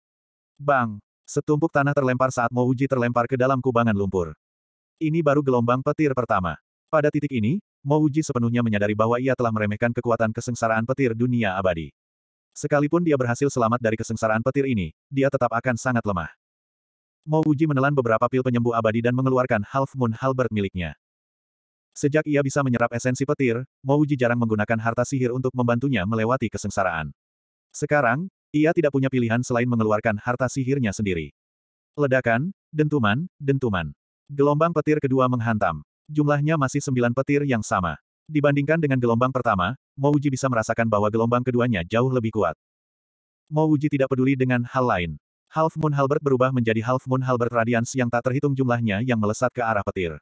Bang! Setumpuk tanah terlempar saat Mo Uji terlempar ke dalam kubangan lumpur. Ini baru gelombang petir pertama. Pada titik ini, Mouji sepenuhnya menyadari bahwa ia telah meremehkan kekuatan kesengsaraan petir dunia abadi. Sekalipun dia berhasil selamat dari kesengsaraan petir ini, dia tetap akan sangat lemah. Mouji menelan beberapa pil penyembuh abadi dan mengeluarkan Half Moon Halberd miliknya. Sejak ia bisa menyerap esensi petir, Mouji jarang menggunakan harta sihir untuk membantunya melewati kesengsaraan. Sekarang, ia tidak punya pilihan selain mengeluarkan harta sihirnya sendiri. Ledakan, dentuman, dentuman. Gelombang petir kedua menghantam. Jumlahnya masih sembilan petir yang sama. Dibandingkan dengan gelombang pertama, Mouji bisa merasakan bahwa gelombang keduanya jauh lebih kuat. Mouji tidak peduli dengan hal lain. Half Moon Halbert berubah menjadi Half Moon Halbert Radiance yang tak terhitung jumlahnya yang melesat ke arah petir.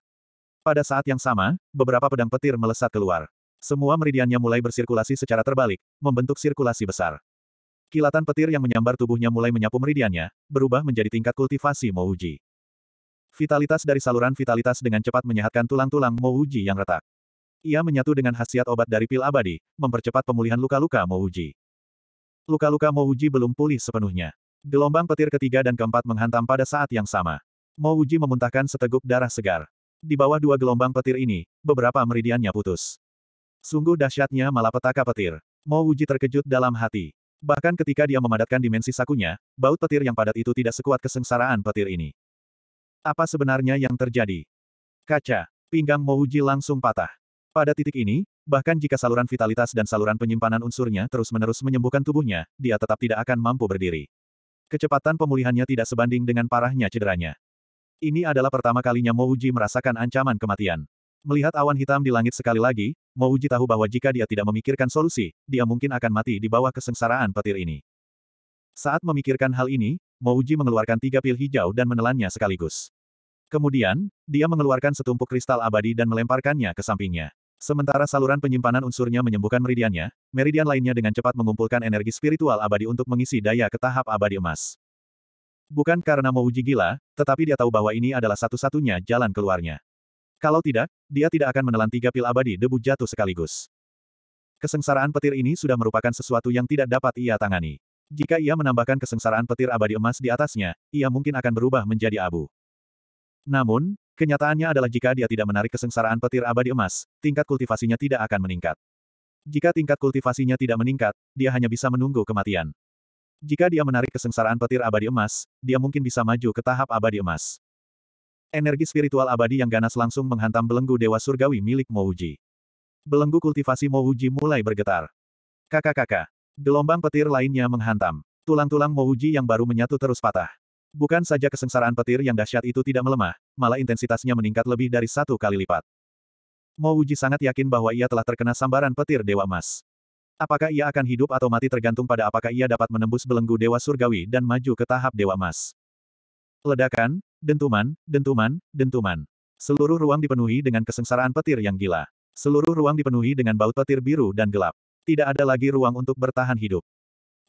Pada saat yang sama, beberapa pedang petir melesat keluar. Semua meridiannya mulai bersirkulasi secara terbalik, membentuk sirkulasi besar. Kilatan petir yang menyambar tubuhnya mulai menyapu meridiannya, berubah menjadi tingkat kultivasi Mouji. Vitalitas dari saluran vitalitas dengan cepat menyehatkan tulang-tulang Mouji yang retak. Ia menyatu dengan khasiat obat dari pil abadi, mempercepat pemulihan luka-luka Mouji. Luka-luka Mouji belum pulih sepenuhnya. Gelombang petir ketiga dan keempat menghantam pada saat yang sama. Mouji memuntahkan seteguk darah segar. Di bawah dua gelombang petir ini, beberapa meridiannya putus. Sungguh dahsyatnya malapetaka petir. Mouji terkejut dalam hati. Bahkan ketika dia memadatkan dimensi sakunya, baut petir yang padat itu tidak sekuat kesengsaraan petir ini. Apa sebenarnya yang terjadi? Kaca, pinggang Mouji langsung patah. Pada titik ini, bahkan jika saluran vitalitas dan saluran penyimpanan unsurnya terus-menerus menyembuhkan tubuhnya, dia tetap tidak akan mampu berdiri. Kecepatan pemulihannya tidak sebanding dengan parahnya cederanya. Ini adalah pertama kalinya Mouji merasakan ancaman kematian. Melihat awan hitam di langit sekali lagi, Mouji tahu bahwa jika dia tidak memikirkan solusi, dia mungkin akan mati di bawah kesengsaraan petir ini. Saat memikirkan hal ini, Mouji mengeluarkan tiga pil hijau dan menelannya sekaligus. Kemudian, dia mengeluarkan setumpuk kristal abadi dan melemparkannya ke sampingnya. Sementara saluran penyimpanan unsurnya menyembuhkan meridiannya, meridian lainnya dengan cepat mengumpulkan energi spiritual abadi untuk mengisi daya ke tahap abadi emas. Bukan karena mau uji gila, tetapi dia tahu bahwa ini adalah satu-satunya jalan keluarnya. Kalau tidak, dia tidak akan menelan tiga pil abadi debu jatuh sekaligus. Kesengsaraan petir ini sudah merupakan sesuatu yang tidak dapat ia tangani. Jika ia menambahkan kesengsaraan petir abadi emas di atasnya, ia mungkin akan berubah menjadi abu. Namun, kenyataannya adalah jika dia tidak menarik kesengsaraan petir abadi emas, tingkat kultivasinya tidak akan meningkat. Jika tingkat kultivasinya tidak meningkat, dia hanya bisa menunggu kematian. Jika dia menarik kesengsaraan petir abadi emas, dia mungkin bisa maju ke tahap abadi emas. Energi spiritual abadi yang ganas langsung menghantam belenggu dewa surgawi milik Mouji. Belenggu kultivasi Mouji mulai bergetar. Kakak-kakak, gelombang petir lainnya menghantam. Tulang-tulang Mouji yang baru menyatu terus patah. Bukan saja kesengsaraan petir yang dahsyat itu tidak melemah, malah intensitasnya meningkat lebih dari satu kali lipat. Mo Wuji sangat yakin bahwa ia telah terkena sambaran petir Dewa Emas. Apakah ia akan hidup atau mati tergantung pada apakah ia dapat menembus belenggu Dewa Surgawi dan maju ke tahap Dewa Emas. Ledakan, dentuman, dentuman, dentuman. Seluruh ruang dipenuhi dengan kesengsaraan petir yang gila. Seluruh ruang dipenuhi dengan baut petir biru dan gelap. Tidak ada lagi ruang untuk bertahan hidup.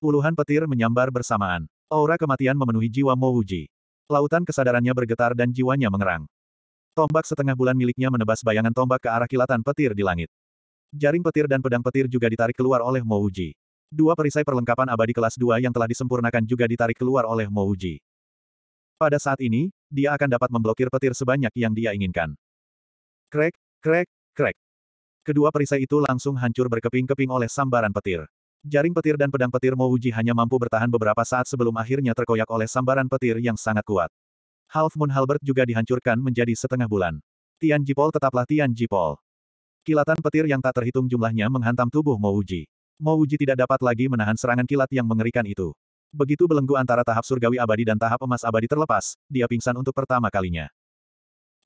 Puluhan petir menyambar bersamaan. Aura kematian memenuhi jiwa Mowuji. Lautan kesadarannya bergetar dan jiwanya mengerang. Tombak setengah bulan miliknya menebas bayangan tombak ke arah kilatan petir di langit. Jaring petir dan pedang petir juga ditarik keluar oleh Mowuji. Dua perisai perlengkapan abadi kelas 2 yang telah disempurnakan juga ditarik keluar oleh Mowuji. Pada saat ini, dia akan dapat memblokir petir sebanyak yang dia inginkan. Krek, krek, krek. Kedua perisai itu langsung hancur berkeping-keping oleh sambaran petir. Jaring petir dan pedang petir Mouji hanya mampu bertahan beberapa saat sebelum akhirnya terkoyak oleh sambaran petir yang sangat kuat. Half Moon Halbert juga dihancurkan menjadi setengah bulan. Tian Jipol tetaplah Tian Jipol. Kilatan petir yang tak terhitung jumlahnya menghantam tubuh Mouji. Mouji tidak dapat lagi menahan serangan kilat yang mengerikan itu. Begitu belenggu antara tahap surgawi abadi dan tahap emas abadi terlepas, dia pingsan untuk pertama kalinya.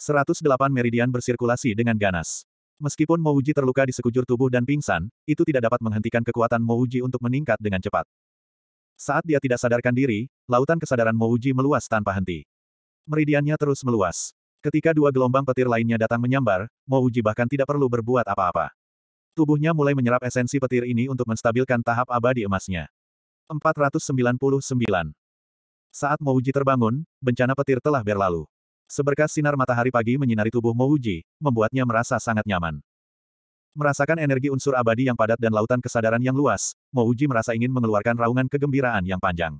108 meridian bersirkulasi dengan ganas. Meskipun Mouji terluka di sekujur tubuh dan pingsan, itu tidak dapat menghentikan kekuatan Mouji untuk meningkat dengan cepat. Saat dia tidak sadarkan diri, lautan kesadaran Mouji meluas tanpa henti. Meridiannya terus meluas. Ketika dua gelombang petir lainnya datang menyambar, Mouji bahkan tidak perlu berbuat apa-apa. Tubuhnya mulai menyerap esensi petir ini untuk menstabilkan tahap abadi emasnya. 499. Saat Mouji terbangun, bencana petir telah berlalu. Seberkas sinar matahari pagi menyinari tubuh Mouji, membuatnya merasa sangat nyaman. Merasakan energi unsur abadi yang padat dan lautan kesadaran yang luas, Mouji merasa ingin mengeluarkan raungan kegembiraan yang panjang.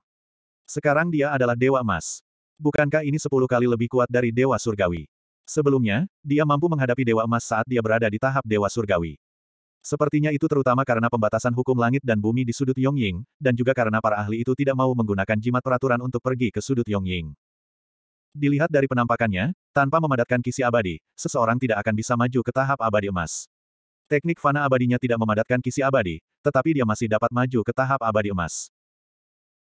Sekarang dia adalah Dewa Emas. Bukankah ini sepuluh kali lebih kuat dari Dewa Surgawi? Sebelumnya, dia mampu menghadapi Dewa Emas saat dia berada di tahap Dewa Surgawi. Sepertinya itu terutama karena pembatasan hukum langit dan bumi di sudut Yongying, dan juga karena para ahli itu tidak mau menggunakan jimat peraturan untuk pergi ke sudut Yongying. Dilihat dari penampakannya, tanpa memadatkan kisi abadi, seseorang tidak akan bisa maju ke tahap abadi emas. Teknik fana abadinya tidak memadatkan kisi abadi, tetapi dia masih dapat maju ke tahap abadi emas.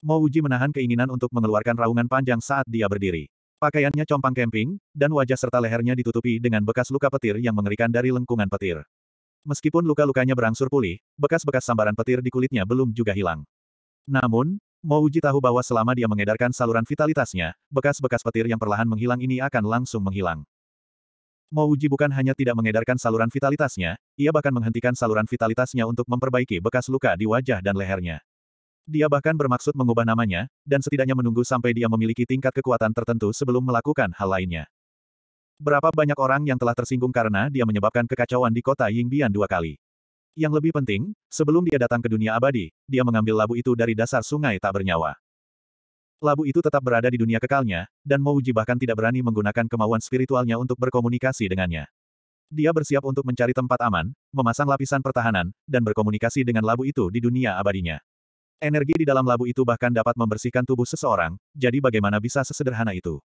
Mo Uji menahan keinginan untuk mengeluarkan raungan panjang saat dia berdiri. Pakaiannya compang kemping, dan wajah serta lehernya ditutupi dengan bekas luka petir yang mengerikan dari lengkungan petir. Meskipun luka-lukanya berangsur pulih, bekas-bekas sambaran petir di kulitnya belum juga hilang. Namun, Mouji tahu bahwa selama dia mengedarkan saluran vitalitasnya, bekas-bekas petir yang perlahan menghilang ini akan langsung menghilang. Uji bukan hanya tidak mengedarkan saluran vitalitasnya, ia bahkan menghentikan saluran vitalitasnya untuk memperbaiki bekas luka di wajah dan lehernya. Dia bahkan bermaksud mengubah namanya, dan setidaknya menunggu sampai dia memiliki tingkat kekuatan tertentu sebelum melakukan hal lainnya. Berapa banyak orang yang telah tersinggung karena dia menyebabkan kekacauan di kota Yingbian dua kali. Yang lebih penting, sebelum dia datang ke dunia abadi, dia mengambil labu itu dari dasar sungai tak bernyawa. Labu itu tetap berada di dunia kekalnya, dan Mouji bahkan tidak berani menggunakan kemauan spiritualnya untuk berkomunikasi dengannya. Dia bersiap untuk mencari tempat aman, memasang lapisan pertahanan, dan berkomunikasi dengan labu itu di dunia abadinya. Energi di dalam labu itu bahkan dapat membersihkan tubuh seseorang, jadi bagaimana bisa sesederhana itu?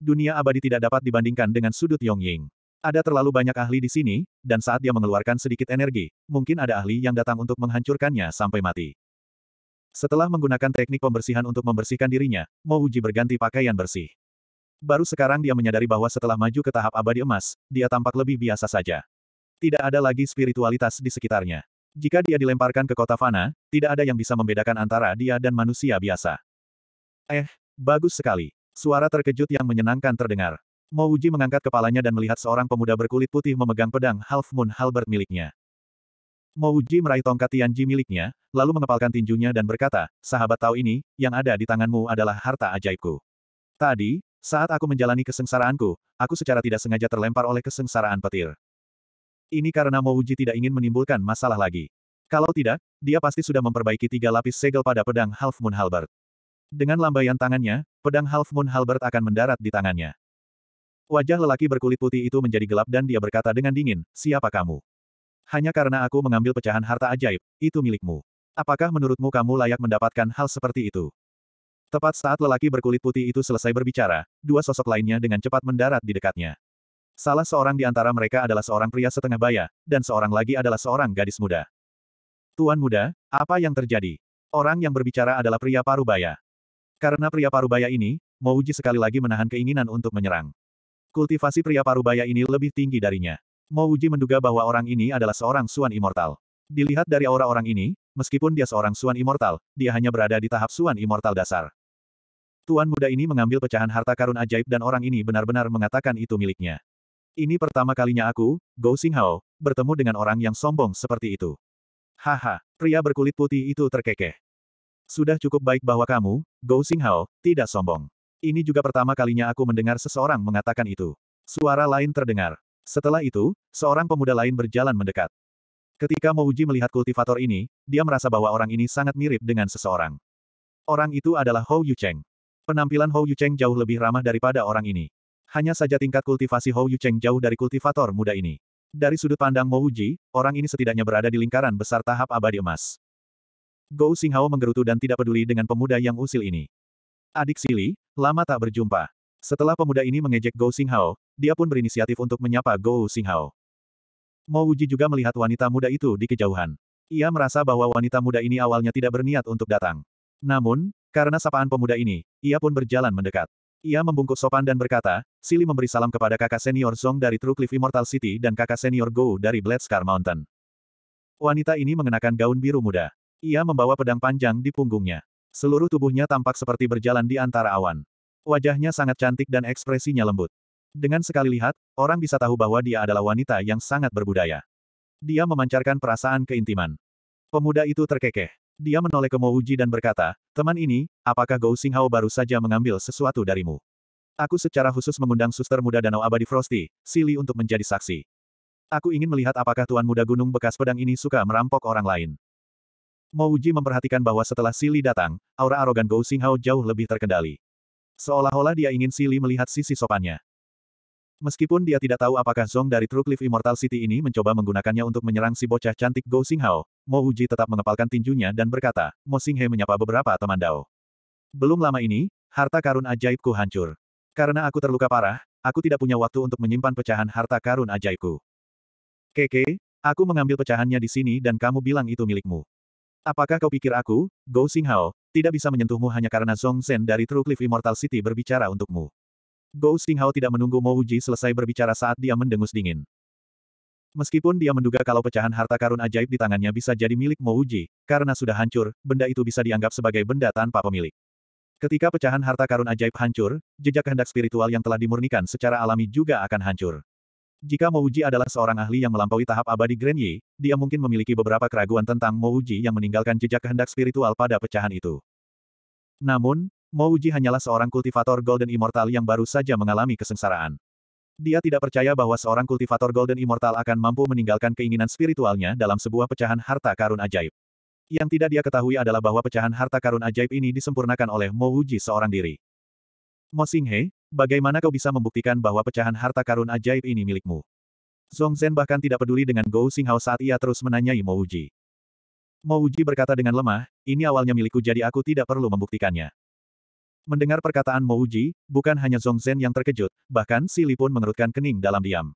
Dunia abadi tidak dapat dibandingkan dengan sudut Yongying. Ada terlalu banyak ahli di sini, dan saat dia mengeluarkan sedikit energi, mungkin ada ahli yang datang untuk menghancurkannya sampai mati. Setelah menggunakan teknik pembersihan untuk membersihkan dirinya, Mouji berganti pakaian bersih. Baru sekarang dia menyadari bahwa setelah maju ke tahap abadi emas, dia tampak lebih biasa saja. Tidak ada lagi spiritualitas di sekitarnya. Jika dia dilemparkan ke kota fana, tidak ada yang bisa membedakan antara dia dan manusia biasa. Eh, bagus sekali. Suara terkejut yang menyenangkan terdengar. Mo Uji mengangkat kepalanya dan melihat seorang pemuda berkulit putih memegang pedang Half Moon Halbert miliknya. Mo Uji meraih tongkat Tianji miliknya, lalu mengepalkan tinjunya dan berkata, sahabat tahu ini, yang ada di tanganmu adalah harta ajaibku. Tadi, saat aku menjalani kesengsaraanku, aku secara tidak sengaja terlempar oleh kesengsaraan petir. Ini karena Mo Uji tidak ingin menimbulkan masalah lagi. Kalau tidak, dia pasti sudah memperbaiki tiga lapis segel pada pedang Half Moon Halbert. Dengan lambaian tangannya, pedang Half Moon Halbert akan mendarat di tangannya. Wajah lelaki berkulit putih itu menjadi gelap dan dia berkata dengan dingin, siapa kamu? Hanya karena aku mengambil pecahan harta ajaib, itu milikmu. Apakah menurutmu kamu layak mendapatkan hal seperti itu? Tepat saat lelaki berkulit putih itu selesai berbicara, dua sosok lainnya dengan cepat mendarat di dekatnya. Salah seorang di antara mereka adalah seorang pria setengah baya, dan seorang lagi adalah seorang gadis muda. Tuan muda, apa yang terjadi? Orang yang berbicara adalah pria parubaya. Karena pria parubaya ini, Mouji sekali lagi menahan keinginan untuk menyerang. Kultivasi pria parubaya ini lebih tinggi darinya. Mo Uji menduga bahwa orang ini adalah seorang Suan Immortal. Dilihat dari aura orang ini, meskipun dia seorang Suan Immortal, dia hanya berada di tahap Suan Immortal dasar. Tuan muda ini mengambil pecahan harta karun ajaib dan orang ini benar-benar mengatakan itu miliknya. Ini pertama kalinya aku, Gou Xinghao, bertemu dengan orang yang sombong seperti itu. Haha, pria berkulit putih itu terkekeh. Sudah cukup baik bahwa kamu, Gou Xinghao, tidak sombong. Ini juga pertama kalinya aku mendengar seseorang mengatakan itu. Suara lain terdengar. Setelah itu, seorang pemuda lain berjalan mendekat. Ketika Mouji melihat kultivator ini, dia merasa bahwa orang ini sangat mirip dengan seseorang. Orang itu adalah Hou Yucheng. Penampilan Hou Yucheng jauh lebih ramah daripada orang ini. Hanya saja tingkat kultivasi Hou Yucheng jauh dari kultivator muda ini. Dari sudut pandang Mouji, orang ini setidaknya berada di lingkaran besar tahap abadi emas. Gou Xinghao menggerutu dan tidak peduli dengan pemuda yang usil ini. Adik Sili, Lama tak berjumpa. Setelah pemuda ini mengejek Gou Xinghao, dia pun berinisiatif untuk menyapa Gou Xinghao. Mo Wuji juga melihat wanita muda itu di kejauhan. Ia merasa bahwa wanita muda ini awalnya tidak berniat untuk datang. Namun, karena sapaan pemuda ini, ia pun berjalan mendekat. Ia membungkuk sopan dan berkata, Sili memberi salam kepada kakak senior Zong dari True Cliff Immortal City dan kakak senior Go dari Blade Scar Mountain. Wanita ini mengenakan gaun biru muda. Ia membawa pedang panjang di punggungnya. Seluruh tubuhnya tampak seperti berjalan di antara awan. Wajahnya sangat cantik dan ekspresinya lembut. Dengan sekali lihat, orang bisa tahu bahwa dia adalah wanita yang sangat berbudaya. Dia memancarkan perasaan keintiman. Pemuda itu terkekeh. Dia menoleh ke Mouji dan berkata, Teman ini, apakah Gou Singhao baru saja mengambil sesuatu darimu? Aku secara khusus mengundang suster muda Danau Abadi Frosty, Sili untuk menjadi saksi. Aku ingin melihat apakah Tuan Muda Gunung bekas pedang ini suka merampok orang lain. Mouji memperhatikan bahwa setelah Sili datang, aura arogan Gou Singhao jauh lebih terkendali. Seolah-olah dia ingin Sili melihat sisi sopannya. Meskipun dia tidak tahu apakah Zong dari True Cliff Immortal City ini mencoba menggunakannya untuk menyerang si bocah cantik Go Hao, Mo Uji tetap mengepalkan tinjunya dan berkata, Mo Xinghe menyapa beberapa teman Dao. Belum lama ini, harta karun ajaibku hancur. Karena aku terluka parah, aku tidak punya waktu untuk menyimpan pecahan harta karun ajaibku. Keke, aku mengambil pecahannya di sini dan kamu bilang itu milikmu. Apakah kau pikir aku, Go Hao? tidak bisa menyentuhmu hanya karena Zong Zhen dari True Cliff Immortal City berbicara untukmu. Ghosting Hao tidak menunggu Mo Wuji selesai berbicara saat dia mendengus dingin. Meskipun dia menduga kalau pecahan harta karun ajaib di tangannya bisa jadi milik Mo Wuji, karena sudah hancur, benda itu bisa dianggap sebagai benda tanpa pemilik. Ketika pecahan harta karun ajaib hancur, jejak kehendak spiritual yang telah dimurnikan secara alami juga akan hancur. Jika Mouji adalah seorang ahli yang melampaui tahap abadi Grand Yi, dia mungkin memiliki beberapa keraguan tentang Mouji yang meninggalkan jejak kehendak spiritual pada pecahan itu. Namun, Mouji hanyalah seorang kultivator Golden Immortal yang baru saja mengalami kesengsaraan. Dia tidak percaya bahwa seorang kultivator Golden Immortal akan mampu meninggalkan keinginan spiritualnya dalam sebuah pecahan harta karun ajaib. Yang tidak dia ketahui adalah bahwa pecahan harta karun ajaib ini disempurnakan oleh Mouji seorang diri. Mo Singhe. Bagaimana kau bisa membuktikan bahwa pecahan harta karun ajaib ini milikmu? Zong Zhen bahkan tidak peduli dengan Gou Xinghao saat ia terus menanyai Mo Uji. Mo Uji berkata dengan lemah, ini awalnya milikku jadi aku tidak perlu membuktikannya. Mendengar perkataan Mo Uji, bukan hanya Zong Zhen yang terkejut, bahkan Si Li pun mengerutkan kening dalam diam.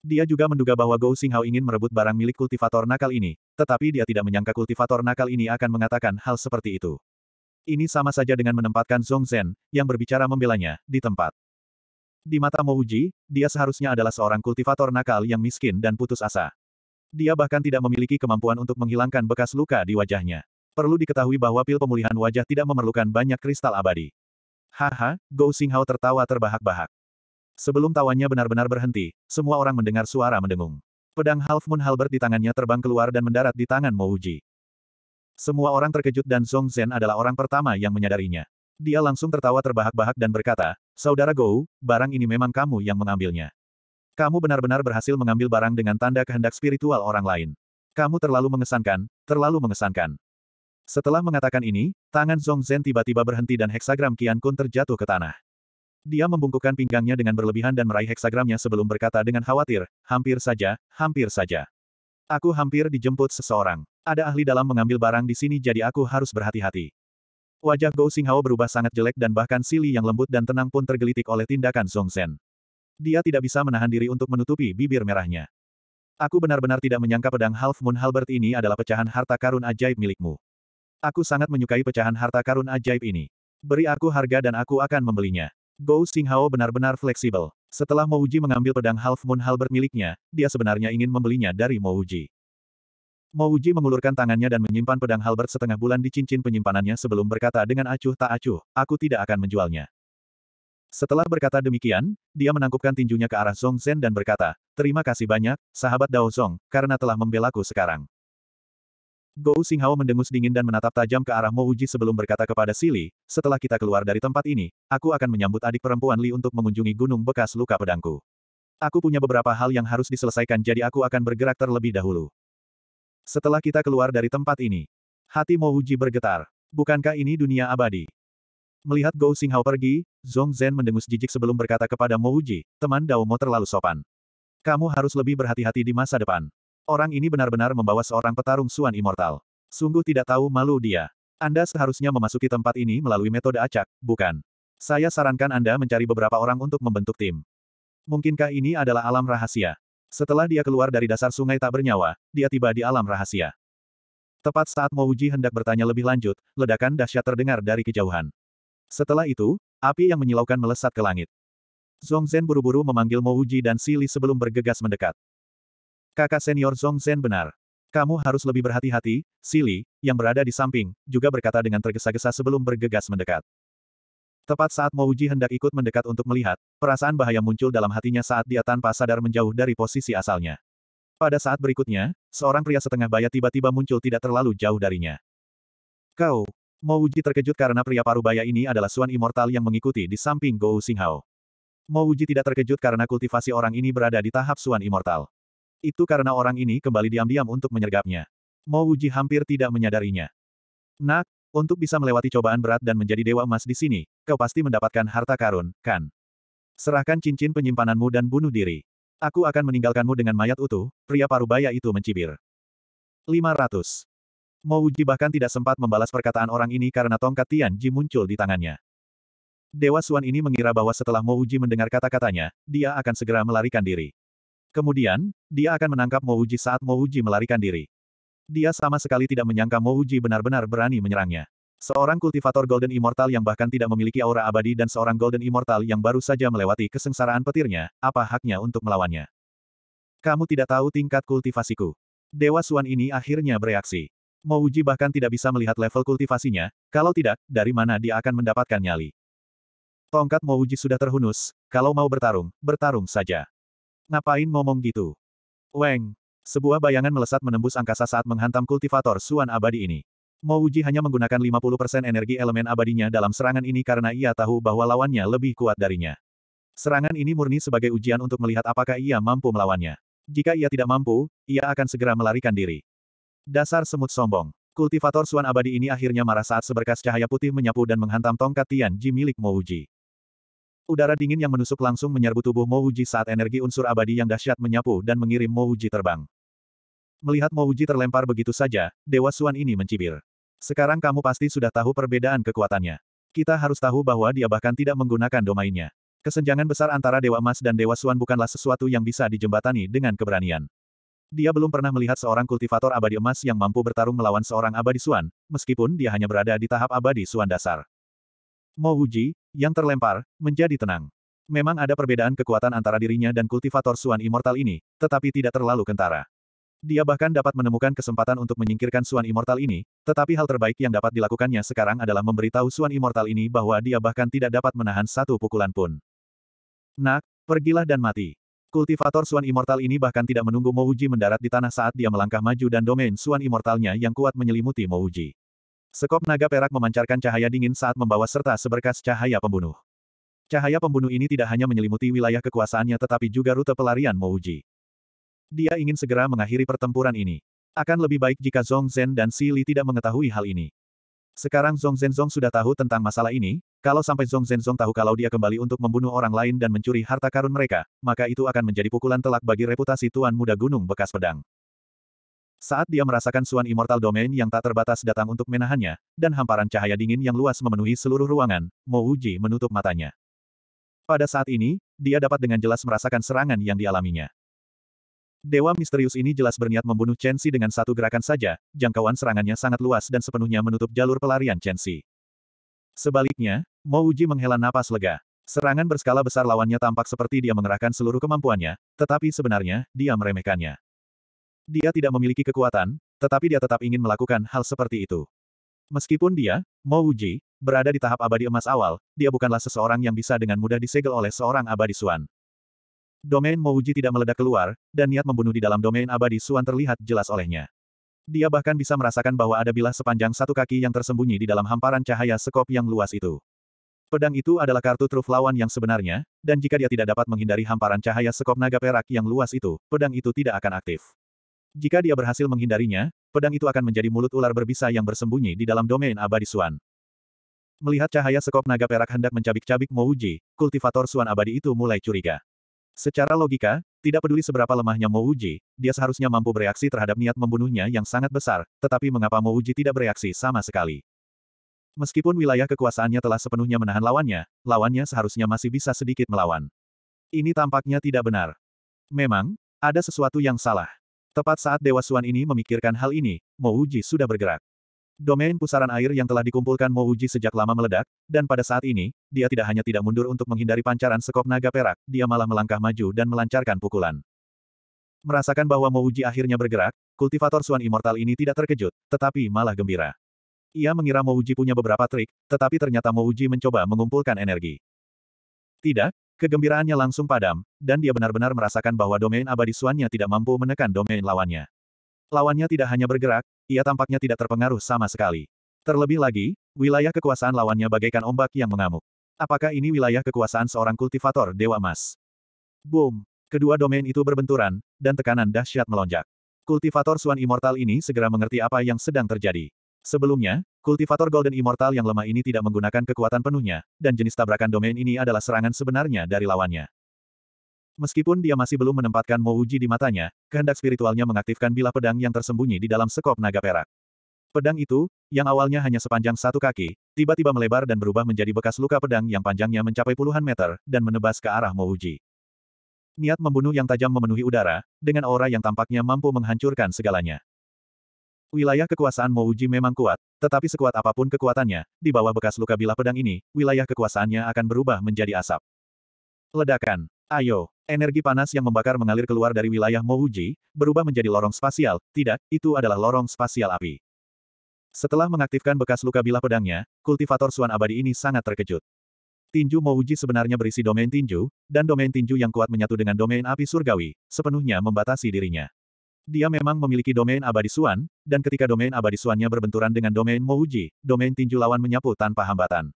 Dia juga menduga bahwa Gou Xinghao ingin merebut barang milik kultivator nakal ini, tetapi dia tidak menyangka kultivator nakal ini akan mengatakan hal seperti itu. Ini sama saja dengan menempatkan Zhong Zhen, yang berbicara membelanya, di tempat. Di mata Mouji, dia seharusnya adalah seorang kultivator nakal yang miskin dan putus asa. Dia bahkan tidak memiliki kemampuan untuk menghilangkan bekas luka di wajahnya. Perlu diketahui bahwa pil pemulihan wajah tidak memerlukan banyak kristal abadi. Haha, Gou Xinghao tertawa terbahak-bahak. Sebelum tawanya benar-benar berhenti, semua orang mendengar suara mendengung. Pedang Half Moon Halberd di tangannya terbang keluar dan mendarat di tangan Mouji. Semua orang terkejut dan Song Zhen adalah orang pertama yang menyadarinya. Dia langsung tertawa terbahak-bahak dan berkata, Saudara Gou, barang ini memang kamu yang mengambilnya. Kamu benar-benar berhasil mengambil barang dengan tanda kehendak spiritual orang lain. Kamu terlalu mengesankan, terlalu mengesankan. Setelah mengatakan ini, tangan Song Zhen tiba-tiba berhenti dan heksagram Qian Kun terjatuh ke tanah. Dia membungkukkan pinggangnya dengan berlebihan dan meraih heksagramnya sebelum berkata dengan khawatir, hampir saja, hampir saja. Aku hampir dijemput seseorang. Ada ahli dalam mengambil barang di sini jadi aku harus berhati-hati. Wajah Gou Xinghao berubah sangat jelek dan bahkan Sili yang lembut dan tenang pun tergelitik oleh tindakan Song Sen. Dia tidak bisa menahan diri untuk menutupi bibir merahnya. Aku benar-benar tidak menyangka pedang Half Moon Halbert ini adalah pecahan harta karun ajaib milikmu. Aku sangat menyukai pecahan harta karun ajaib ini. Beri aku harga dan aku akan membelinya. Gou Xinghao benar-benar fleksibel. Setelah Mouji mengambil pedang Half Moon Halbert miliknya, dia sebenarnya ingin membelinya dari Mouji. Mouji mengulurkan tangannya dan menyimpan pedang halberd setengah bulan di cincin penyimpanannya sebelum berkata dengan acuh tak acuh, aku tidak akan menjualnya. Setelah berkata demikian, dia menangkupkan tinjunya ke arah Song Zhen dan berkata, terima kasih banyak, sahabat Dao Song, karena telah membelaku sekarang. Gou Xinghao mendengus dingin dan menatap tajam ke arah Mo sebelum berkata kepada Sili, setelah kita keluar dari tempat ini, aku akan menyambut adik perempuan Li untuk mengunjungi gunung bekas luka pedangku. Aku punya beberapa hal yang harus diselesaikan jadi aku akan bergerak terlebih dahulu. Setelah kita keluar dari tempat ini, hati Mouji bergetar. Bukankah ini dunia abadi? Melihat Gou Xinghao pergi, Zhong Zhen mendengus jijik sebelum berkata kepada Mouji, teman Dao Mo terlalu sopan. Kamu harus lebih berhati-hati di masa depan. Orang ini benar-benar membawa seorang petarung Suan Immortal. Sungguh tidak tahu malu dia. Anda seharusnya memasuki tempat ini melalui metode acak, bukan? Saya sarankan Anda mencari beberapa orang untuk membentuk tim. Mungkinkah ini adalah alam rahasia? Setelah dia keluar dari dasar sungai tak bernyawa, dia tiba di alam rahasia. Tepat saat Mouji hendak bertanya lebih lanjut, ledakan dahsyat terdengar dari kejauhan. Setelah itu, api yang menyilaukan melesat ke langit. Zongzhen buru-buru memanggil Mouji dan Sili sebelum bergegas mendekat. Kakak senior Zongzhen benar. Kamu harus lebih berhati-hati, Sili, yang berada di samping, juga berkata dengan tergesa-gesa sebelum bergegas mendekat. Tepat saat Mouji hendak ikut mendekat untuk melihat, perasaan bahaya muncul dalam hatinya saat dia tanpa sadar menjauh dari posisi asalnya. Pada saat berikutnya, seorang pria setengah baya tiba-tiba muncul tidak terlalu jauh darinya. Kau, Mouji terkejut karena pria paruh baya ini adalah Suan Immortal yang mengikuti di samping Gou Xinghao. Mouji tidak terkejut karena kultivasi orang ini berada di tahap Suan Immortal. Itu karena orang ini kembali diam-diam untuk menyergapnya. Mouji hampir tidak menyadarinya. Nak, untuk bisa melewati cobaan berat dan menjadi dewa emas di sini, kau pasti mendapatkan harta karun, kan? Serahkan cincin penyimpananmu dan bunuh diri. Aku akan meninggalkanmu dengan mayat utuh, pria parubaya itu mencibir. 500. Mouji bahkan tidak sempat membalas perkataan orang ini karena tongkat Tian Ji muncul di tangannya. Dewa Suan ini mengira bahwa setelah Mouji mendengar kata-katanya, dia akan segera melarikan diri. Kemudian, dia akan menangkap Mouji saat Mouji melarikan diri. Dia sama sekali tidak menyangka Mo Mouji benar-benar berani menyerangnya. Seorang kultivator Golden Immortal yang bahkan tidak memiliki aura abadi dan seorang Golden Immortal yang baru saja melewati kesengsaraan petirnya, apa haknya untuk melawannya? Kamu tidak tahu tingkat kultivasiku. Dewa Suan ini akhirnya bereaksi. Mo Mouji bahkan tidak bisa melihat level kultivasinya, kalau tidak, dari mana dia akan mendapatkan nyali. Tongkat Mo Mouji sudah terhunus, kalau mau bertarung, bertarung saja. Ngapain ngomong gitu? Weng, sebuah bayangan melesat menembus angkasa saat menghantam kultivator Suan abadi ini. Mo Uji hanya menggunakan 50% energi elemen abadinya dalam serangan ini karena ia tahu bahwa lawannya lebih kuat darinya. Serangan ini murni sebagai ujian untuk melihat apakah ia mampu melawannya. Jika ia tidak mampu, ia akan segera melarikan diri. Dasar semut sombong. Kultivator Suan Abadi ini akhirnya marah saat seberkas cahaya putih menyapu dan menghantam tongkat Tian Ji milik Mouji. Udara dingin yang menusuk langsung menyerbu tubuh Mouji saat energi unsur abadi yang dahsyat menyapu dan mengirim Mouji terbang. Melihat Mo Mouji terlempar begitu saja, Dewa Suan ini mencibir. Sekarang kamu pasti sudah tahu perbedaan kekuatannya. Kita harus tahu bahwa dia bahkan tidak menggunakan domainnya. Kesenjangan besar antara Dewa Emas dan Dewa Suan bukanlah sesuatu yang bisa dijembatani dengan keberanian. Dia belum pernah melihat seorang kultivator abadi emas yang mampu bertarung melawan seorang abadi Suan, meskipun dia hanya berada di tahap abadi Suan dasar. Mo Mouji, yang terlempar, menjadi tenang. Memang ada perbedaan kekuatan antara dirinya dan kultivator Suan Immortal ini, tetapi tidak terlalu kentara. Dia bahkan dapat menemukan kesempatan untuk menyingkirkan Suan Immortal ini, tetapi hal terbaik yang dapat dilakukannya sekarang adalah memberitahu Suan Immortal ini bahwa dia bahkan tidak dapat menahan satu pukulan pun. Nak, pergilah dan mati. Kultivator Suan Immortal ini bahkan tidak menunggu Mouji mendarat di tanah saat dia melangkah maju dan domain Suan Immortalnya yang kuat menyelimuti Mouji. Sekop naga perak memancarkan cahaya dingin saat membawa serta seberkas cahaya pembunuh. Cahaya pembunuh ini tidak hanya menyelimuti wilayah kekuasaannya tetapi juga rute pelarian Mouji. Dia ingin segera mengakhiri pertempuran ini. Akan lebih baik jika Zong Zhen dan Si Li tidak mengetahui hal ini. Sekarang Zong Zong sudah tahu tentang masalah ini, kalau sampai Zong Zong tahu kalau dia kembali untuk membunuh orang lain dan mencuri harta karun mereka, maka itu akan menjadi pukulan telak bagi reputasi Tuan Muda Gunung Bekas Pedang. Saat dia merasakan Suan Immortal Domain yang tak terbatas datang untuk menahannya, dan hamparan cahaya dingin yang luas memenuhi seluruh ruangan, Mo Uji menutup matanya. Pada saat ini, dia dapat dengan jelas merasakan serangan yang dialaminya. Dewa misterius ini jelas berniat membunuh Chen Xi dengan satu gerakan saja, jangkauan serangannya sangat luas dan sepenuhnya menutup jalur pelarian Chen Xi. Sebaliknya, Mo Uji menghela napas lega. Serangan berskala besar lawannya tampak seperti dia mengerahkan seluruh kemampuannya, tetapi sebenarnya, dia meremehkannya. Dia tidak memiliki kekuatan, tetapi dia tetap ingin melakukan hal seperti itu. Meskipun dia, Mo Uji, berada di tahap abadi emas awal, dia bukanlah seseorang yang bisa dengan mudah disegel oleh seorang abadi Suan. Domain Mouji tidak meledak keluar, dan niat membunuh di dalam domain abadi Suan terlihat jelas olehnya. Dia bahkan bisa merasakan bahwa ada bilah sepanjang satu kaki yang tersembunyi di dalam hamparan cahaya sekop yang luas itu. Pedang itu adalah kartu truf lawan yang sebenarnya, dan jika dia tidak dapat menghindari hamparan cahaya sekop naga perak yang luas itu, pedang itu tidak akan aktif. Jika dia berhasil menghindarinya, pedang itu akan menjadi mulut ular berbisa yang bersembunyi di dalam domain abadi Suan. Melihat cahaya sekop naga perak hendak mencabik-cabik Mouji, kultivator Suan abadi itu mulai curiga. Secara logika, tidak peduli seberapa lemahnya Mo Uji, dia seharusnya mampu bereaksi terhadap niat membunuhnya yang sangat besar, tetapi mengapa Mo Uji tidak bereaksi sama sekali? Meskipun wilayah kekuasaannya telah sepenuhnya menahan lawannya, lawannya seharusnya masih bisa sedikit melawan. Ini tampaknya tidak benar. Memang, ada sesuatu yang salah. Tepat saat Dewa Suan ini memikirkan hal ini, Mo Uji sudah bergerak. Domain pusaran air yang telah dikumpulkan Mo Uji sejak lama meledak, dan pada saat ini, dia tidak hanya tidak mundur untuk menghindari pancaran sekop naga perak, dia malah melangkah maju dan melancarkan pukulan. Merasakan bahwa Mo Uji akhirnya bergerak, kultivator Suan Immortal ini tidak terkejut, tetapi malah gembira. Ia mengira Mo Uji punya beberapa trik, tetapi ternyata Mo Uji mencoba mengumpulkan energi. Tidak, kegembiraannya langsung padam, dan dia benar-benar merasakan bahwa domain abadi Suannya tidak mampu menekan domain lawannya. Lawannya tidak hanya bergerak, ia tampaknya tidak terpengaruh sama sekali. Terlebih lagi, wilayah kekuasaan lawannya bagaikan ombak yang mengamuk. Apakah ini wilayah kekuasaan seorang kultivator Dewa Emas? Boom! Kedua domain itu berbenturan, dan tekanan dahsyat melonjak. Kultivator Swan Immortal ini segera mengerti apa yang sedang terjadi. Sebelumnya, kultivator Golden Immortal yang lemah ini tidak menggunakan kekuatan penuhnya, dan jenis tabrakan domain ini adalah serangan sebenarnya dari lawannya. Meskipun dia masih belum menempatkan Mouji di matanya, kehendak spiritualnya mengaktifkan bilah pedang yang tersembunyi di dalam sekop naga perak. Pedang itu, yang awalnya hanya sepanjang satu kaki, tiba-tiba melebar dan berubah menjadi bekas luka pedang yang panjangnya mencapai puluhan meter, dan menebas ke arah Mouji. Niat membunuh yang tajam memenuhi udara, dengan aura yang tampaknya mampu menghancurkan segalanya. Wilayah kekuasaan Mouji memang kuat, tetapi sekuat apapun kekuatannya, di bawah bekas luka bilah pedang ini, wilayah kekuasaannya akan berubah menjadi asap. Ledakan. Ayo, Energi panas yang membakar mengalir keluar dari wilayah Mouji, berubah menjadi lorong spasial, tidak, itu adalah lorong spasial api. Setelah mengaktifkan bekas luka bilah pedangnya, kultivator Suan Abadi ini sangat terkejut. Tinju Mouji sebenarnya berisi domain tinju, dan domain tinju yang kuat menyatu dengan domain api surgawi, sepenuhnya membatasi dirinya. Dia memang memiliki domain abadi Suan, dan ketika domain abadi Suannya berbenturan dengan domain Mouji, domain tinju lawan menyapu tanpa hambatan.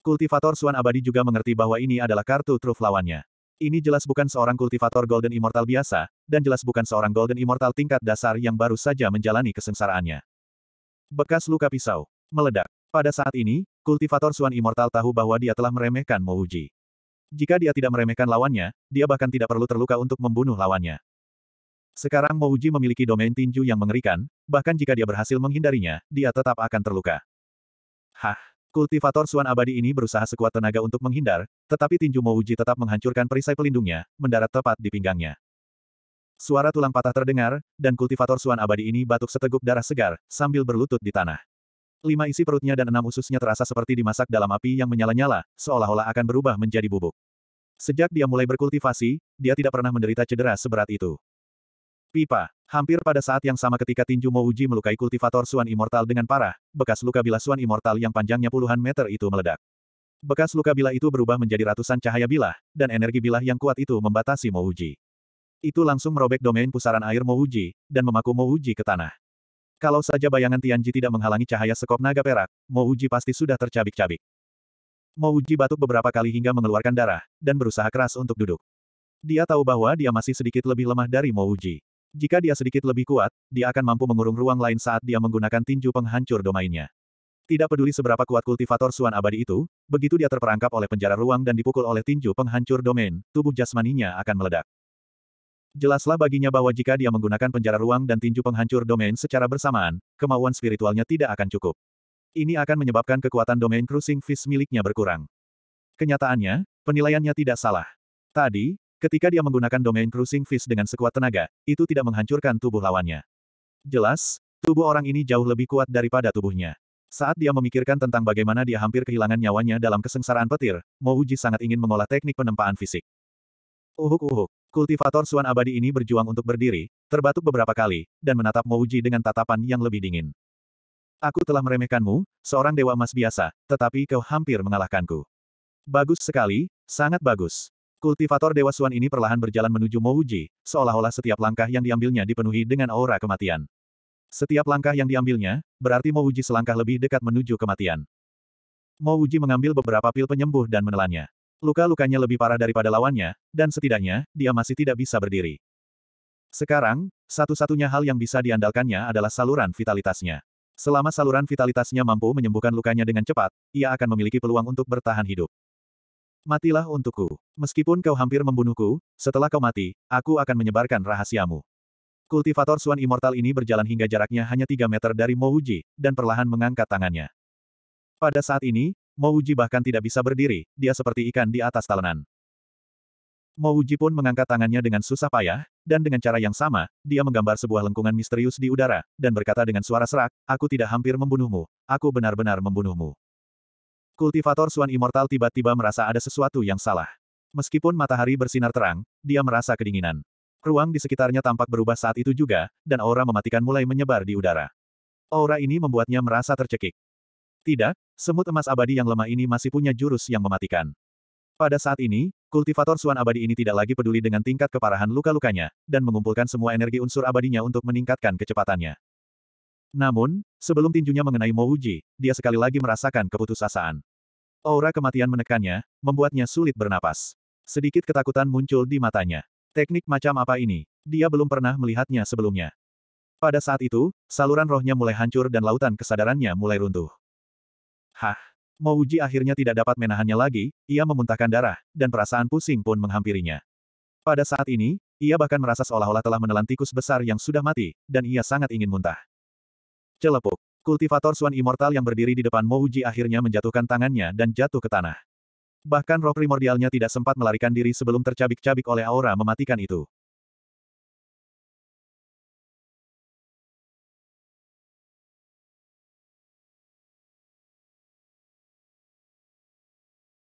Kultivator Suan Abadi juga mengerti bahwa ini adalah kartu truf lawannya. Ini jelas bukan seorang kultivator Golden Immortal biasa, dan jelas bukan seorang Golden Immortal tingkat dasar yang baru saja menjalani kesengsaraannya. Bekas luka pisau. Meledak. Pada saat ini, kultivator Suan Immortal tahu bahwa dia telah meremehkan Mouji. Jika dia tidak meremehkan lawannya, dia bahkan tidak perlu terluka untuk membunuh lawannya. Sekarang Mouji memiliki domain tinju yang mengerikan, bahkan jika dia berhasil menghindarinya, dia tetap akan terluka. Hah, Kultivator Suan Abadi ini berusaha sekuat tenaga untuk menghindar, tetapi tinju Mouji tetap menghancurkan perisai pelindungnya, mendarat tepat di pinggangnya. Suara tulang patah terdengar, dan kultivator Suan Abadi ini batuk seteguk darah segar, sambil berlutut di tanah. Lima isi perutnya dan enam ususnya terasa seperti dimasak dalam api yang menyala-nyala, seolah-olah akan berubah menjadi bubuk. Sejak dia mulai berkultivasi, dia tidak pernah menderita cedera seberat itu. Pipa. Hampir pada saat yang sama ketika tinju Mouji melukai kultivator Suan Immortal dengan parah, bekas luka bila Suan Immortal yang panjangnya puluhan meter itu meledak. Bekas luka bila itu berubah menjadi ratusan cahaya bilah, dan energi bilah yang kuat itu membatasi Mouji. Itu langsung merobek domain pusaran air Mouji, dan memaku Mouji ke tanah. Kalau saja bayangan Tianji tidak menghalangi cahaya sekop naga perak, Mouji pasti sudah tercabik-cabik. Mouji batuk beberapa kali hingga mengeluarkan darah, dan berusaha keras untuk duduk. Dia tahu bahwa dia masih sedikit lebih lemah dari Mouji. Jika dia sedikit lebih kuat, dia akan mampu mengurung ruang lain saat dia menggunakan tinju penghancur domainnya. Tidak peduli seberapa kuat kultivator suan abadi itu, begitu dia terperangkap oleh penjara ruang dan dipukul oleh tinju penghancur domain, tubuh jasmaninya akan meledak. Jelaslah baginya bahwa jika dia menggunakan penjara ruang dan tinju penghancur domain secara bersamaan, kemauan spiritualnya tidak akan cukup. Ini akan menyebabkan kekuatan domain cruising fish miliknya berkurang. Kenyataannya, penilaiannya tidak salah. Tadi, Ketika dia menggunakan domain cruising fish dengan sekuat tenaga, itu tidak menghancurkan tubuh lawannya. Jelas, tubuh orang ini jauh lebih kuat daripada tubuhnya. Saat dia memikirkan tentang bagaimana dia hampir kehilangan nyawanya dalam kesengsaraan petir, Mouji sangat ingin mengolah teknik penempaan fisik. Uhuk-uhuk, kultivator Suan Abadi ini berjuang untuk berdiri, terbatuk beberapa kali, dan menatap Mouji dengan tatapan yang lebih dingin. Aku telah meremehkanmu, seorang dewa emas biasa, tetapi kau hampir mengalahkanku. Bagus sekali, sangat bagus. Kultivator Dewa Suan ini perlahan berjalan menuju Mouji, seolah-olah setiap langkah yang diambilnya dipenuhi dengan aura kematian. Setiap langkah yang diambilnya, berarti Mouji selangkah lebih dekat menuju kematian. Mouji mengambil beberapa pil penyembuh dan menelannya. Luka-lukanya lebih parah daripada lawannya, dan setidaknya, dia masih tidak bisa berdiri. Sekarang, satu-satunya hal yang bisa diandalkannya adalah saluran vitalitasnya. Selama saluran vitalitasnya mampu menyembuhkan lukanya dengan cepat, ia akan memiliki peluang untuk bertahan hidup. Matilah untukku. Meskipun kau hampir membunuhku, setelah kau mati, aku akan menyebarkan rahasiamu. Kultivator Suan Immortal ini berjalan hingga jaraknya hanya 3 meter dari Mouji, dan perlahan mengangkat tangannya. Pada saat ini, Mouji bahkan tidak bisa berdiri, dia seperti ikan di atas talenan. Mouji pun mengangkat tangannya dengan susah payah, dan dengan cara yang sama, dia menggambar sebuah lengkungan misterius di udara, dan berkata dengan suara serak, Aku tidak hampir membunuhmu, aku benar-benar membunuhmu. Kultivator Suan Immortal tiba-tiba merasa ada sesuatu yang salah. Meskipun matahari bersinar terang, dia merasa kedinginan. Ruang di sekitarnya tampak berubah saat itu juga, dan aura mematikan mulai menyebar di udara. Aura ini membuatnya merasa tercekik. Tidak, semut emas abadi yang lemah ini masih punya jurus yang mematikan. Pada saat ini, kultivator Suan abadi ini tidak lagi peduli dengan tingkat keparahan luka-lukanya, dan mengumpulkan semua energi unsur abadinya untuk meningkatkan kecepatannya. Namun, sebelum tinjunya mengenai Mo dia sekali lagi merasakan keputusasaan. Aura kematian menekannya, membuatnya sulit bernapas. Sedikit ketakutan muncul di matanya. Teknik macam apa ini? Dia belum pernah melihatnya sebelumnya. Pada saat itu, saluran rohnya mulai hancur dan lautan kesadarannya mulai runtuh. Hah? Mouji akhirnya tidak dapat menahannya lagi, ia memuntahkan darah, dan perasaan pusing pun menghampirinya. Pada saat ini, ia bahkan merasa seolah-olah telah menelan tikus besar yang sudah mati, dan ia sangat ingin muntah. Celepuk. Kultivator Swan Immortal yang berdiri di depan Mouji akhirnya menjatuhkan tangannya dan jatuh ke tanah. Bahkan roh primordialnya tidak sempat melarikan diri sebelum tercabik-cabik oleh aura mematikan itu.